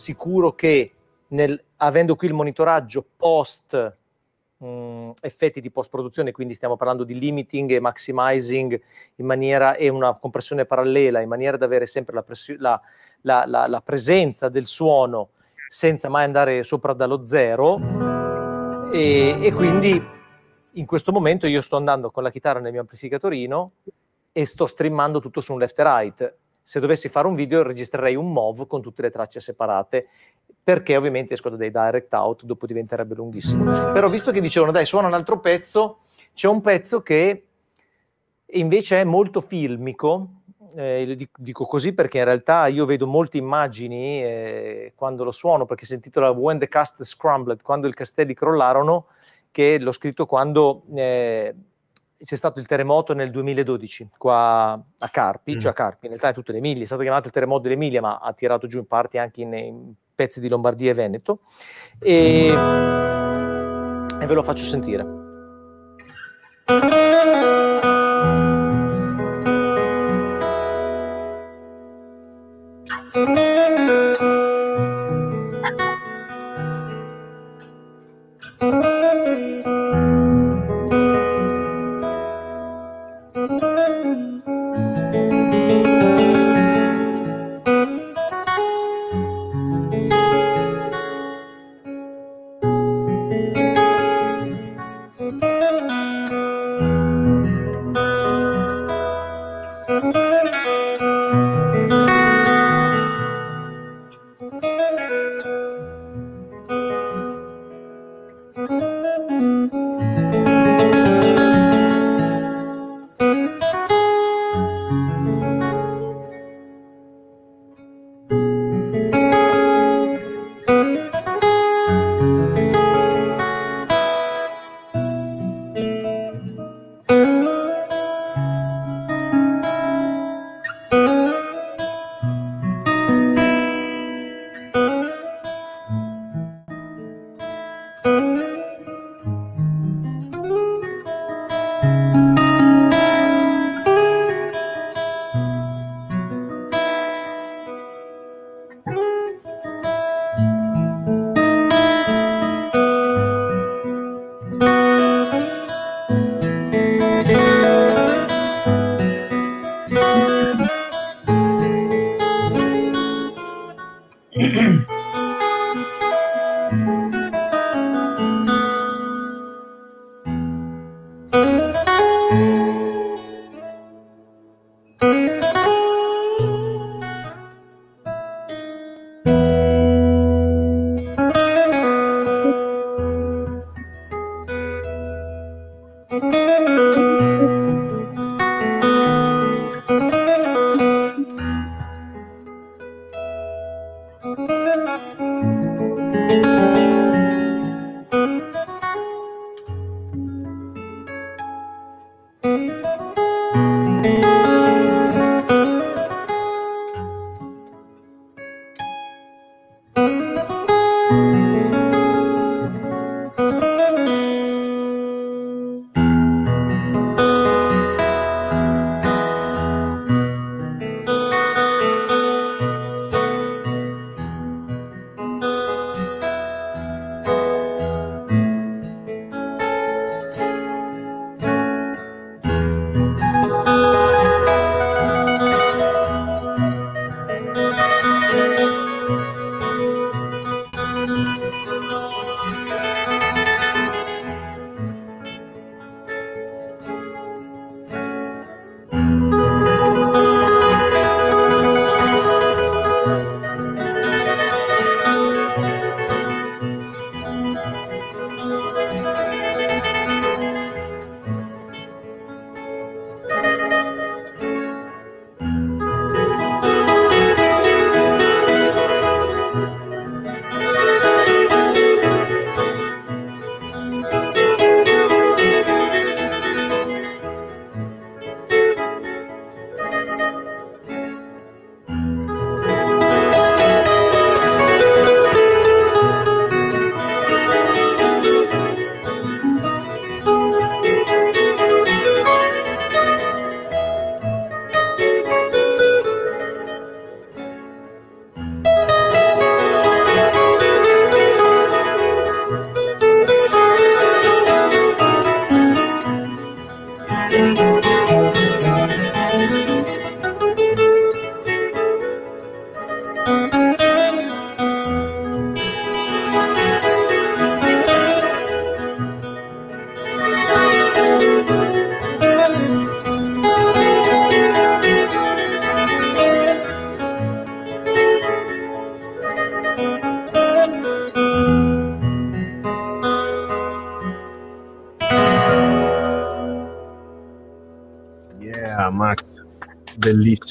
sicuro che nel, avendo qui il monitoraggio post mh, effetti di post produzione, quindi stiamo parlando di limiting e maximizing in maniera, e una compressione parallela in maniera da avere sempre la, presi- la, la, la presenza del suono senza mai andare sopra dallo zero e, e quindi in questo momento io sto andando con la chitarra nel mio amplificatorino e sto streamando tutto su un left e right se dovessi fare un video registrerei un MOV con tutte le tracce separate perché ovviamente escono dei direct out, dopo diventerebbe lunghissimo. Però visto che dicevano dai suona un altro pezzo, c'è un pezzo che invece è molto filmico, eh, dico così perché in realtà io vedo molte immagini eh, quando lo suono, perché si intitola When the Cast Scrambled, quando i castelli crollarono, che l'ho scritto quando... Eh, c'è stato il terremoto nel 2012 qua a Carpi, mm. cioè a Carpi, in realtà è le Emilie, è stato chiamato il terremoto dell'Emilia, ma ha tirato giù in parte anche in, in pezzi di Lombardia e Veneto. E, e ve lo faccio sentire.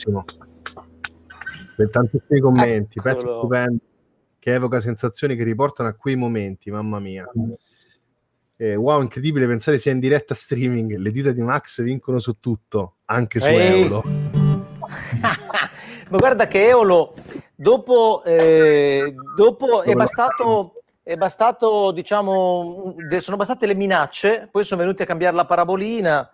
bellissimo. Per tantissimi commenti, Eccolo. pezzo stupendo che evoca sensazioni che riportano a quei momenti, mamma mia. Eh, wow, incredibile pensare sia in diretta streaming. Le dita di Max vincono su tutto, anche su Ehi. Eolo. Ma guarda che Eolo, dopo, eh, dopo è bastato è bastato, diciamo, sono bastate le minacce, poi sono venuti a cambiare la parabolina,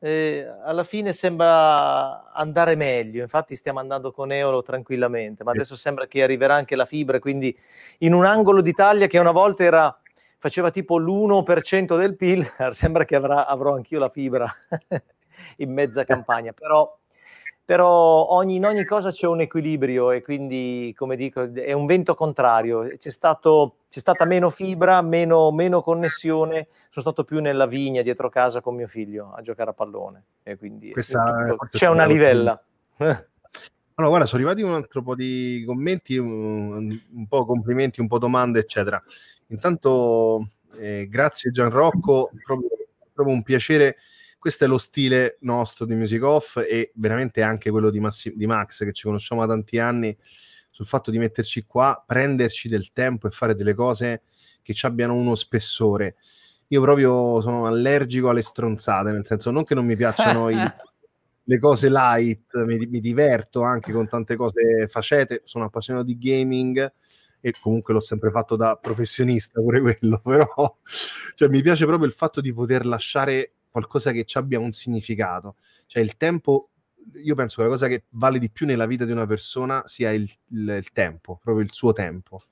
eh, alla fine sembra andare meglio, infatti stiamo andando con euro tranquillamente, ma adesso sembra che arriverà anche la fibra, quindi in un angolo d'Italia che una volta era, faceva tipo l'1% del PIL, sembra che avrà, avrò anch'io la fibra in mezza campagna, però però ogni, in ogni cosa c'è un equilibrio e quindi, come dico, è un vento contrario. C'è, stato, c'è stata meno fibra, meno, meno, connessione, sono stato più nella vigna dietro casa con mio figlio a giocare a pallone e quindi tutto, c'è una livella. Allora, guarda, sono arrivati un altro po' di commenti, un, un po' complimenti, un po' domande, eccetera. Intanto, eh, grazie Gianrocco, proprio, proprio un piacere questo è lo stile nostro di Music Off e veramente anche quello di, Massi- di Max che ci conosciamo da tanti anni sul fatto di metterci qua, prenderci del tempo e fare delle cose che ci abbiano uno spessore. Io proprio sono allergico alle stronzate, nel senso non che non mi piacciono i, le cose light, mi, mi, diverto anche con tante cose facete, sono appassionato di gaming e comunque l'ho sempre fatto da professionista pure quello, però cioè, mi piace proprio il fatto di poter lasciare qualcosa che abbia un significato. Cioè il tempo, io penso che la cosa che vale di più nella vita di una persona sia il, il, il tempo, proprio il suo tempo.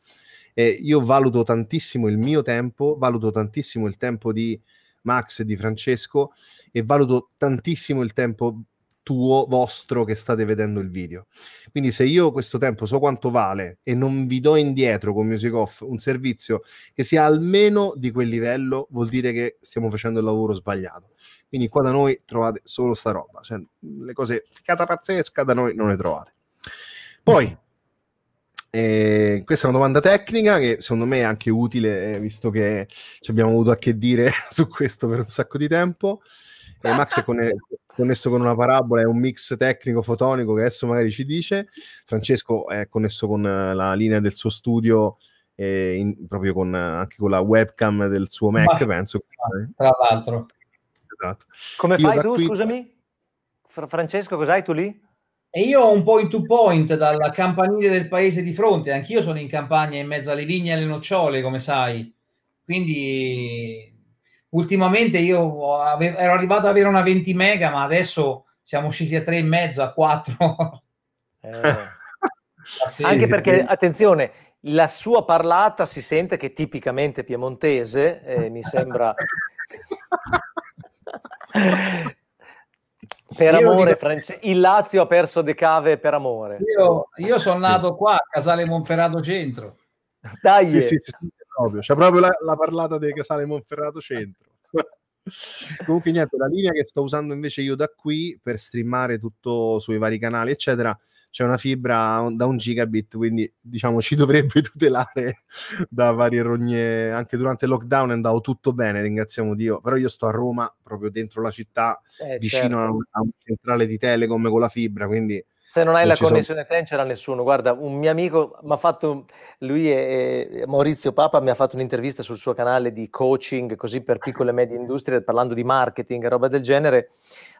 E io valuto tantissimo il mio tempo, valuto tantissimo il tempo di Max e di Francesco e valuto tantissimo il tempo tuo, vostro che state vedendo il video. Quindi se io questo tempo so quanto vale e non vi do indietro con Music Off un servizio che sia almeno di quel livello, vuol dire che stiamo facendo il lavoro sbagliato. Quindi qua da noi trovate solo sta roba, cioè, le cose cata pazzesca da noi non le trovate. Poi eh, questa è una domanda tecnica che secondo me è anche utile, eh, visto che ci abbiamo avuto a che dire su questo per un sacco di tempo. Eh, Max è con connesso con una parabola, è un mix tecnico fotonico che adesso magari ci dice. Francesco è connesso con eh, la linea del suo studio, eh, in, proprio con, eh, anche con la webcam del suo Mac, Ma, penso. Tra l'altro. Esatto. Come fai tu, qui... scusami? Francesco, cos'hai tu lì? E io ho un point to point dalla campanile del paese di fronte, anch'io sono in campagna in mezzo alle vigne e alle nocciole, come sai. Quindi ultimamente io avevo, ero arrivato ad avere una 20 mega, ma adesso siamo scesi a e 3,5, a 4. Eh. Anche perché, attenzione, la sua parlata si sente che è tipicamente piemontese, eh, mi sembra... per io amore, dico... France... il Lazio ha perso De Cave per amore. Io, io sono nato qua, a Casale Monferrato Centro. Dai, sì, sì, sì proprio, c'è proprio la, la parlata di Casale Monferrato centro. Comunque niente, la linea che sto usando invece io da qui per streamare tutto sui vari canali, eccetera, c'è una fibra da un gigabit, quindi diciamo ci dovrebbe tutelare da varie rogne. Anche durante il lockdown è andato tutto bene, ringraziamo Dio, però io sto a Roma, proprio dentro la città, eh, vicino certo. a, un, a, una centrale di Telecom con la fibra, quindi se non hai non la connessione sono... TEN c'era nessuno. Guarda, un mio amico mi ha fatto, lui è Maurizio Papa mi ha fatto un'intervista sul suo canale di coaching, così per piccole e medie industrie, parlando di marketing e roba del genere.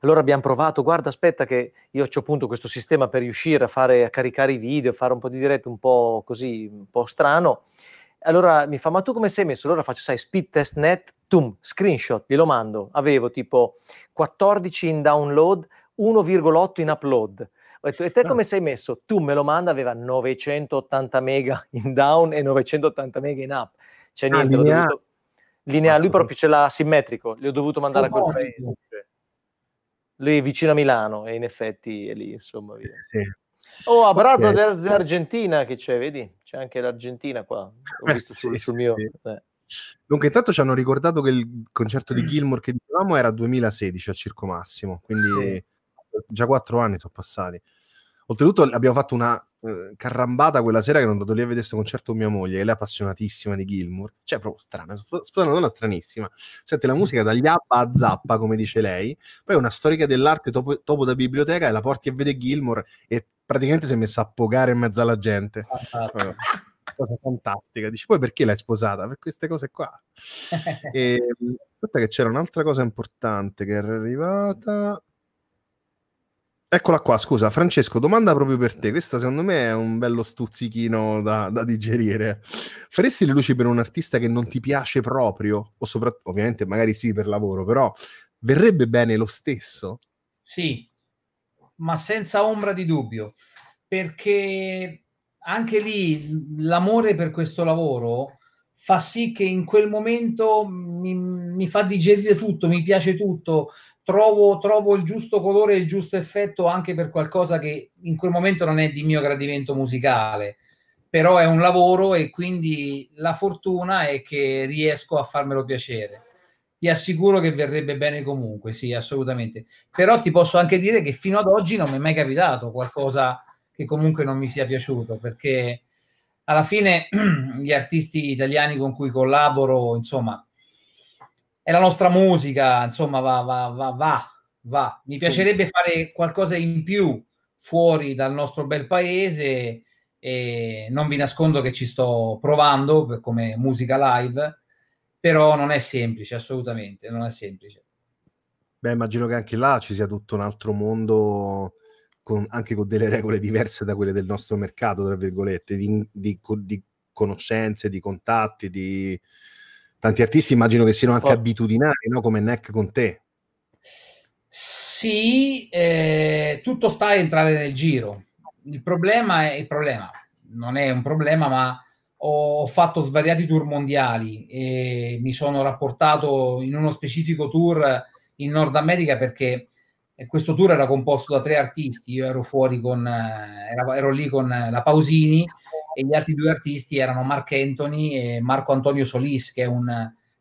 Allora abbiamo provato, guarda, aspetta che io ho appunto questo sistema per riuscire a, fare, a caricare i video, fare un po' di dirette un po' così, un po' strano. Allora mi fa, ma tu come sei messo? Allora faccio, sai, speed test net, tum, screenshot, glielo mando. Avevo tipo 14 in download, 1,8 in upload. Ho detto, e te ah. come sei messo? Tu me lo manda, aveva 980 mega in down e 980 mega in up. Cioè ah, niente, linea... dovuto... linea, lui proprio ce l'ha simmetrico, gli ho dovuto mandare oh, a quel paese. No. Cioè. Lui è vicino a Milano e in effetti è lì, insomma. Via. Sì, Oh, abbraccio okay. dell'Argentina che c'è, vedi? C'è anche l'Argentina qua, ho eh, visto sul, sì, sul mio... Eh. Dunque, intanto ci hanno ricordato che il concerto di mm. Gilmour che dicevamo era 2016 a Circo Massimo, quindi già quattro anni sono passati. Oltretutto abbiamo fatto una eh, carrambata quella sera che ero andato lì a vedere questo concerto con mia moglie, che lei è appassionatissima di Gilmour. Cioè, proprio strana, sp- una donna stranissima. Sente la mm. musica dagli abba a zappa, come dice lei. Poi è una storica dell'arte topo, topo da biblioteca e la porti a vedere Gilmour e praticamente si è messa a pogare in mezzo alla gente. Ah, ah, ah. cosa fantastica. Dici, poi perché l'hai sposata? Per queste cose qua. e, ehm, aspetta che c'era un'altra cosa importante che era arrivata. Eccola qua, scusa, Francesco, domanda proprio per te. Questa secondo me è un bello stuzzichino da, da digerire. Faresti le luci per un artista che non ti piace proprio? O soprattutto, ovviamente, magari sì per lavoro, però verrebbe bene lo stesso? Sì, ma senza ombra di dubbio, perché anche lì l'amore per questo lavoro fa sì che in quel momento mi, mi fa digerire tutto, mi piace tutto, trovo, trovo il giusto colore e il giusto effetto anche per qualcosa che in quel momento non è di mio gradimento musicale, però è un lavoro e quindi la fortuna è che riesco a farmelo piacere. Ti assicuro che verrebbe bene comunque, sì, assolutamente. Però ti posso anche dire che fino ad oggi non mi è mai capitato qualcosa che comunque non mi sia piaciuto, perché alla fine gli artisti italiani con cui collaboro, insomma, è la nostra musica, insomma, va, va, va, va, va. Mi piacerebbe fare qualcosa in più fuori dal nostro bel paese e non vi nascondo che ci sto provando come musica live, però non è semplice, assolutamente, non è semplice. Beh, immagino che anche là ci sia tutto un altro mondo, con, anche con delle regole diverse da quelle del nostro mercato, tra virgolette, di, di, di conoscenze, di contatti, di tanti artisti immagino che siano anche oh. abitudinari, no? come Neck con te. Sì, eh, tutto sta a entrare nel giro. Il problema è il problema, non è un problema, ma ho fatto svariati tour mondiali e mi sono rapportato in uno specifico tour in Nord America perché questo tour era composto da tre artisti. Io ero fuori con, eh, ero, ero lì con eh, la Pausini, e gli altri due artisti erano Mark Anthony e Marco Antonio Solis, che è un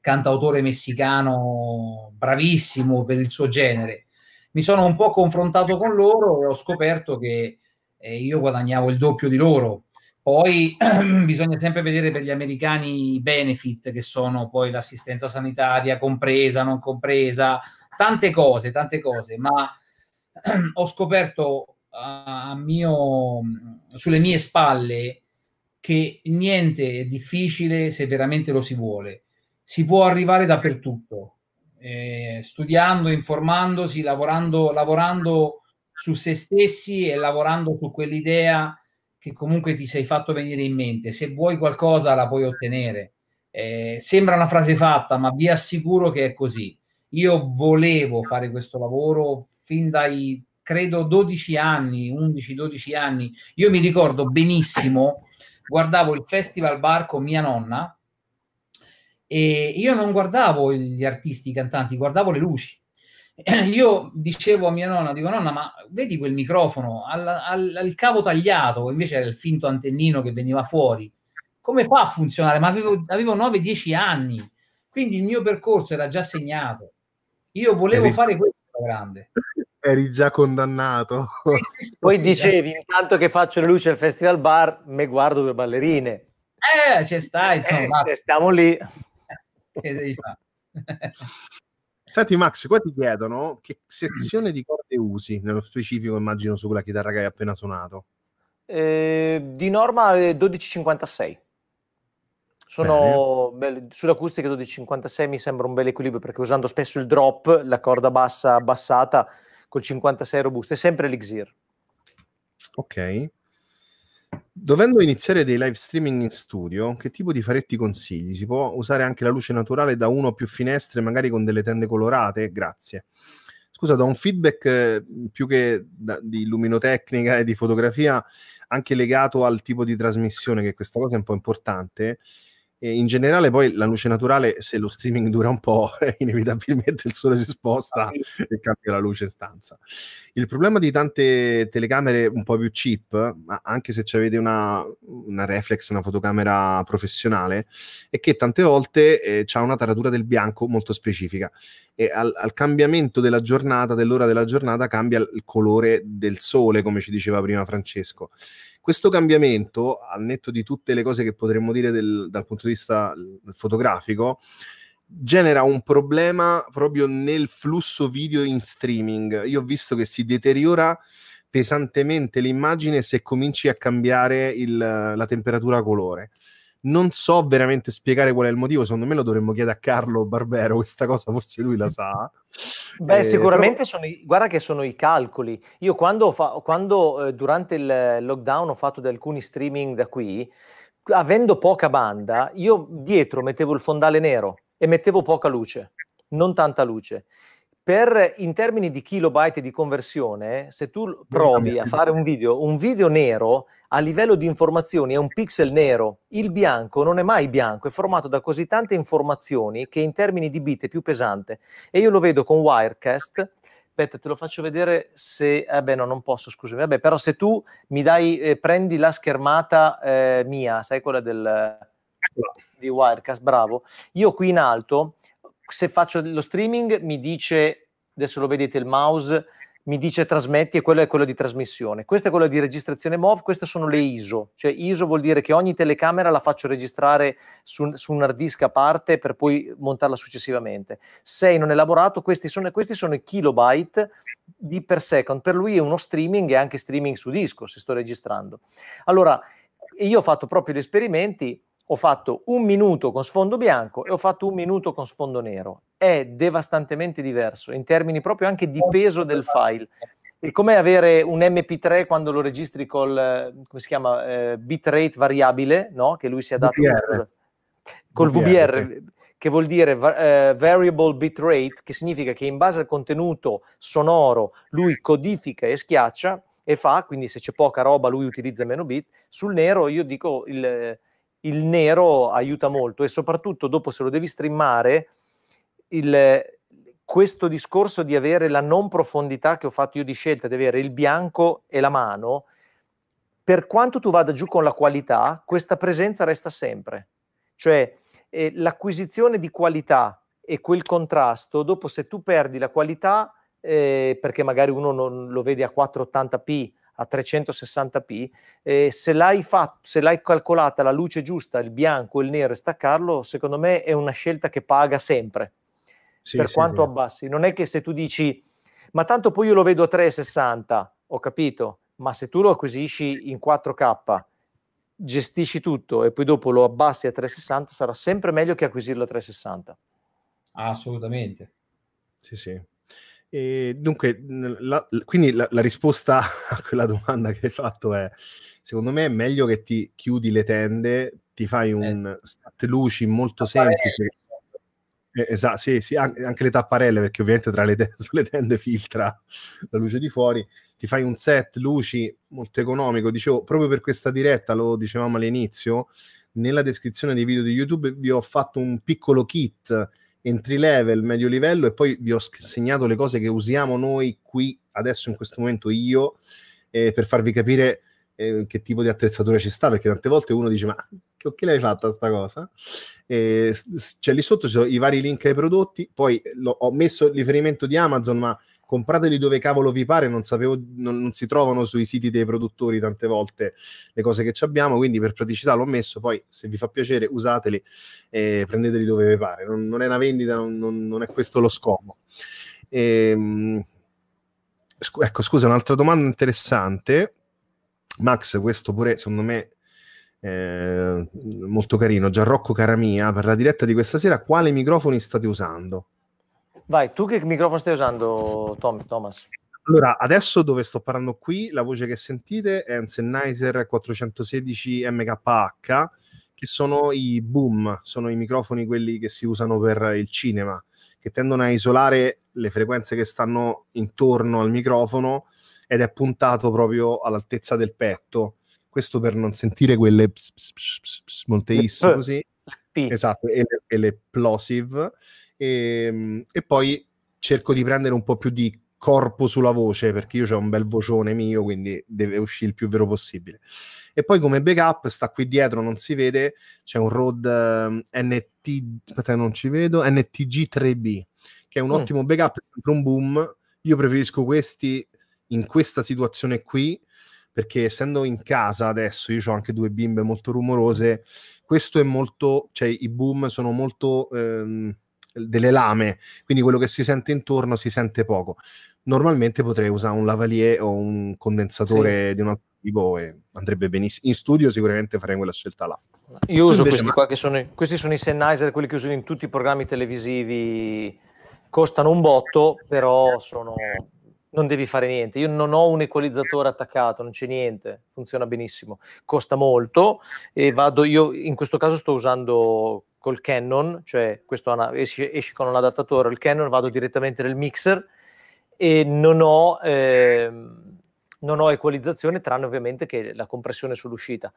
cantautore messicano bravissimo per il suo genere. Mi sono un po' confrontato con loro e ho scoperto che eh, io guadagnavo il doppio di loro. Poi bisogna sempre vedere per gli americani i benefit che sono poi l'assistenza sanitaria compresa, non compresa, tante cose, tante cose, ma ho scoperto a mio, sulle mie spalle che niente è difficile se veramente lo si vuole. Si può arrivare dappertutto, eh, studiando, informandosi, lavorando, lavorando su se stessi e lavorando su quell'idea che comunque ti sei fatto venire in mente. Se vuoi qualcosa la puoi ottenere. Eh, sembra una frase fatta, ma vi assicuro che è così. Io volevo fare questo lavoro fin dai credo 12 anni, 11-12 anni. Io mi ricordo benissimo guardavo il festival bar con mia nonna e io non guardavo gli artisti, i cantanti, guardavo le luci. Io dicevo a mia nonna, dico nonna, ma vedi quel microfono al, al, al cavo tagliato, invece era il finto antennino che veniva fuori. Come fa a funzionare? Ma avevo, avevo 9-10 anni, quindi il mio percorso era già segnato. Io volevo fare questo grande eri già condannato. Poi dicevi, eh. intanto che faccio le luci al festival bar, me guardo due ballerine. Eh, ci stai, eh, insomma. Eh, stiamo lì. Che devi fare? Senti Max, qua ti chiedono che sezione di corde usi, nello specifico immagino su quella chitarra che hai appena suonato. Eh, di norma 1256. Eh, Sono belle, sull'acustica 1256 mi sembra un bel equilibrio perché usando spesso il drop, la corda bassa abbassata, col 56 robusto, è sempre l'Ixir. Ok. Dovendo iniziare dei live streaming in studio, che tipo di faretti consigli? Si può usare anche la luce naturale da uno o più finestre, magari con delle tende colorate? Grazie. Scusa, da un feedback eh, più che da, di luminotecnica e di fotografia, anche legato al tipo di trasmissione, che questa cosa è un po' importante. E in generale poi la luce naturale, se lo streaming dura un po', inevitabilmente il sole si sposta ah, e cambia la luce stanza. Il problema di tante telecamere un po' più cheap, anche se avete una, una reflex, una fotocamera professionale, è che tante volte eh, c'è una taratura del bianco molto specifica e al, al, cambiamento della giornata, dell'ora della giornata, cambia il colore del sole, come ci diceva prima Francesco. Questo cambiamento, al netto di tutte le cose che potremmo dire del, dal punto di vista mm, fotografico, genera un problema proprio nel flusso video in streaming. Io ho visto che si deteriora pesantemente l'immagine se cominci a cambiare il, la temperatura colore. Non so veramente spiegare qual è il motivo, secondo me lo dovremmo chiedere a Carlo Barbero, questa cosa forse lui la sa. Beh, eh, sicuramente però... sono i, guarda che sono i calcoli. Io quando, fa, quando eh, durante il lockdown ho fatto alcuni streaming da qui, avendo poca banda, io dietro mettevo il fondale nero e mettevo poca luce, non tanta luce per, in termini di kilobyte di conversione, se tu provi a fare un video, un video nero a livello di informazioni è un pixel nero, il bianco non è mai bianco, è formato da così tante informazioni che in termini di bit è più pesante. E io lo vedo con Wirecast, aspetta, te lo faccio vedere se... Eh no, non posso, scusami. Vabbè, però se tu mi dai, eh, prendi la schermata eh, mia, sai quella del, di Wirecast, bravo. Io qui in alto se faccio lo streaming mi dice, adesso lo vedete il mouse, mi dice trasmetti e quello è quello di trasmissione. Questa è quella di registrazione MOV, queste sono le ISO, cioè ISO vuol dire che ogni telecamera la faccio registrare su, su un hard disk a parte per poi montarla successivamente. 6 non elaborato, questi sono, questi sono i kilobyte di per second, per lui è uno streaming e anche streaming su disco se sto registrando. Allora, io ho fatto proprio gli esperimenti ho fatto un minuto con sfondo bianco e ho fatto un minuto con sfondo nero. È devastantemente diverso in termini proprio anche di peso del file. È come avere un MP3 quando lo registri col eh, come si chiama, eh, bitrate variabile, no? che lui si è VBR. col VBR, VBR, che vuol dire eh, variable bitrate, che significa che in base al contenuto sonoro lui codifica e schiaccia e fa, quindi se c'è poca roba lui utilizza meno bit. Sul nero io dico il il nero aiuta molto e soprattutto dopo se lo devi streamare, il, questo discorso di avere la non profondità che ho fatto io di scelta, di avere il bianco e la mano, per quanto tu vada giù con la qualità, questa presenza resta sempre. Cioè eh, l'acquisizione di qualità e quel contrasto, dopo se tu perdi la qualità, eh, perché magari uno non lo vede a 480p, a 360p, eh, se, l'hai fatto, se l'hai calcolata la luce giusta, il bianco, il nero e staccarlo, secondo me è una scelta che paga sempre, sì, per sì, quanto sì. abbassi. Non è che se tu dici, ma tanto poi io lo vedo a 360, ho capito, ma se tu lo acquisisci in 4K, gestisci tutto e poi dopo lo abbassi a 360, sarà sempre meglio che acquisirlo a 360. assolutamente. Sì, sì. E dunque, la, quindi la, la, risposta a quella domanda che hai fatto è, secondo me è meglio che ti chiudi le tende, ti fai eh. un eh. sat luci molto semplice. Eh, esatto, sì, sì, anche le tapparelle, perché ovviamente tra le, t- le tende filtra la luce di fuori, ti fai un set luci molto economico, dicevo, proprio per questa diretta, lo dicevamo all'inizio, nella descrizione dei video di YouTube vi ho fatto un piccolo kit entry level, medio livello e poi vi ho segnato le cose che usiamo noi qui adesso in questo momento io eh, per farvi capire eh, che tipo di attrezzatura ci sta perché tante volte uno dice ma che occhi l'hai fatta sta cosa? Eh, c'è lì sotto ci sono i vari link ai prodotti, poi eh, lo, ho messo il riferimento di Amazon ma comprateli dove cavolo vi pare, non, sapevo, non, non si trovano sui siti dei produttori tante volte le cose che abbiamo, quindi per praticità l'ho messo, poi se vi fa piacere usateli e prendeteli dove vi pare, non, non è una vendita, non, è questo lo scopo. Ehm, scu- ecco, scusa, un'altra domanda interessante. Max, questo pure secondo me eh, molto carino. Gianrocco Caramia, per la diretta di questa sera, quali microfoni state usando? Vai, tu che microfono stai usando, Tom, Thomas? Allora, adesso dove sto parlando qui, la voce che sentite è un Sennheiser 416 MKH, che sono i boom, sono i microfoni quelli che si usano per il cinema, che tendono a isolare le frequenze che stanno intorno al microfono ed è puntato proprio all'altezza del petto. Questo per non sentire quelle ps, ps, ps, ps, monteisse così. P. Esatto, e le, e le plosive e, ehm, e poi cerco di prendere un po' più di corpo sulla voce perché io ho un bel vocione mio, quindi deve uscire il più vero possibile. E poi come backup sta qui dietro, non si vede, c'è un Rode uh, ehm, NT, non ci vedo, NTG 3B, che è un mm. ottimo backup, sempre un boom. Io preferisco questi in questa situazione qui perché essendo in casa adesso io ho anche due bimbe molto rumorose, questo è molto, cioè i boom sono molto ehm, delle lame, quindi quello che si sente intorno si sente poco. Normalmente potrei usare un lavalier o un condensatore sì. di un altro tipo e andrebbe benissimo. In studio sicuramente farei quella scelta là. Io uso Invece questi ma... qua che sono, questi sono i Sennheiser, quelli che uso in tutti i programmi televisivi, costano un botto, però sono... non devi fare niente. Io non ho un equalizzatore attaccato, non c'è niente, funziona benissimo. Costa molto e vado, io in questo caso sto usando col Canon, cioè questo esce, esce, con un adattatore, il Canon, vado direttamente nel mixer e non ho, eh, non ho equalizzazione, tranne ovviamente che la compressione sull'uscita.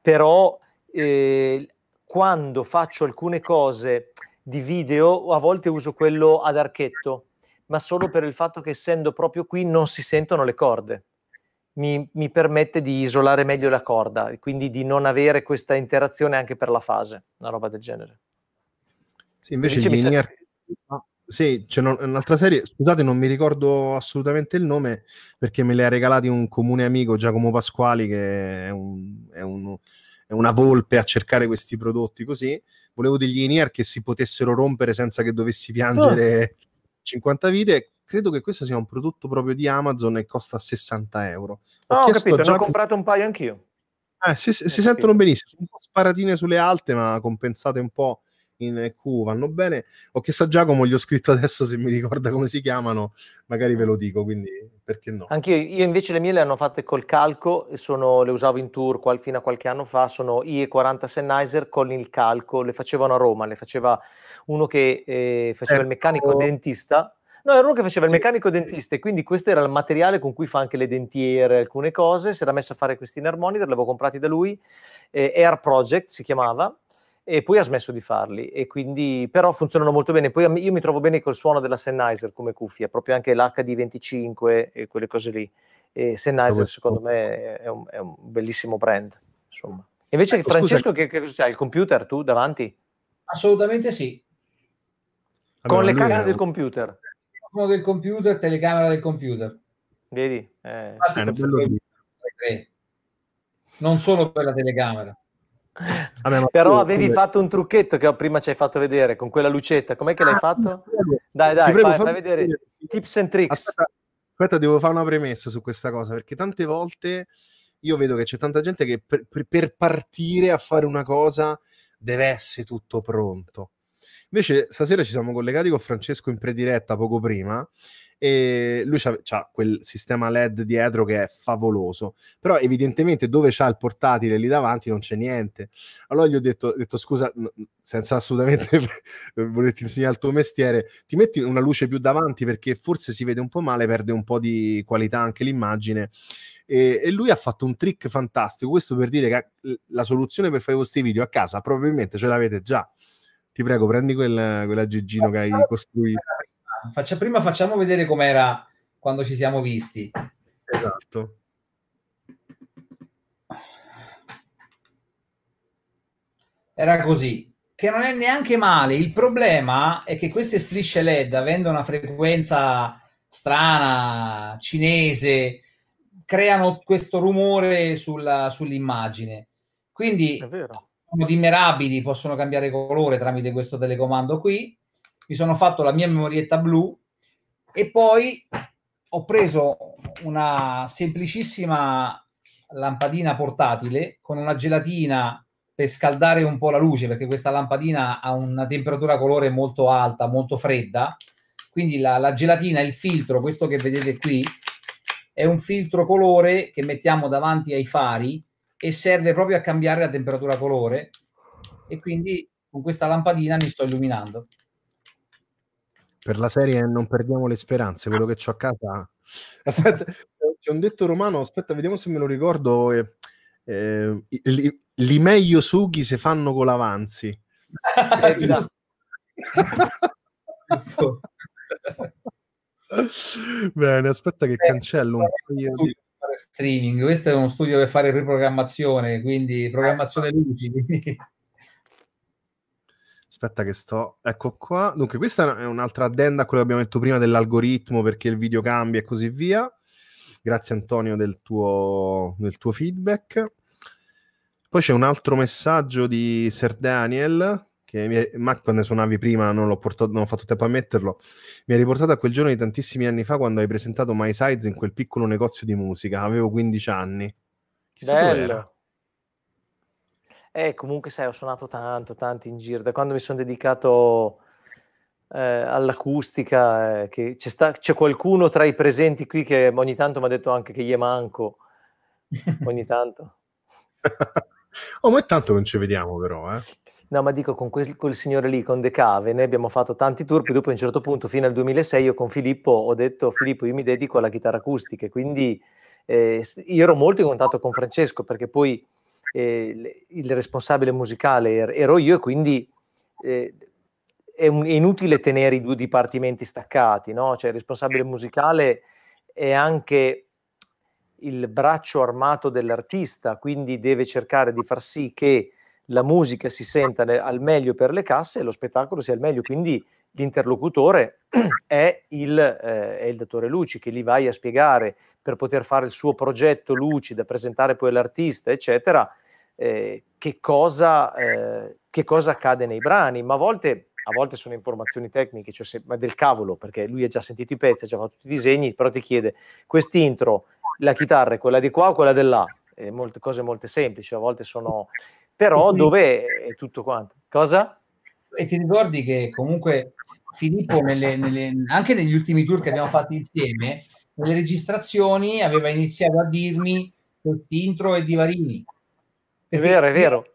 Però eh, quando faccio alcune cose di video, a volte uso quello ad archetto, ma solo per il fatto che essendo proprio qui non si sentono le corde mi, mi permette di isolare meglio la corda e quindi di non avere questa interazione anche per la fase, una roba del genere. Sì, invece, invece gli linear... Sì, c'è un'altra serie, scusate non mi ricordo assolutamente il nome perché me le ha regalati un comune amico Giacomo Pasquali che è, un, è, un, è una volpe a cercare questi prodotti così. Volevo degli in-ear che si potessero rompere senza che dovessi piangere oh. Ah. 50 vite credo che questo sia un prodotto proprio di Amazon e costa 60 euro. Ho no, ho capito, già... ne ho comprato un paio anch'io. Eh, si, si sentono benissimo, sono un po' sparatine sulle alte, ma compensate un po' in Q, vanno bene. Ho chiesto a Giacomo, gli ho scritto adesso se mi ricorda come si chiamano, magari ve lo dico, quindi perché no. Anch'io, io invece le mie le hanno fatte col calco, e sono, le usavo in tour qual, fino a qualche anno fa, sono IE40 Sennheiser con il calco, le facevano a Roma, le faceva uno che eh, faceva eh, il certo. meccanico dentista No, era uno che faceva sì. il meccanico dentista e quindi questo era il materiale con cui fa anche le dentiere, alcune cose. Si era messo a fare questi Nermonitor, li avevo comprati da lui, eh, Air Project si chiamava, e poi ha smesso di farli. E quindi, però funzionano molto bene. Poi io mi trovo bene col suono della Sennheiser come cuffia, proprio anche l'HD25 e quelle cose lì. E Sennheiser secondo me è un, è un bellissimo brand, insomma. Invece ecco, Francesco, scusa. che, cosa c'hai? Il computer tu davanti? Assolutamente sì. Con allora, le case del computer? microfono del computer, telecamera del computer. Vedi? Eh. Eh, non solo per la telecamera. Vabbè, Però tu, avevi tu... fatto un trucchetto che prima ci hai fatto vedere con quella lucetta. Com'è che l'hai ah, fatto? Dai, dai, fai, fai vedere. vedere. Tips and tricks. Aspetta, aspetta, devo fare una premessa su questa cosa perché tante volte io vedo che c'è tanta gente che per, per partire a fare una cosa deve essere tutto pronto. Invece stasera ci siamo collegati con Francesco in prediretta poco prima e lui ha quel sistema LED dietro che è favoloso, però evidentemente dove c'ha il portatile lì davanti non c'è niente. Allora gli ho detto, detto scusa, senza assolutamente volerti insegnare il tuo mestiere, ti metti una luce più davanti perché forse si vede un po' male, perde un po' di qualità anche l'immagine. E, e lui ha fatto un trick fantastico, questo per dire che la soluzione per fare i vostri video a casa probabilmente ce l'avete già ti prego, prendi quella, quella Gigino che hai costruito. Faccia, prima facciamo vedere com'era quando ci siamo visti. Esatto. Era così, che non è neanche male. Il problema è che queste strisce LED, avendo una frequenza strana, cinese, creano questo rumore sulla, sull'immagine. Quindi sono dimerabili, possono cambiare colore tramite questo telecomando qui. Mi sono fatto la mia memorietta blu e poi ho preso una semplicissima lampadina portatile con una gelatina per scaldare un po' la luce perché questa lampadina ha una temperatura colore molto alta, molto fredda. Quindi la, la gelatina, il filtro, questo che vedete qui, è un filtro colore che mettiamo davanti ai fari e serve proprio a cambiare la temperatura colore e quindi con questa lampadina mi sto illuminando. Per la serie non perdiamo le speranze, quello che ho a casa... Aspetta, c'è un detto romano, aspetta, vediamo se me lo ricordo. Eh, eh, li, li, meglio sughi se fanno con l'avanzi. Eh, Bene, aspetta che eh, cancello un paio di fare streaming, questo è uno studio per fare riprogrammazione, quindi programmazione ecco. luci. Aspetta che sto... Ecco qua. Dunque, questa è un'altra addenda a quello che abbiamo detto prima dell'algoritmo, perché il video cambia e così via. Grazie Antonio del tuo, del tuo feedback. Poi c'è un altro messaggio di Sir Daniel che Mac quando suonavi prima non, l'ho portato, non ho fatto tempo a metterlo, mi ha riportato a quel giorno di tantissimi anni fa quando hai presentato My Sides in quel piccolo negozio di musica, avevo 15 anni. Chissà Bello. Eh, comunque sai, ho suonato tanto, tanto in giro, da quando mi sono dedicato eh, all'acustica, eh, che c'è, sta, c'è, qualcuno tra i presenti qui che ogni tanto mi ha detto anche che gli manco, ogni tanto. oh, ma è tanto che non ci vediamo però, eh? No, ma dico con quel, quel signore lì, con De Cave, noi abbiamo fatto tanti tour, poi dopo a un certo punto, fino al 2006, io con Filippo ho detto, Filippo, io mi dedico alla chitarra acustica, quindi eh, io ero molto in contatto con Francesco, perché poi eh, il responsabile musicale er, ero io, e quindi eh, è, un, è, inutile tenere i due dipartimenti staccati, no? Cioè il responsabile musicale è anche il braccio armato dell'artista, quindi deve cercare di far sì che la musica si senta al meglio per le casse e lo spettacolo sia al meglio. Quindi l'interlocutore è il, eh, è il datore luci che li vai a spiegare per poter fare il suo progetto luci da presentare poi all'artista, eccetera. Eh, che, cosa, eh, che, cosa, accade nei brani, ma a volte, a volte sono informazioni tecniche, cioè se, ma del cavolo, perché lui ha già sentito i pezzi, ha già fatto tutti i disegni, però ti chiede quest'intro, la chitarra è quella di qua o quella di là, eh, molte, cose molto semplici, a volte sono però quindi... dove è tutto quanto? Cosa? E ti ricordi che comunque Filippo, nelle, nelle, anche negli ultimi tour che abbiamo fatto insieme, nelle registrazioni aveva iniziato a dirmi questi intro e divarini. È vero, è vero.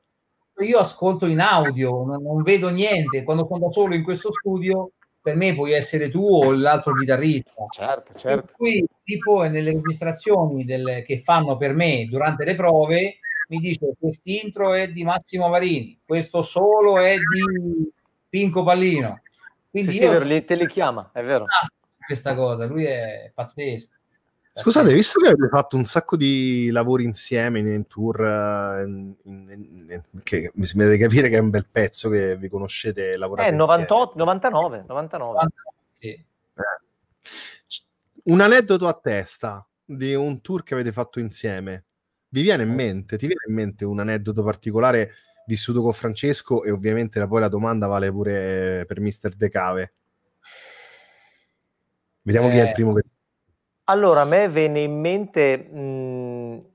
Io ascolto in audio, non, non, vedo niente. Quando sono da solo in questo studio, per me puoi essere tu o l'altro chitarrista. Certo, certo. Per cui, tipo, nelle registrazioni del, che fanno per me durante le prove, mi dice quest'intro è di Massimo Marini, questo solo è di Pinco Pallino. Quindi sì, io... sì, vero, li, te li chiama, è vero. Ah, questa cosa, lui è pazzesco. Scusate, visto che avete fatto un sacco di lavori insieme in, in tour, in, in, che mi sembra di capire che è un bel pezzo che vi conoscete lavorate eh, 98, 99, 99. 99 sì. eh. Un aneddoto a testa di un tour che avete fatto insieme. Vi viene in eh. mente, ti viene in mente un aneddoto particolare vissuto con Francesco e ovviamente poi la domanda vale pure per Mister De Cave. Vediamo eh, chi è il eh. primo. Che... Allora, a me viene in mente mh,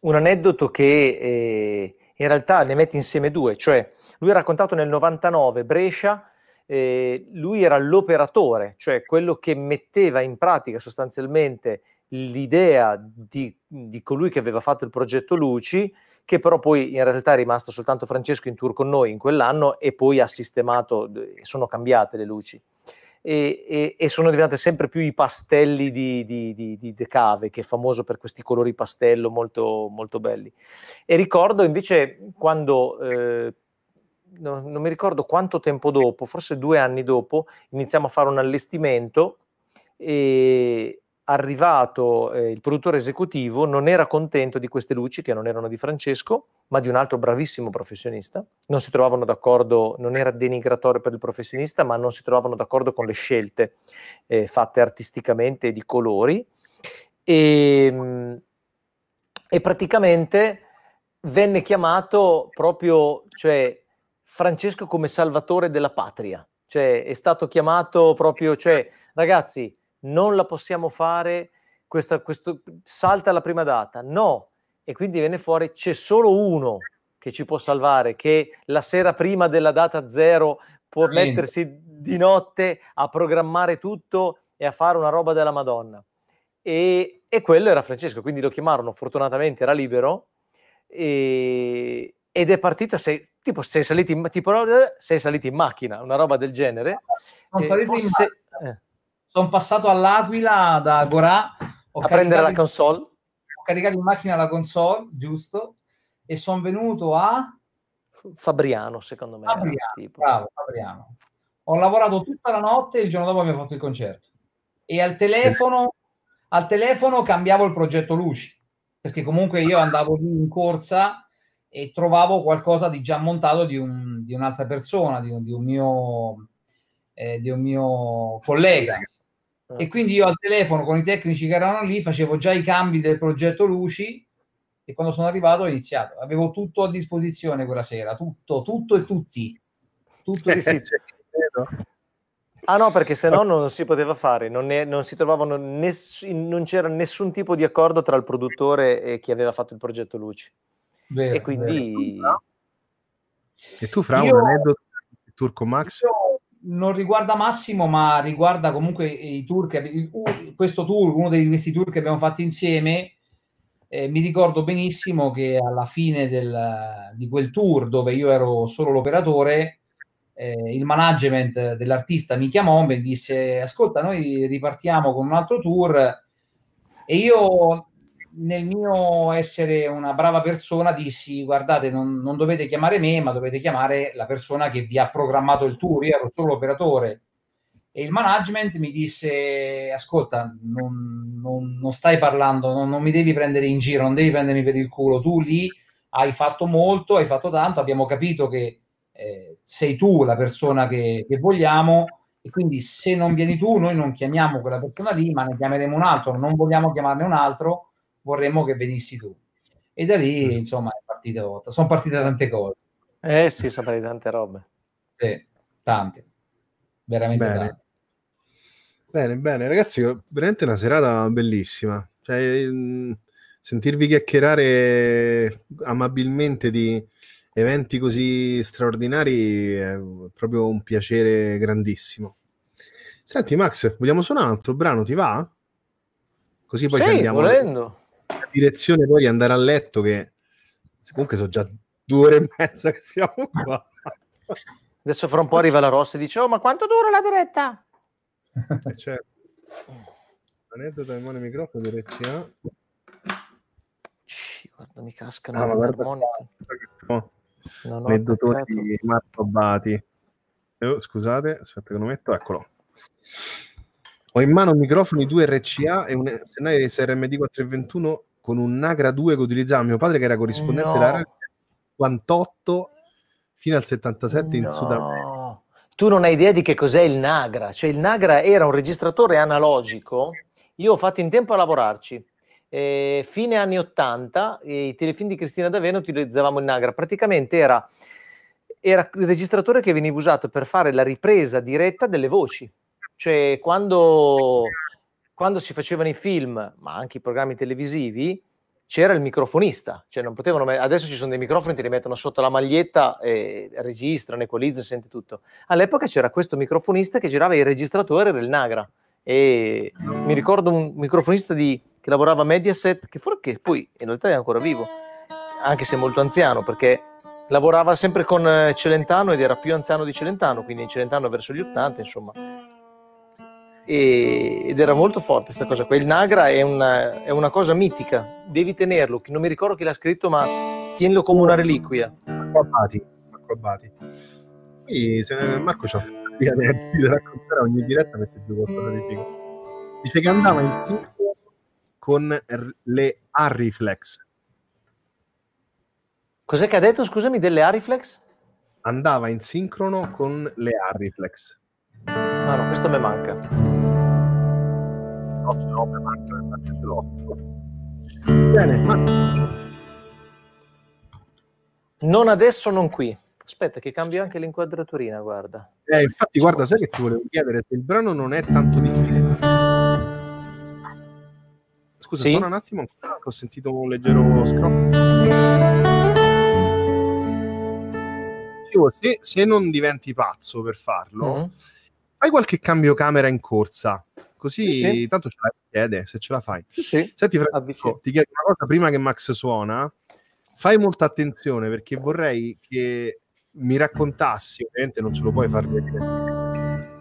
un aneddoto che eh, in realtà ne mette insieme due, cioè lui ha raccontato nel 99 Brescia, eh, lui era l'operatore, cioè quello che metteva in pratica sostanzialmente l'idea di, di, colui che aveva fatto il progetto Luci, che però poi in realtà è rimasto soltanto Francesco in tour con noi in quell'anno e poi ha sistemato, sono cambiate le luci. E, e, e sono diventate sempre più i pastelli di, di, di, De Cave, che è famoso per questi colori pastello molto, molto belli. E ricordo invece quando eh, non, non, mi ricordo quanto tempo dopo, forse due anni dopo, iniziamo a fare un allestimento e, arrivato eh, il produttore esecutivo non era contento di queste luci che non erano di Francesco, ma di un altro bravissimo professionista. Non si trovavano d'accordo, non era denigratorio per il professionista, ma non si trovavano d'accordo con le scelte eh, fatte artisticamente di colori. E, ehm, e praticamente venne chiamato proprio, cioè, Francesco come salvatore della patria. Cioè, è stato chiamato proprio, cioè, ragazzi, non la possiamo fare, questa, questo, salta la prima data, no, e quindi viene fuori c'è solo uno che ci può salvare, che la sera prima della data zero può Niente. mettersi di notte a programmare tutto e a fare una roba della Madonna. E, e quello era Francesco, quindi lo chiamarono, fortunatamente era libero, e, ed è partito, sei, tipo, sei saliti, in, tipo, sei saliti in macchina, una roba del genere. Non saliti forse, in macchina. Eh sono passato all'Aquila da Gorà. a prendere la console? ho caricato in macchina la console, giusto, e sono venuto a... Fabriano, secondo me. Fabriano, tipo. bravo, Fabriano. Ho lavorato tutta la notte e il giorno dopo abbiamo fatto il concerto. E al telefono, al telefono cambiavo il progetto Luci, perché comunque io andavo lì in corsa e trovavo qualcosa di già montato di, un, di un'altra persona, di un, di un mio, eh, di un mio collega. Ah. E quindi io al telefono con i tecnici che erano lì facevo già i cambi del progetto Luci e quando sono arrivato ho iniziato. Avevo tutto a disposizione quella sera, tutto, tutto e tutti. Tutto sì, sì, eh, Ah no, perché se no non si poteva fare, non, ne, non si trovavano ness, non c'era nessun tipo di accordo tra il produttore e chi aveva fatto il progetto Luci. Vero, e quindi... Vero. E tu, Fra, io, un aneddoto Turco Max? Io non riguarda Massimo, ma riguarda comunque i tour che, questo tour, uno di questi tour che abbiamo fatto insieme. Eh, mi ricordo benissimo che alla fine del, di quel tour, dove io ero solo l'operatore, eh, il management dell'artista mi chiamò e mi disse: Ascolta, noi ripartiamo con un altro tour. E io nel mio essere una brava persona dissi guardate non, non, dovete chiamare me ma dovete chiamare la persona che vi ha programmato il tour io ero solo operatore e il management mi disse ascolta non, non, non stai parlando non, mi devi prendere in giro non devi prendermi per il culo tu lì hai fatto molto hai fatto tanto abbiamo capito che eh, sei tu la persona che, che vogliamo e quindi se non vieni tu noi non chiamiamo quella persona lì ma ne chiameremo un altro non vogliamo chiamarne un altro vorremmo che venissi tu. E da lì, mm. insomma, è partito, sono partite tante cose. Eh sì, sono partite tante robe. Sì, tante. Veramente bene. tante. Bene, bene, ragazzi, veramente una serata bellissima. Cioè, mm, sentirvi chiacchierare amabilmente di eventi così straordinari è proprio un piacere grandissimo. Senti, Max, vogliamo suonare un altro brano? Ti va? Così poi sì, ci andiamo. Volendo direzione poi di andare a letto che comunque sono già due ore e mezza che siamo qua. Adesso fra un po' arriva la Rossa e dice oh ma quanto dura la diretta? Eh, certo. Aneddota del buon microfono di RCA. Eh? Guarda, mi cascano ah, guarda, guarda questo aneddoto Marco Abati. Eh, oh, scusate, aspetta che lo metto, eccolo. Ho in mano un microfono di 2 RCA e un SNI SRMD421 con un Nagra 2 che utilizzava mio padre che era corrispondente no. della 58 fino al 77 no. in Sud America. Tu non hai idea di che cos'è il Nagra, cioè il Nagra era un registratore analogico, io ho fatto in tempo a lavorarci. Eh, fine anni 80, i telefilm di Cristina D'Avena utilizzavamo il Nagra, praticamente era, era il registratore che veniva usato per fare la ripresa diretta delle voci, cioè quando quando si facevano i film, ma anche i programmi televisivi, c'era il microfonista, cioè non potevano, met- adesso ci sono dei microfoni, ti li mettono sotto la maglietta e registrano, equalizzano, senti tutto. All'epoca c'era questo microfonista che girava il registratore del Nagra e mi ricordo un microfonista di, che lavorava a Mediaset, che forse poi in realtà è ancora vivo, anche se molto anziano, perché lavorava sempre con eh, Celentano ed era più anziano di Celentano, quindi in Celentano verso gli 80, insomma, e, ed era molto forte questa cosa qua. Il Nagra è una, è una cosa mitica, devi tenerlo, non mi ricordo chi l'ha scritto, ma tienilo come una reliquia. Marco Abbati. Qui, se Marco ci racconterà ogni diretta mette giù qualcosa di figo. Dice che andava in sincrono con le Arriflex. Cos'è che ha detto, scusami, delle Ariflex? Andava in sincrono con le Ariflex. Ah no, questo mi manca. No, se no mi manca, infatti ce l'ho. Bene. Ma... Non adesso, non qui. Aspetta, che cambio anche l'inquadraturina, guarda. Eh, infatti, guarda, sai che ti volevo chiedere se il brano non è tanto difficile. Scusa, sì? suona un attimo, ho sentito un leggero scroll. Se, se non diventi pazzo per farlo, mm-hmm fai qualche cambio camera in corsa, così sì, sì. tanto ce la chiede se ce la fai. Sì, Senti, Franco, ti chiedo una cosa prima che Max suona. Fai molta attenzione perché vorrei che mi raccontassi, ovviamente non ce lo puoi far vedere,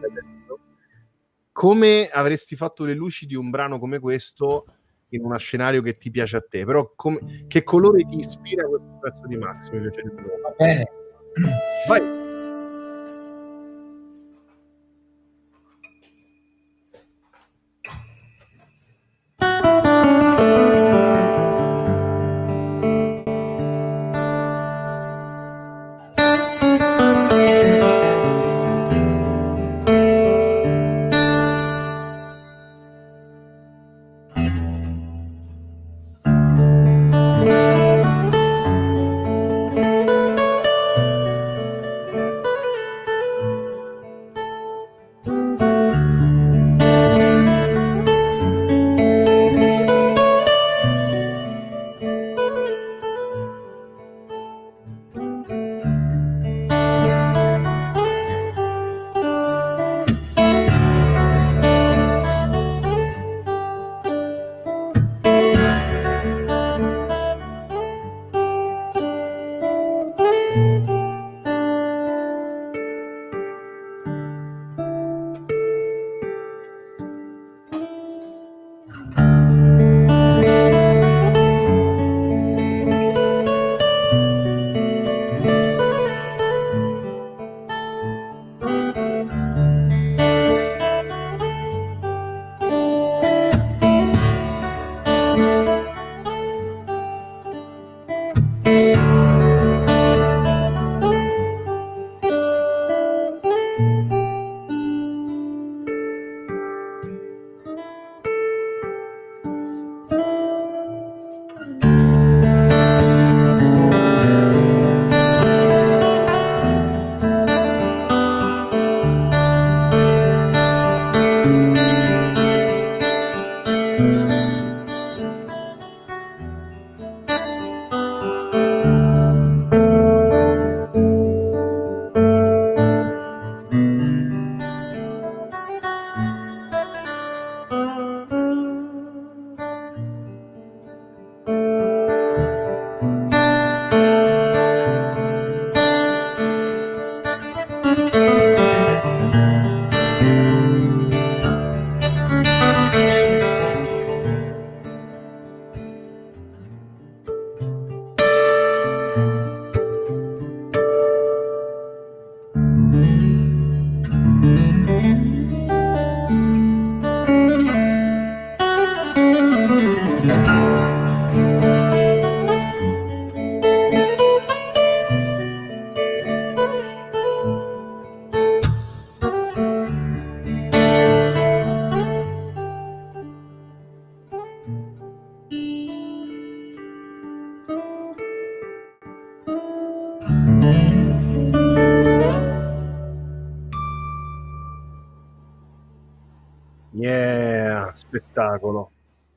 come avresti fatto le luci di un brano come questo in uno scenario che ti piace a te, però com- che colore ti ispira questo pezzo di Max? Mi piace Va bene. Vai.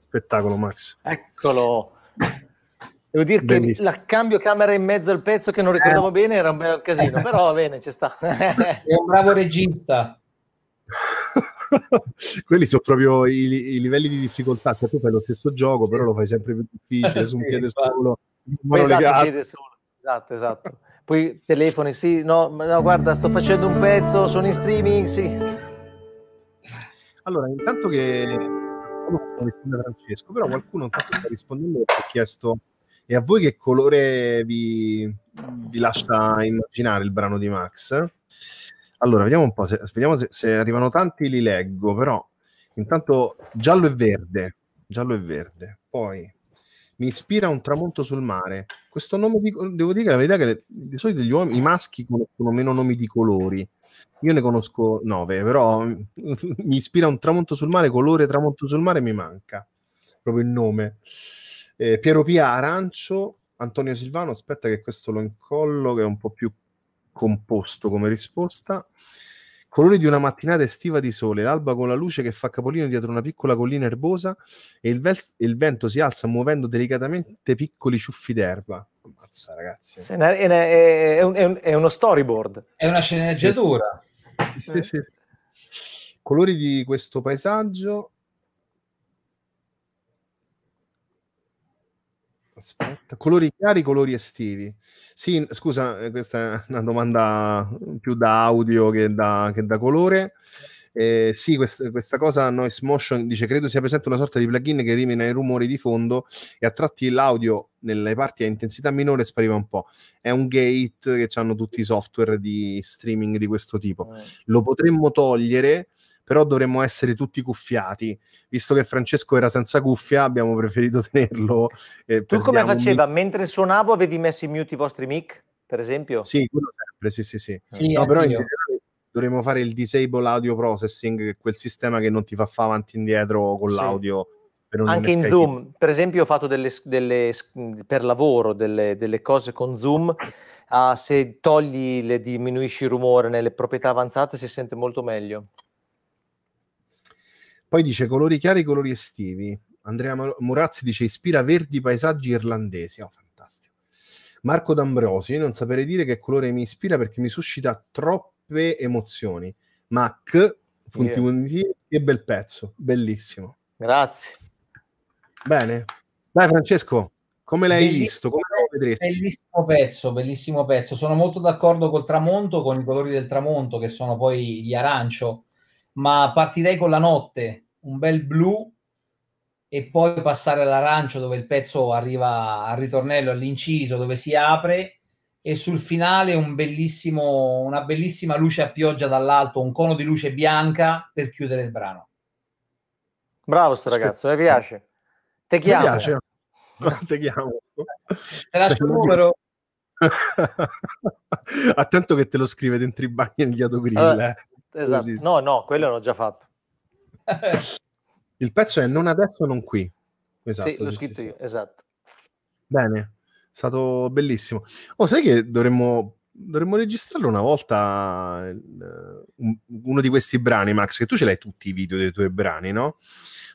Spettacolo, Max. Eccolo. Devo dire che la cambio camera in mezzo al pezzo che non ricordavo eh. bene era un bel casino, però va bene, ci sta. È un bravo regista. Quelli sono proprio i, i, livelli di difficoltà, cioè tu fai lo stesso gioco, sì. però lo fai sempre più difficile, su un piede solo. Esatto, piede solo. Esatto, esatto. Poi telefoni, sì, no, no, guarda, sto facendo un pezzo, sono in streaming, sì. Allora, intanto che qualcuno non risponde a Francesco, però qualcuno intanto sta rispondendo perché ho chiesto e a voi che colore vi, vi, lascia immaginare il brano di Max? Allora, vediamo un po', se, vediamo se, se arrivano tanti li leggo, però intanto giallo e verde, giallo e verde, poi mi ispira un tramonto sul mare. Questo nome di, devo dire la verità è che le, di solito gli uomini, i maschi conoscono meno nomi di colori. Io ne conosco nove, però mi ispira un tramonto sul mare, colore tramonto sul mare mi manca proprio il nome. Eh, Piero Pia Arancio, Antonio Silvano, aspetta che questo lo incollo che è un po' più composto come risposta. Colori di una mattinata estiva di sole, l'alba con la luce che fa capolino dietro una piccola collina erbosa e il, vel- il vento si alza muovendo delicatamente piccoli ciuffi d'erba. Ammazza, ragazzi. È, una, è, un, è, un, è, uno storyboard. È una sceneggiatura. Sì. Sì, sì. Colori di questo paesaggio, Aspetta, colori chiari, colori estivi. Sì, scusa, eh, questa è una domanda più da audio che da, che da colore. Eh, sì, quest- questa cosa Noise Motion dice credo sia presente una sorta di plugin che elimina i rumori di fondo e a tratti l'audio nelle parti a intensità minore spariva un po'. È un gate che hanno tutti i software di streaming di questo tipo. Eh. Lo potremmo togliere, però dovremmo essere tutti cuffiati. Visto che Francesco era senza cuffia, abbiamo preferito tenerlo. Eh, tu come faceva? Mi... Mentre suonavo avevi messo in mute i vostri mic, per esempio? Sì, quello sempre, sì, sì, sì. sì no, però in dovremmo fare il disable audio processing, che è quel sistema che non ti fa fare avanti e indietro con sì. l'audio. Anche in Zoom, chi... per esempio, ho fatto delle, delle per lavoro delle, delle, cose con Zoom. Ah, se togli, le, diminuisci il rumore nelle proprietà avanzate, si sente molto meglio. Poi dice colori chiari, colori estivi. Andrea Murazzi dice ispira verdi paesaggi irlandesi. Oh, fantastico. Marco D'Ambrosi, non saprei dire che colore mi ispira perché mi suscita troppe emozioni. Mac, punti punti, yeah. che bel pezzo, bellissimo. Grazie. Bene. Dai Francesco, come l'hai bellissimo, visto? Come Bellissimo pezzo, bellissimo pezzo. Sono molto d'accordo col tramonto, con i colori del tramonto che sono poi gli arancio ma partirei con la notte, un bel blu e poi passare all'arancio dove il pezzo arriva al ritornello, all'inciso, dove si apre e sul finale un una bellissima luce a pioggia dall'alto, un cono di luce bianca per chiudere il brano. Bravo sto ragazzo, mi piace. Te chiamo. Mi piace. Te chiamo. Te lascio il numero. Attento che te lo scrive dentro i bagni negli autogrill. Allora, eh. Esatto. No, no, quello l'ho già fatto. Il pezzo è non adesso, non qui. Esatto. Sì, l'ho scritto io, esatto. Bene, è stato bellissimo. Oh, sai che dovremmo, dovremmo registrarlo una volta uh, uno di questi brani, Max, che tu ce l'hai tutti i video dei tuoi brani, no?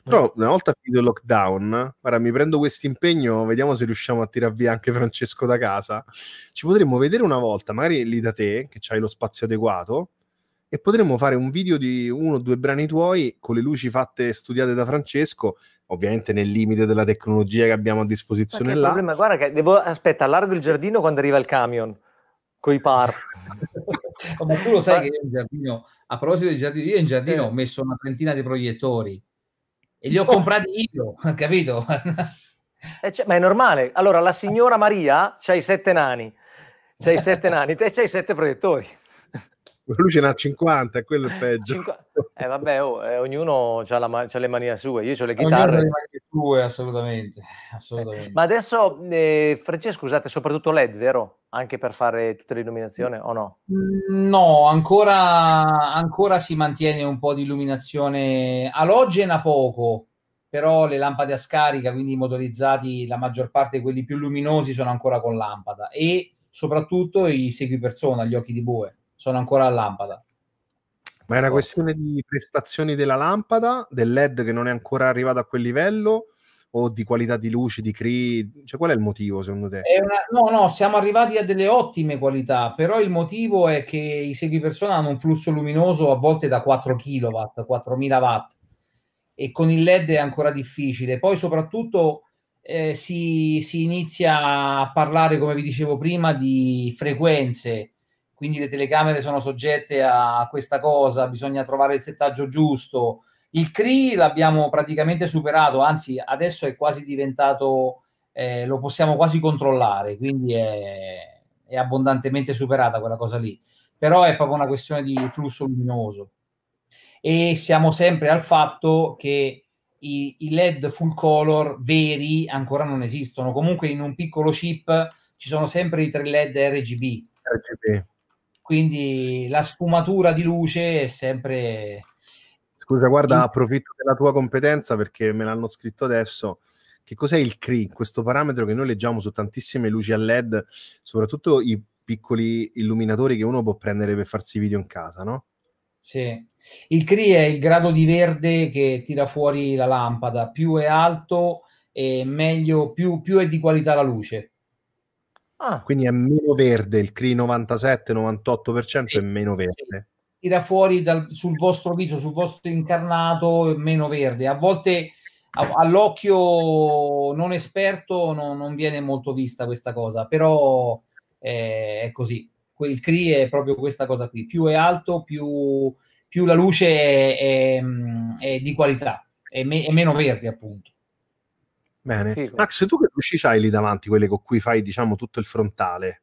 Però mm. una volta finito il lockdown, guarda, mi prendo questo impegno, vediamo se riusciamo a tirar via anche Francesco da casa. Ci potremmo vedere una volta, magari lì da te, che c'hai lo spazio adeguato, e potremmo fare un video di uno o due brani tuoi con le luci fatte studiate da Francesco, ovviamente nel limite della tecnologia che abbiamo a disposizione là. problema, guarda che devo aspetta, allargo il giardino quando arriva il camion coi par. Ma tu lo sai che io in giardino, a proposito di giardino, io in giardino eh. ho messo una trentina di proiettori e li ho oh. comprati io, capito? Eh, cioè, ma è normale. Allora, la signora Maria c'ha i sette nani, c'ha i sette nani, te c'hai i sette proiettori. Lui ce n'ha 50, quello è peggio. eh vabbè, oh, eh, ognuno ha, ma- le mani sue, io ho le chitarre. Ognuno le tue, assolutamente. assolutamente. Eh, ma adesso, eh, Francesco, usate soprattutto LED, vero? Anche per fare tutta l'illuminazione o no? Mm, no, ancora, ancora si mantiene un po' di illuminazione alogena poco, però le lampade a scarica, quindi i motorizzati, la maggior parte quelli più luminosi sono ancora con lampada e soprattutto i segui persona, gli occhi di bue sono ancora a lampada. Ma è una questione di prestazioni della lampada, del LED che non è ancora arrivato a quel livello o di qualità di luce, di CRI? Cioè, qual è il motivo secondo te? Una... No, no, siamo arrivati a delle ottime qualità, però il motivo è che i seguipersona hanno un flusso luminoso a volte da 4 kW, 4000 watt e con il LED è ancora difficile. Poi soprattutto eh, si, si inizia a parlare, come vi dicevo prima, di frequenze quindi le telecamere sono soggette a questa cosa, bisogna trovare il settaggio giusto. Il CRI l'abbiamo praticamente superato, anzi adesso è quasi diventato, eh, lo possiamo quasi controllare, quindi è, è, abbondantemente superata quella cosa lì. Però è proprio una questione di flusso luminoso. E siamo sempre al fatto che i, i LED full color veri ancora non esistono. Comunque in un piccolo chip ci sono sempre i tre LED RGB. RGB quindi la sfumatura di luce è sempre... Scusa, guarda, approfitto della tua competenza perché me l'hanno scritto adesso. Che cos'è il CRI? Questo parametro che noi leggiamo su tantissime luci a LED, soprattutto i piccoli illuminatori che uno può prendere per farsi video in casa, no? Sì. Il CRI è il grado di verde che tira fuori la lampada. Più è alto, e meglio, più, più è di qualità la luce. Ah. Quindi è meno verde, il CRI 97-98% è meno verde. Tira fuori dal, sul vostro viso, sul vostro incarnato, è meno verde. A volte a, all'occhio non esperto no, non viene molto vista questa cosa, però eh, è così. Il CRI è proprio questa cosa qui. Più è alto, più, più la luce è, è, è di qualità, è, me, è meno verde appunto. Bene. Fico. Max, tu che luci hai lì davanti, quelle con cui fai, diciamo, tutto il frontale?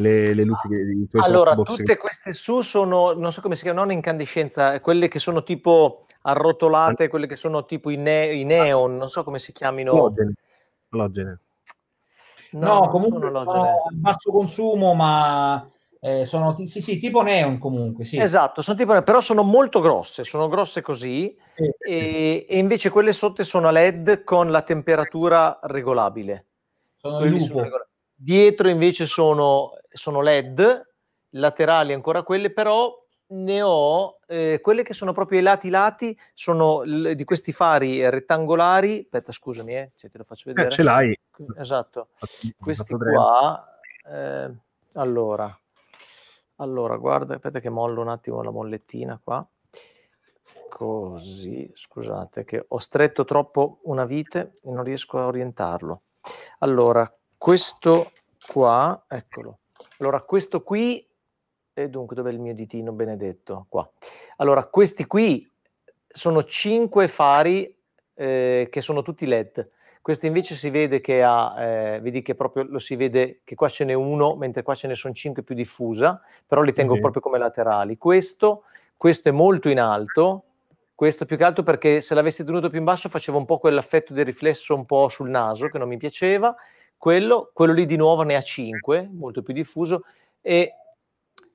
Le, le luci che, Allora, tutte che... queste su sono, non so come si chiamano, non incandescenza, eh, quelle che sono tipo arrotolate, quelle che sono tipo i, ne- i neon, non so come si chiamino. Logene. Logene. No, no comunque sono, sono a basso consumo, ma eh, sono t- sì, sì, tipo neon comunque. Sì. Esatto, sono tipo neon, però sono molto grosse, sono grosse così sì. e, e, invece quelle sotto sono a LED con la temperatura regolabile. Sono regolabile. Dietro invece sono, sono, LED, laterali ancora quelle, però ne ho eh, quelle che sono proprio ai lati lati, sono l- di questi fari rettangolari. Aspetta, scusami, eh, cioè, te lo faccio eh, vedere. Eh, ce l'hai. Esatto, questi qua. Eh, allora, allora, guarda, aspetta che mollo un attimo la mollettina qua. Così, scusate che ho stretto troppo una vite e non riesco a orientarlo. Allora, questo qua, eccolo. Allora, questo qui, e dunque dov'è il mio ditino benedetto? Qua. Allora, questi qui sono cinque fari eh, che sono tutti LED. Questo invece si vede che ha, eh, vedi che proprio lo si vede che qua ce n'è uno, mentre qua ce ne sono cinque più diffusa, però li tengo sì. proprio come laterali. Questo, questo è molto in alto, questo più che altro perché se l'avessi tenuto più in basso faceva un po' quell'affetto del riflesso un po' sul naso che non mi piaceva, quello, quello lì di nuovo ne ha cinque, molto più diffuso, e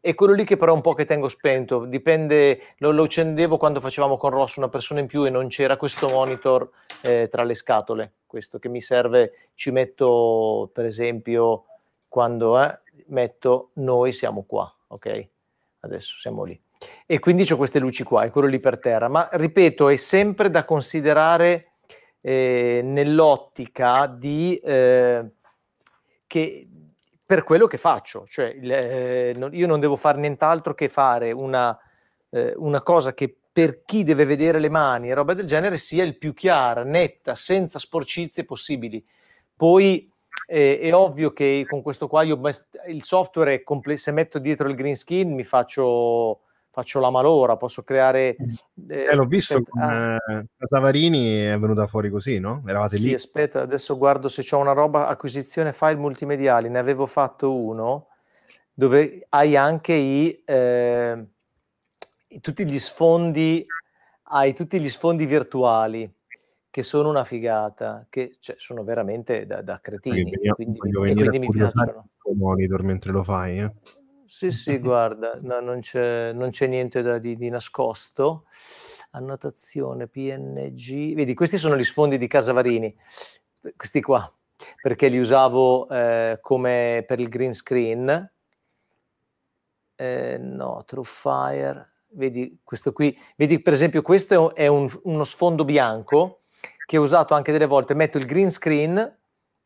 e quello lì che però un po' che tengo spento, dipende, lo, lo accendevo quando facevamo con Ross una persona in più e non c'era questo monitor eh, tra le scatole, questo che mi serve, ci metto per esempio quando eh, metto noi siamo qua, ok? Adesso siamo lì. E quindi ho queste luci qua, è quello lì per terra, ma ripeto, è sempre da considerare eh, nell'ottica di... Eh, che per quello che faccio, cioè eh, no, io non devo fare nient'altro che fare una, eh, una, cosa che per chi deve vedere le mani e roba del genere sia il più chiara, netta, senza sporcizie possibili. Poi eh, è ovvio che con questo qua io il software è complesso, se metto dietro il green screen mi faccio faccio la malora, posso creare... Mm. Eh, eh l'ho visto aspetta, con ah. eh, Savarini, è venuta fuori così, no? Eravate sì, lì? aspetta, adesso guardo se ho una roba acquisizione file multimediali, ne avevo fatto uno dove hai anche i, eh, tutti gli sfondi, hai tutti gli sfondi virtuali che sono una figata, che cioè, sono veramente da, da cretini, quindi, quindi mi piacciono. Il monitor mentre lo fai, eh? Sì, sì, guarda, no, non c'è, non c'è niente da, di, di nascosto. Annotazione PNG. Vedi, questi sono gli sfondi di Casavarini, questi qua, perché li usavo eh, come per il green screen. Eh, no, True Fire. Vedi questo qui, vedi per esempio questo è, un, uno sfondo bianco che ho usato anche delle volte, metto il green screen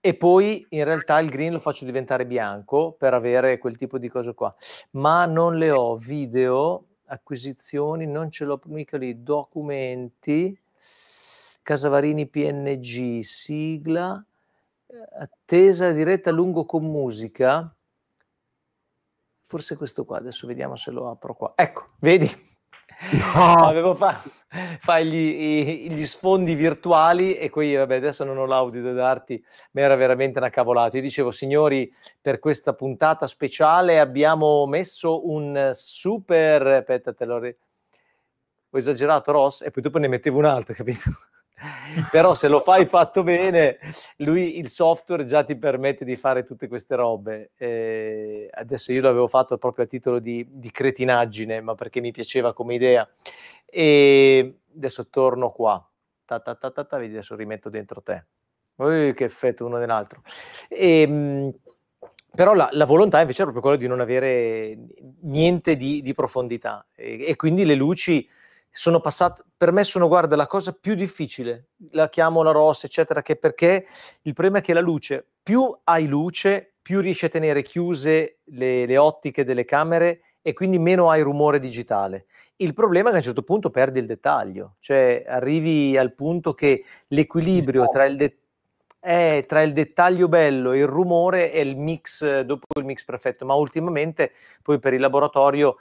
e poi in realtà il green lo faccio diventare bianco per avere quel tipo di cose qua. Ma non le ho video, acquisizioni, non ce l'ho mica lì, documenti, Casavarini PNG, sigla, eh, attesa diretta lungo con musica. Forse questo qua, adesso vediamo se lo apro qua. Ecco, vedi? No, avevo fatto fai gli, gli, sfondi virtuali e qui, vabbè, adesso non ho l'audio da darti, ma era veramente una cavolata. Io dicevo, signori, per questa puntata speciale abbiamo messo un super... Aspetta, te l'ho... Re... Ho esagerato, Ross? E poi dopo ne mettevo un altro, capito? Però se lo fai fatto bene, lui il software già ti permette di fare tutte queste robe. Eh, adesso io l'avevo fatto proprio a titolo di, di cretinaggine, ma perché mi piaceva come idea e adesso torno qua. Ta, ta, ta, ta, ta, vedi, adesso rimetto dentro te. Ui, che effetto uno dell'altro. E, ehm, però la, la, volontà invece è proprio quella di non avere niente di, di profondità. E, e, quindi le luci sono passate, per me sono, guarda, la cosa più difficile, la chiamo la rossa, eccetera, che perché il problema è che la luce, più hai luce, più riesci a tenere chiuse le, le ottiche delle camere e quindi meno hai rumore digitale. Il problema è che a un certo punto perdi il dettaglio, cioè arrivi al punto che l'equilibrio tra il, de- eh, tra il dettaglio bello, e il rumore e il mix, eh, dopo il mix perfetto, ma ultimamente poi per il laboratorio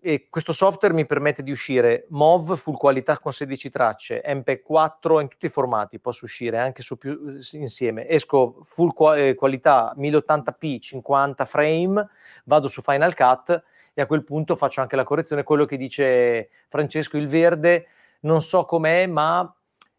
e eh, questo software mi permette di uscire MOV full qualità con 16 tracce, MP4 in tutti i formati, posso uscire anche su più eh, insieme. Esco full qualità 1080p 50 frame, vado su Final Cut e a quel punto faccio anche la correzione, quello che dice Francesco, il verde non so com'è, ma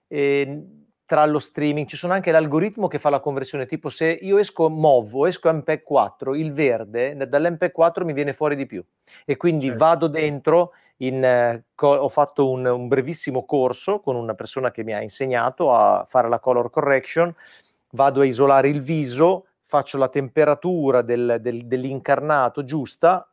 eh, tra lo streaming ci sono anche l'algoritmo che fa la conversione, tipo se io esco MOV o esco MP4, il verde dall'MP4 mi viene fuori di più e quindi certo. vado dentro, in, eh, co- ho fatto un, un brevissimo corso con una persona che mi ha insegnato a fare la color correction, vado a isolare il viso, faccio la temperatura del, del, dell'incarnato giusta,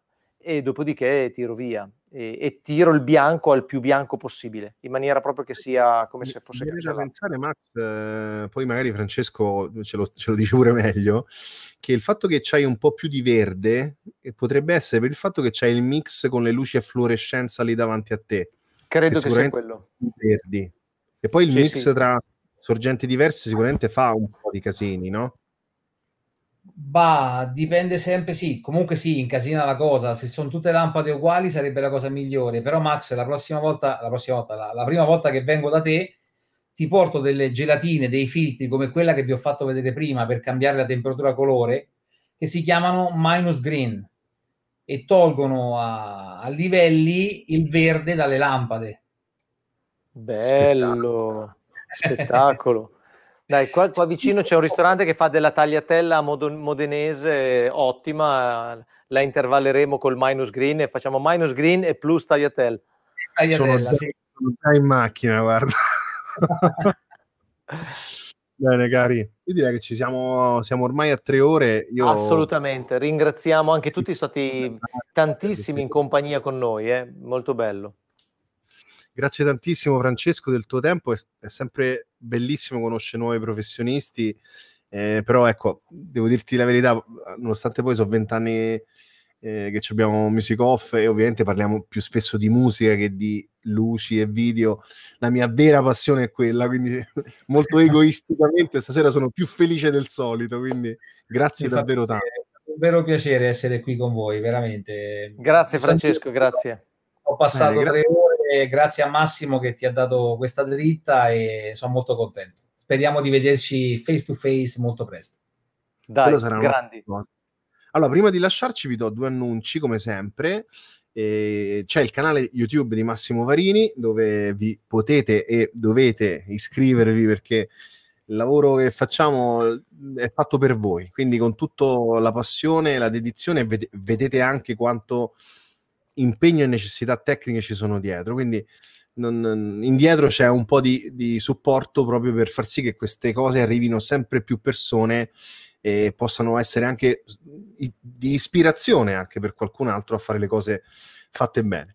e dopodiché tiro via e, e, tiro il bianco al più bianco possibile, in maniera proprio che sia come se fosse cancellato. pensare Max, eh, poi magari Francesco ce lo, ce lo, dice pure meglio, che il fatto che c'hai un po' più di verde eh, potrebbe essere per il fatto che c'hai il mix con le luci a fluorescenza lì davanti a te. Credo che, che sia quello. Verdi. E poi il sì, mix sì. tra sorgenti diverse sicuramente fa un po' di casini, no? Bah, dipende sempre, sì, comunque sì, incasina la cosa, se sono tutte lampade uguali sarebbe la cosa migliore, però Max, la prossima volta, la prossima volta, la, la prima volta che vengo da te, ti porto delle gelatine, dei filtri come quella che vi ho fatto vedere prima per cambiare la temperatura colore, che si chiamano minus green e tolgono a, a livelli il verde dalle lampade. Bello, spettacolo. spettacolo. Dai, qua, qua vicino c'è un ristorante che fa della tagliatella modenese ottima, la intervalleremo col minus green e facciamo minus green e plus tagliatelle. tagliatella sono, già, sì. sono già in macchina, guarda. Bene, cari, io direi che ci siamo, siamo ormai a tre ore. Io... Assolutamente, ringraziamo anche tutti, sono stati tantissimi in compagnia con noi, eh? molto bello. Grazie tantissimo Francesco del tuo tempo, è, è sempre bellissimo conoscere nuovi professionisti, eh, però ecco, devo dirti la verità, nonostante poi so vent'anni eh, che abbiamo Music Off e ovviamente parliamo più spesso di musica che di luci e video, la mia vera passione è quella, quindi molto egoisticamente stasera sono più felice del solito, quindi grazie davvero tanto. È un vero piacere essere qui con voi, veramente. Grazie Francesco, grazie. Ho passato eh, gra- tre ore eh, grazie a Massimo che ti ha dato questa dritta e sono molto contento. Speriamo di vederci face to face molto presto. Dai, grandi. Allora, prima di lasciarci vi do due annunci, come sempre. Eh, c'è il canale YouTube di Massimo Varini dove vi potete e dovete iscrivervi perché il lavoro che facciamo è fatto per voi, quindi con tutta la passione e la dedizione vedete anche quanto impegno e necessità tecniche ci sono dietro, quindi non, indietro c'è un po' di, di, supporto proprio per far sì che queste cose arrivino sempre più persone e possano essere anche di ispirazione anche per qualcun altro a fare le cose fatte bene.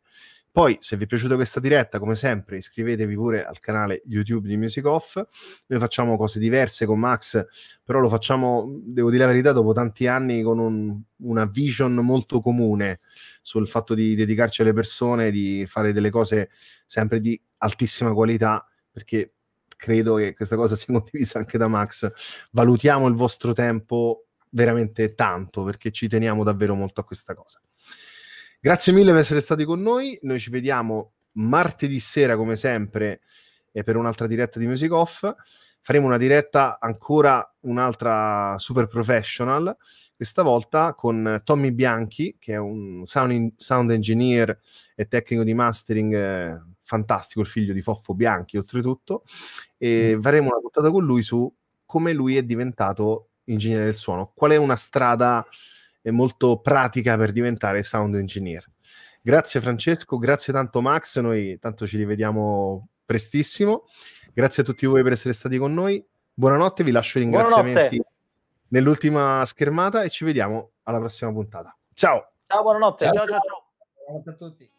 Poi, se vi è piaciuta questa diretta, come sempre, iscrivetevi pure al canale YouTube di Music Off. Noi facciamo cose diverse con Max, però lo facciamo, devo dire la verità, dopo tanti anni con un, una vision molto comune sul fatto di dedicarci alle persone, di fare delle cose sempre di altissima qualità, perché credo che questa cosa sia condivisa anche da Max. Valutiamo il vostro tempo veramente tanto, perché ci teniamo davvero molto a questa cosa. Grazie mille per essere stati con noi, noi ci vediamo martedì sera come sempre per un'altra diretta di Music Off faremo una diretta ancora un'altra super professional, questa volta con Tommy Bianchi, che è un sound, in, sound engineer e tecnico di mastering eh, fantastico, il figlio di Foffo Bianchi oltretutto, e mm. faremo una puntata con lui su come lui è diventato ingegnere del suono, qual è una strada eh, molto pratica per diventare sound engineer. Grazie Francesco, grazie tanto Max, noi tanto ci rivediamo prestissimo Grazie a tutti voi per essere stati con noi. Buonanotte, vi lascio i ringraziamenti buonanotte. nell'ultima schermata e ci vediamo alla prossima puntata. Ciao. Ciao, buonanotte. ciao, ciao. ciao. ciao. Buonanotte a tutti.